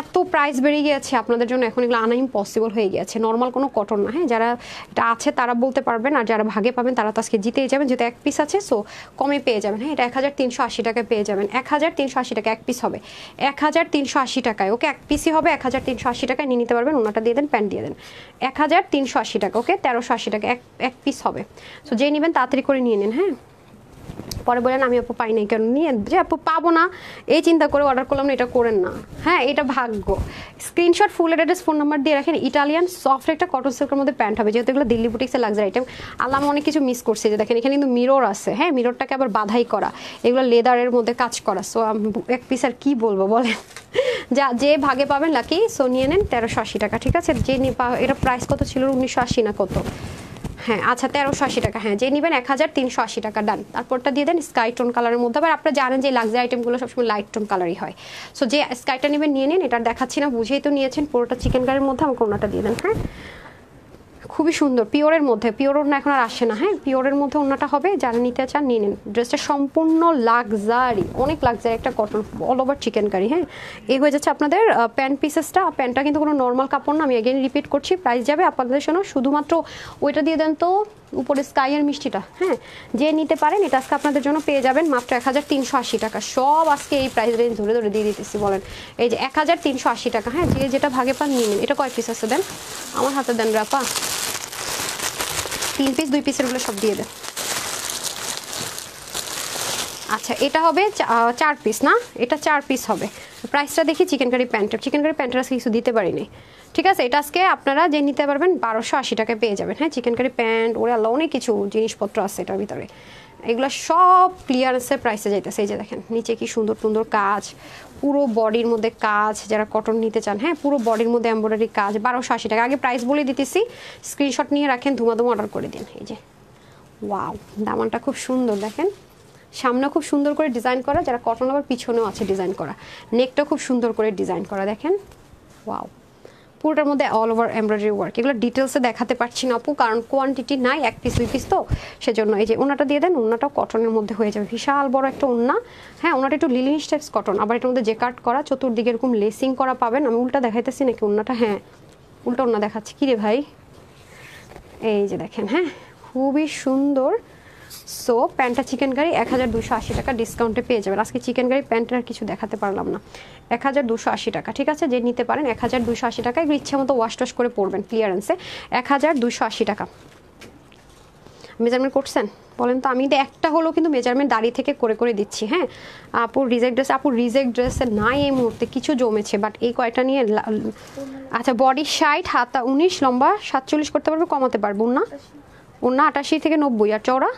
এত প্রাইস বেড়ে গিয়েছে আপনাদের জন্য এখন এগুলো আনা ইম্পসিবল হয়ে গিয়েছে নর্মাল কোনো কটন না হ্যাঁ যারা এটা আছে তারা বলতে পারবেন আর যারা ভাগে পাবেন তারা তো আজকে জিতেই যাবেন যেহেতু এক পিস আছে সো কমে পেয়ে যাবেন হ্যাঁ এটা এক হাজার তিনশো আশি টাকায় পেয়ে যাবেন এক হাজার তিনশো আশি টাকা এক পিস হবে এক হাজার তিনশো আশি টাকায় ওকে এক পিসই হবে এক হাজার তিনশো আশি টাকায় নিয়ে নিতে পারবেন ওনাটা দিয়ে দেন প্যান্ট দিয়ে দেন এক হাজার তিনশো আশি টাকা ওকে তেরোশো আশি টাকা এক এক পিস হবে সো যে নেবেন তাড়াতাড়ি করে নিয়ে নেন হ্যাঁ পরে বলেন আমি আপু পাই নাই কেন নিয়ে যে আপু পাবো না এই চিন্তা করে অর্ডার করলাম না এটা করেন না হ্যাঁ এটা ভাগ্য screenshot full address phone number দিয়ে রাখেন ইটালিয়ান সফট একটা কটন সিল্কের মধ্যে প্যান্ট হবে যেহেতু এগুলো দিল্লি বুটিক্সের লাগজারি আইটেম আল্লাহ অনেক কিছু মিস করছে যে দেখেন এখানে কিন্তু মিরর আছে হ্যাঁ মিররটাকে আবার বাধাই করা এগুলো লেদারের মধ্যে কাজ করা সো এক পিস আর কী বলবো বলেন যা যে ভাগে পাবেন লাকি সো নিয়ে নেন তেরোশো আশি টাকা ঠিক আছে যে এটা প্রাইস কত ছিল উনিশশো আশি না কত হ্যাঁ আচ্ছা তেরোশো আশি টাকা হ্যাঁ যে নেবেন এক হাজার তিনশো আশি টাকা ডান তারপরটা দিয়ে দেন স্কাই টোন কালারের মধ্যে আবার আপনারা জানেন যে লাক্সারি আইটেমগুলো সবসময় লাইট টোন কালারই হয় সো যে স্কাইটা নেবেন নিয়ে নিন এটা দেখাচ্ছি না বুঝেই তো নিয়েছেন পুরোটা চিকেন কারের মধ্যে আমাকে ওনাটা দিয়ে দেন হ্যাঁ খুবই সুন্দর পিওরের মধ্যে পিওর ওড়না এখন আর আসে না হ্যাঁ পিওরের মধ্যে অন্যটা হবে যারা নিতে চান নিয়ে নিন ড্রেসটা সম্পূর্ণ লাকজারি অনেক লাকজারি একটা cotton all over chikankari হ্যাঁ এই হয়ে যাচ্ছে আপনাদের প্যান্ট পিসেসটা প্যান্টটা কিন্তু কোনো নর্মাল কাপড় না আমি এগেন রিপিট করছি প্রাইস যাবে আপনাদের শোনো শুধুমাত্র ওইটা দিয়ে দেন তো উপরে স্কাইয়ের মিষ্টিটা হ্যাঁ যে নিতে পারেন এটা আজকে আপনাদের জন্য পেয়ে যাবেন মাত্র এক হাজার তিনশো আশি টাকা সব আজকে এই প্রাইস রেঞ্জ ধরে ধরে দিয়ে দিতেছি বলেন এই যে এক হাজার তিনশো আশি টাকা হ্যাঁ যে যেটা ভাগে পান নিয়ে নিন এটা কয় পিস আছে দেন আমার হাতে দেন রাপা তিন পিস দুই পিসেরগুলো সব দিয়ে দেন আচ্ছা এটা হবে চার পিস না এটা চার পিস হবে প্রাইসটা দেখি chikankari pant chikankari প্যান্টের আজকে কিছু দিতে পারিনি ঠিক আছে এটা আজকে আপনারা যে নিতে পারবেন বারোশো আশি টাকায় পেয়ে যাবেন হ্যাঁ চিকেন কারি প্যান্ট ওরে আলো অনেক কিছু জিনিসপত্র আছে এটার ভিতরে এগুলো সব ক্লিয়ারেন্সের প্রাইসে যাইতেছে এই যে দেখেন নিচে কি সুন্দর সুন্দর কাজ পুরো বডির মধ্যে কাজ যারা কটন নিতে চান হ্যাঁ পুরো বডির মধ্যে এম্ব্রয়ডারি কাজ বারোশো আশি টাকা আগে প্রাইস বলে দিতেছি স্ক্রিনশট নিয়ে রাখেন ধুমাধুম অর্ডার করে দিন এই যে ওয়াও দামানটা খুব সুন্দর দেখেন সামনে খুব সুন্দর করে ডিজাইন করা যারা কটন আবার পিছনেও আছে ডিজাইন করা নেকটা খুব সুন্দর করে ডিজাইন করা দেখেন ওয়াও পুরোটার মধ্যে অল ওভার এমব্রয়ডারি ওয়ার্ক এগুলো ডিটেলসে দেখাতে পারছি না আপু কারণ কোয়ান্টিটি নাই এক পিস দুই পিস তো সেজন্য এই যে ওনাটা দিয়ে দেন ওনাটাও কটনের মধ্যে হয়ে যাবে বিশাল বড় একটা ওনা হ্যাঁ ওনাটা একটু লিলিনিস টাইপস কটন আবার এটার মধ্যে যে কাট করা চতুর্দিকে এরকম লেসিং করা পাবেন আমি উল্টা দেখাইতেছি নাকি ওনাটা হ্যাঁ উল্টা ওনা দেখাচ্ছি কিরে ভাই এই যে দেখেন হ্যাঁ খুবই সুন্দর সো প্যান্টটা চিকেন কারি এক হাজার দুশো আশি টাকা ডিসকাউন্টে পেয়ে যাবেন আজকে চিকেন কারি প্যান্ট আর কিছু দেখাতে পারলাম না এক হাজার দুশো আশি টাকা ঠিক আছে যে নিতে পারেন এক হাজার দুশো আশি টাকা এগুলো ইচ্ছে মতো ওয়াশ টাশ করে পড়বেন ক্লিয়ারেন্সে এক হাজার দুশো আশি টাকা মেজারমেন্ট করছেন বলেন তো আমি একটা হলো কিন্তু মেজারমেন্ট দাঁড়িয়ে থেকে করে করে দিচ্ছি হ্যাঁ আপুর রিজেক্ট ড্রেস আপুর রিজেক্ট ড্রেসে নাই এই মুহূর্তে কিছু জমেছে বাট এই কয়টা নিয়ে আচ্ছা বডি সাইট হাতা উনিশ লম্বা সাতচল্লিশ করতে পারবে কমাতে পারবো না ওর না আটাশি থেকে নব্বই আর চওড়া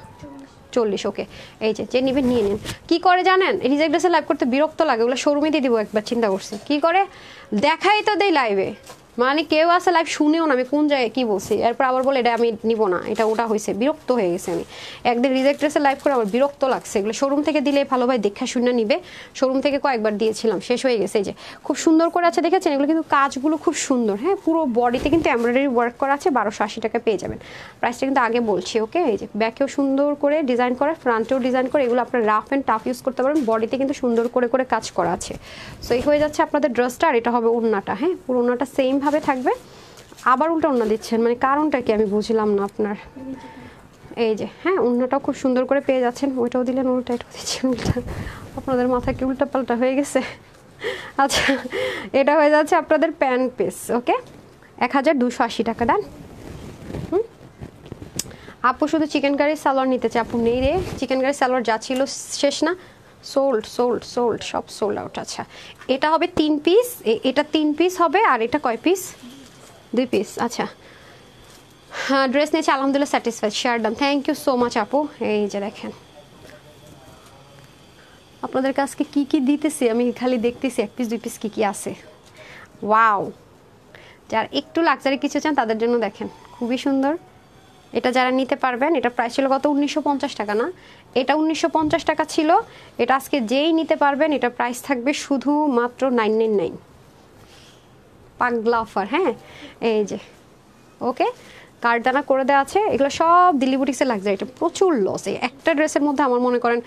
চল্লিশ ওকে এই যে নিবেন নিয়ে নিন কি করে জানেন রিজেক্ট ড্রেসে লাইভ করতে বিরক্ত লাগে ওগুলো শোরুমে দিয়ে দিব একবার চিন্তা করছি কি করে দেখাই তো দেয় লাইভে মানে কেউ আসে লাইভ শুনেও না আমি কোন জায়গায় কি বলছি এরপর আবার বলে এটা আমি নিব না এটা ওটা হয়েছে বিরক্ত হয়ে গেছে আমি একদিন রিজেক্ট্রেসে লাইভ করে আমার বিরক্ত লাগছে এগুলো শোরুম থেকে দিলে ভালো ভাই দেখা শুনে নিবে শোরুম থেকে কয়েকবার দিয়েছিলাম শেষ হয়ে গেছে এই যে খুব সুন্দর করে আছে দেখেছেন এগুলো কিন্তু কাজগুলো খুব সুন্দর হ্যাঁ পুরো বডিতে কিন্তু এমব্রয়ডারি ওয়ার্ক করা আছে বারোশো আশি টাকা পেয়ে যাবেন প্রাইসটা কিন্তু আগে বলছি ওকে এই যে ব্যাকেও সুন্দর করে ডিজাইন করে ফ্রান্টেও ডিজাইন করে এগুলো আপনার রাফ অ্যান্ড টাফ ইউজ করতে পারেন বডিতে কিন্তু সুন্দর করে করে কাজ করা আছে সো এই হয়ে যাচ্ছে আপনাদের ড্রেসটা আর এটা হবে ওনাটা হ্যাঁ পুরো ওনাটা সেম ভাবে থাকবে আবার উল্টা উন্না দিচ্ছেন মানে কারণটা কি আমি বুঝলাম না আপনার এই যে হ্যাঁ উন্নাটাও খুব সুন্দর করে পেয়ে যাচ্ছেন ওইটাও দিলেন উল্টা একটু দিচ্ছেন উল্টা আপনাদের মাথা কি উল্টা পাল্টা হয়ে গেছে আচ্ছা এটা হয়ে যাচ্ছে আপনাদের প্যান পিস ওকে এক হাজার দুশো আশি টাকা দেন আপু শুধু চিকেন কারি সালোয়ার নিতে চাই আপু নেই রে চিকেন কারি সালোয়ার যা ছিল শেষ না সোল্ড সোল্ড সোল্ড সব সোল্ড আউট আচ্ছা এটা হবে তিন পিস এটা তিন পিস হবে আর এটা কয় পিস দুই পিস আচ্ছা হ্যাঁ ড্রেস নিয়েছে আলহামদুলিল্লাহ satisfied share done thank you so much আপু এই যে দেখেন আপনাদের কাছকে কি কি দিতেছি আমি খালি দেখতেছি এক পিস দুই পিস কি কি আছে ওয়াও যার একটু লাক্সারি কিছু চান তাদের জন্য দেখেন খুবই সুন্দর এটা যারা নিতে পারবেন এটা প্রাইস ছিল কত উনিশশো টাকা না এটা উনিশশো টাকা ছিল এটা আজকে যেই নিতে পারবেন এটা প্রাইস থাকবে শুধু মাত্র নাইন নাইন নাইন পাগলা অফার হ্যাঁ এই যে ওকে কারদানা করে দেওয়া আছে এগুলো সব ডেলিভারিসে লাগছে এটা প্রচুর লস এই একটা ড্রেসের মধ্যে আমার মনে করেন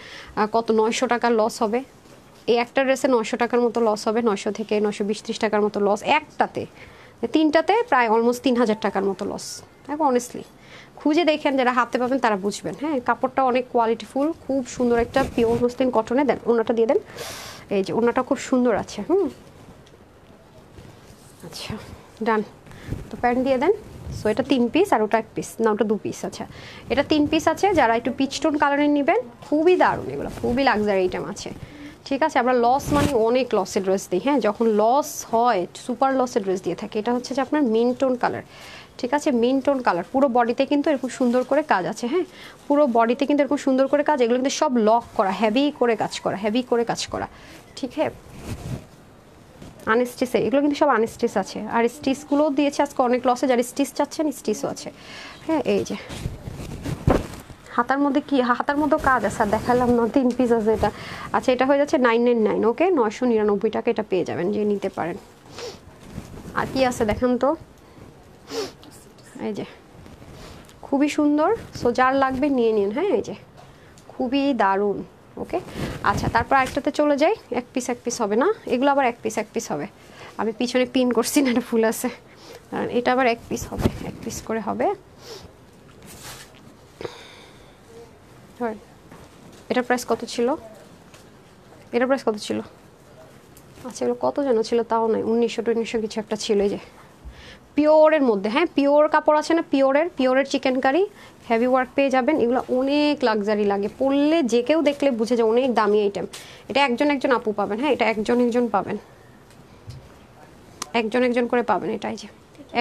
কত নয়শো টাকার লস হবে এই একটা ড্রেসে নয়শো টাকার মতো লস হবে নয়শো থেকে নয়শো বিশ ত্রিশ টাকার মতো লস একটাতে তিনটাতে প্রায় অলমোস্ট তিন হাজার টাকার মতো লস হ্যাঁ অনেস্টলি খুঁজে দেখেন যারা হাতে পাবেন তারা বুঝবেন হ্যাঁ কাপড়টা অনেক কোয়ালিটিফুল খুব সুন্দর একটা পিওর মসলিন কটনে দেন ওনাটা দিয়ে দেন এই যে ওনাটা খুব সুন্দর আছে হুম আচ্ছা ডান তো প্যান্ট দিয়ে দেন সো এটা তিন পিস আর ওটা এক পিস না ওটা দু পিস আচ্ছা এটা তিন পিস আছে যারা একটু পিচটোন কালারের নেবেন খুবই দারুণ এগুলো খুবই লাক্সারি আইটেম আছে ঠিক আছে আমরা লস মানে অনেক লসের ড্রেস দিই হ্যাঁ যখন লস হয় সুপার লসের ড্রেস দিয়ে থাকি এটা হচ্ছে যে আপনার মিন টোন কালার ঠিক আছে মিন টোন কালার পুরো বডিতে কিন্তু এরকম সুন্দর করে কাজ আছে হ্যাঁ পুরো বডিতে কিন্তু এরকম সুন্দর করে কাজ এগুলো কিন্তু সব লক করা হ্যাভি করে কাজ করা হ্যাভি করে কাজ করা ঠিক হ্যাঁ আনস্টিসে এগুলো কিন্তু সব আনস্টিস আছে আর স্টিচগুলোও দিয়েছে আজকে অনেক লসে যারা স্টিচ চাচ্ছেন স্টিচও আছে হ্যাঁ এই যে হাতার মধ্যে কি হাতার মতো কাজ আছে আর দেখালাম না তিন পিস আছে এটা আচ্ছা এটা হয়ে যাচ্ছে নাইন নাইন নাইন ওকে নয়শো নিরানব্বই টাকা এটা পেয়ে যাবেন যে নিতে পারেন আর কি আছে দেখেন তো এই যে খুবই সুন্দর সো যার লাগবে নিয়ে নিন হ্যাঁ এই যে খুবই দারুণ ওকে আচ্ছা তারপর একটাতে চলে যাই এক পিস এক পিস হবে না এগুলো আবার এক পিস এক পিস হবে আমি পিছনে পিন করছি না এটা ফুল আছে এটা আবার এক পিস হবে এক পিস করে হবে এটা প্রাইস কত ছিল এটা প্রাইস কত ছিল আচ্ছা এগুলো কত যেন ছিল তাও নয় উনিশশো উনিশশো কিছু একটা ছিল যে পিওরের মধ্যে হ্যাঁ পিওর কাপড় আছে না পিওরের পিওরের চিকেন কারি হেভি ওয়ার্ক পেয়ে যাবেন এগুলো অনেক লাক্সারি লাগে পড়লে যে কেউ দেখলে বুঝে যায় অনেক দামি আইটেম এটা একজন একজন আপু পাবেন হ্যাঁ এটা একজন একজন পাবেন একজন একজন করে পাবেন এটাই যে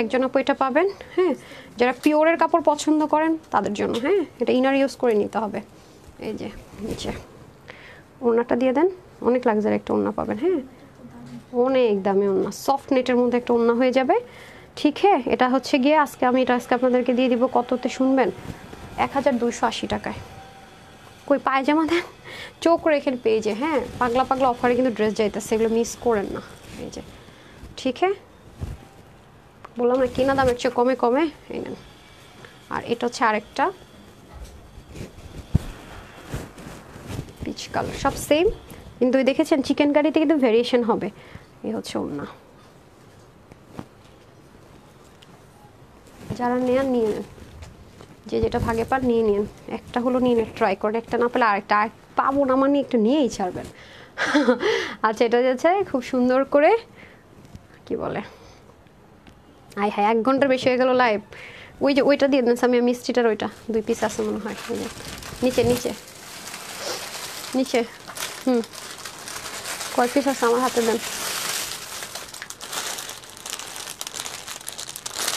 একজন আপু এটা পাবেন হ্যাঁ যারা পিওরের কাপড় পছন্দ করেন তাদের জন্য হ্যাঁ এটা ইনার ইউজ করে নিতে হবে এই যে নিচে ওড়নাটা দিয়ে দেন অনেক লাগজারি একটা ওড়না পাবেন হ্যাঁ অনেক দামি ওড়না সফট নেটের মধ্যে একটা ওড়না হয়ে যাবে ঠিক হ্যাঁ এটা হচ্ছে গিয়ে আজকে আমি এটা আজকে আপনাদেরকে দিয়ে দিব কততে শুনবেন এক হাজার দুইশো আশি টাকায় কই পায়জামা দেন চোখ রেখে পেয়ে যে হ্যাঁ পাগলা পাগলা অফারে কিন্তু ড্রেস যাইতেছে সেগুলো মিস করেন না এই যে ঠিক হ্যাঁ বললাম না কিনা দাম চেয়ে কমে কমে এই নেন আর এটা হচ্ছে আরেকটা পিচ কালার সব সেম কিন্তু দেখেছেন চিকেন কারিতে কিন্তু ভেরিয়েশন হবে এ হচ্ছে না যারা নেন নিয়ে নেন যে যেটা ভাগে পান নিয়ে নিন একটা হলো নিয়ে নেন ট্রাই করেন একটা না পেলে আরেকটা পাবো না মানে একটু নিয়েই ছাড়বেন আচ্ছা এটা যাচ্ছে খুব সুন্দর করে কি বলে আয় হ্যাঁ এক ঘন্টার বেশি হয়ে গেল লাইভ ওই যে ওইটা দিয়ে দেন আমি মিষ্টিটার ওইটা দুই পিস আছে মনে হয় নিচে নিচে নিচে হুম কয় পিস আছে আমার হাতে দেন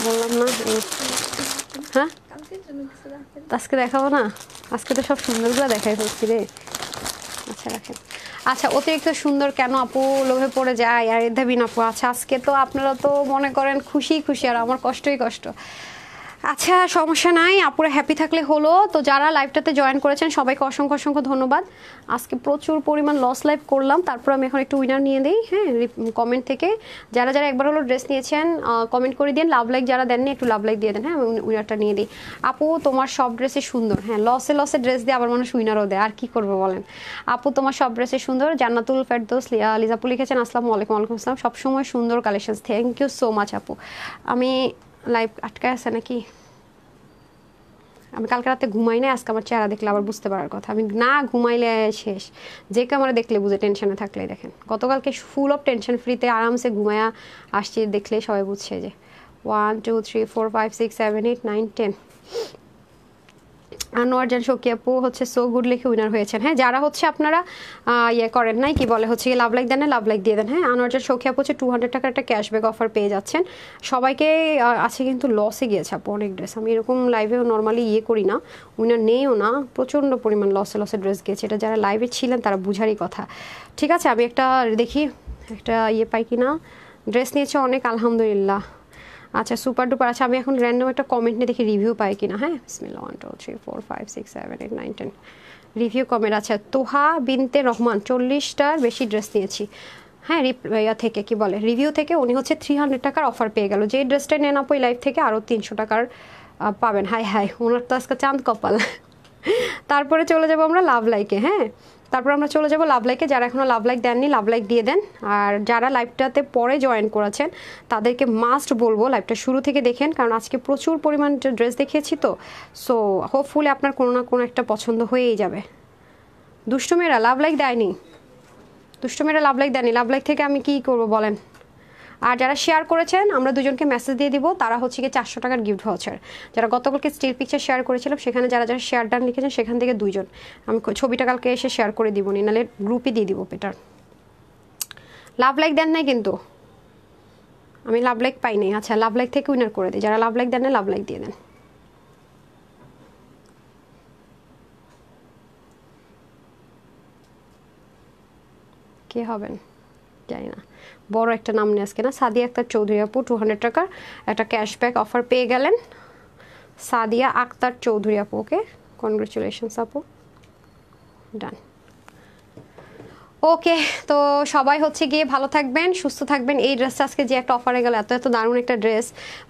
বললাম না হ্যাঁ আজকে দেখাবো না আজকে তো সব সুন্দরগুলো দেখাই হচ্ছি রে আচ্ছা রাখেন আচ্ছা অতিরিক্ত সুন্দর কেন আপু লোভে পড়ে যায় আর এধাবিন আপু আচ্ছা আজকে তো আপনারা তো মনে করেন খুশি খুশি আর আমার কষ্টই কষ্ট আচ্ছা সমস্যা নাই আপুরা হ্যাপি থাকলে হলো তো যারা লাইভটাতে জয়েন করেছেন সবাইকে অসংখ্য অসংখ্য ধন্যবাদ আজকে প্রচুর পরিমাণ লস লাইভ করলাম তারপর আমি এখন একটু উইনার নিয়ে দিই হ্যাঁ কমেন্ট থেকে যারা যারা একবার হলো ড্রেস নিয়েছেন কমেন্ট করে দিন লাভ লাইক যারা দেননি একটু লাভ লাইক দিয়ে দেন হ্যাঁ আমি উইনারটা নিয়ে দিই আপু তোমার সব ড্রেসে সুন্দর হ্যাঁ লসে লসে ড্রেস দিয়ে আবার মানুষ উইনারও দেয় আর কি করবো বলেন আপু তোমার সব ড্রেসে সুন্দর জান্নাতুল ফেরদোস লিজাপুর লিখেছেন আসসালামু আলাইকুম আলাইকুম আসসালাম সবসময় সুন্দর collection thank you so much আপু আমি লাইভ আটকায় আছে নাকি আমি কালকে রাতে ঘুমাই না আজকে আমার চেহারা দেখলে আবার বুঝতে পারার কথা আমি না ঘুমাইলে শেষ যে ক্যামেরা দেখলে বুঝে টেনশনে থাকলে দেখেন গতকালকে ফুল অফ টেনশন ফ্রিতে আরামসে ঘুমায়া আসছি দেখলে সবাই বুঝছে যে one two three four five six seven eight nine ten Anwar Jaan Shoki আপু হচ্ছে সো গুড লিখে উইনার হয়েছেন হ্যাঁ যারা হচ্ছে আপনারা ইয়ে করেন নাই কি বলে হচ্ছে লাভ লাইক দেন লাভ লাইক দিয়ে দেন হ্যাঁ আনোয়ার জান শোকি আপু হচ্ছে টু হান্ড্রেড টাকার একটা ক্যাশব্যাক অফার পেয়ে যাচ্ছেন সবাইকে আছে কিন্তু লসে গিয়েছে আপু অনেক ড্রেস আমি এরকম লাইভেও নর্মালি ইয়ে করি না উইনার নেইও না প্রচণ্ড পরিমাণ লসে লসে ড্রেস গিয়েছে এটা যারা লাইভে ছিলেন তারা বুঝারই কথা ঠিক আছে আমি একটা দেখি একটা ইয়ে পাই কি না ড্রেস নিয়েছে অনেক আলহামদুলিল্লাহ আচ্ছা সুপার ডুপার আচ্ছা আমি এখন র্যান্ডম একটা কমেন্ট নিয়ে দেখি রিভিউ পাই কিনা হ্যাঁ বিসমিল্লা one two three four five six seven eight nine ten review comment আচ্ছা তোহা বিনতে রহমান চল্লিশটার বেশি ড্রেস নিয়েছি হ্যাঁ ইয়া থেকে কি বলে রিভিউ থেকে উনি হচ্ছে থ্রি হান্ড্রেড টাকার অফার পেয়ে গেল যে ড্রেসটা নেন আপ ওই লাইফ থেকে আরও তিনশো টাকার পাবেন হাই হাই ওনার তো আজকে চাঁদ কপাল তারপরে চলে যাবো আমরা লাভ লাইকে হ্যাঁ তারপর আমরা চলে যাব লাভ লাইকে যারা এখনও লাভ লাইক দেননি লাভ লাইক দিয়ে দেন আর যারা লাইভটাতে পরে জয়েন করেছেন তাদেরকে মাস্ট বলবো লাইভটা শুরু থেকে দেখেন কারণ আজকে প্রচুর পরিমাণ ড্রেস দেখিয়েছি তো সো হোপফুলি আপনার কোনো না কোনো একটা পছন্দ হয়েই যাবে দুষ্টমেরা লাভ লাইক দেয়নি দুষ্টমেরা লাভ লাইক দেয়নি লাভ লাইক থেকে আমি কি করব বলেন আর যারা শেয়ার করেছেন আমরা দুজনকে মেসেজ দিয়ে দিব তারা হচ্ছে কি চারশো টাকার গিফট ভাউচার যারা গতকালকে স্টিল পিকচার শেয়ার করেছিলাম সেখানে যারা যারা শেয়ার ডান লিখেছেন সেখান থেকে দুইজন আমি ছবিটা কালকে এসে শেয়ার করে দিব নি নাহলে গ্রুপে দিয়ে দিব পেটার লাভ লাইক দেন নাই কিন্তু আমি লাভ লাইক পাইনি আচ্ছা লাভ লাইক থেকে উইনার করে দিই যারা লাভ লাইক দেন না লাভ লাইক দিয়ে দেন কে হবেন জানি না বড় একটা নাম নিয়ে আজকে না সাদিয়া আক্তার চৌধুরী আপু টু হান্ড্রেড টাকার একটা ক্যাশব্যাক অফার পেয়ে গেলেন সাদিয়া আক্তার চৌধুরী আপু ওকে কনগ্রেচুলেশনস আপু ডান ওকে তো সবাই হচ্ছে গিয়ে ভালো থাকবেন সুস্থ থাকবেন এই ড্রেসটা আজকে যে একটা অফারে গেল এত এত দারুণ একটা ড্রেস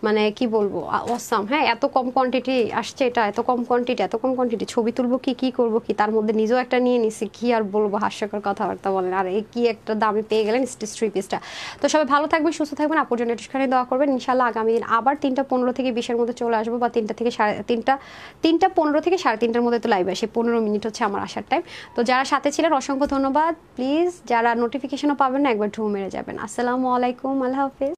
মানে কি বলবো অসাম হ্যাঁ এত কম কোয়ান্টিটি আসছে এটা এত কম কোয়ান্টিটি এত কম কোয়ান্টিটি ছবি তুলবো কি কি করব কি তার মধ্যে নিজেও একটা নিয়ে নিছি কি আর বলবো হাস্যকর কথাবার্তা বলেন আর এই কি একটা দামে পেয়ে গেলেন স্ট্রি পিসটা তো সবাই ভালো থাকবেন সুস্থ থাকবেন আপুর জন্য একটুখানি দোয়া করবেন ইনশাল্লাহ আগামী দিন আবার তিনটা পনেরো থেকে বিশের মধ্যে চলে আসবো বা তিনটা থেকে সাড়ে তিনটা তিনটা পনেরো থেকে সাড়ে তিনটার মধ্যে তো লাইভ আসে পনেরো মিনিট হচ্ছে আমার আসার টাইম তো যারা সাথে ছিলেন অসংখ্য ধন্যবাদ প্লিজ যারা নোটিফিকেশনও পাবেন না একবার ঢুঁ মেরে যাবেন আসসালামু আলাইকুম আল্লাহ হাফিজ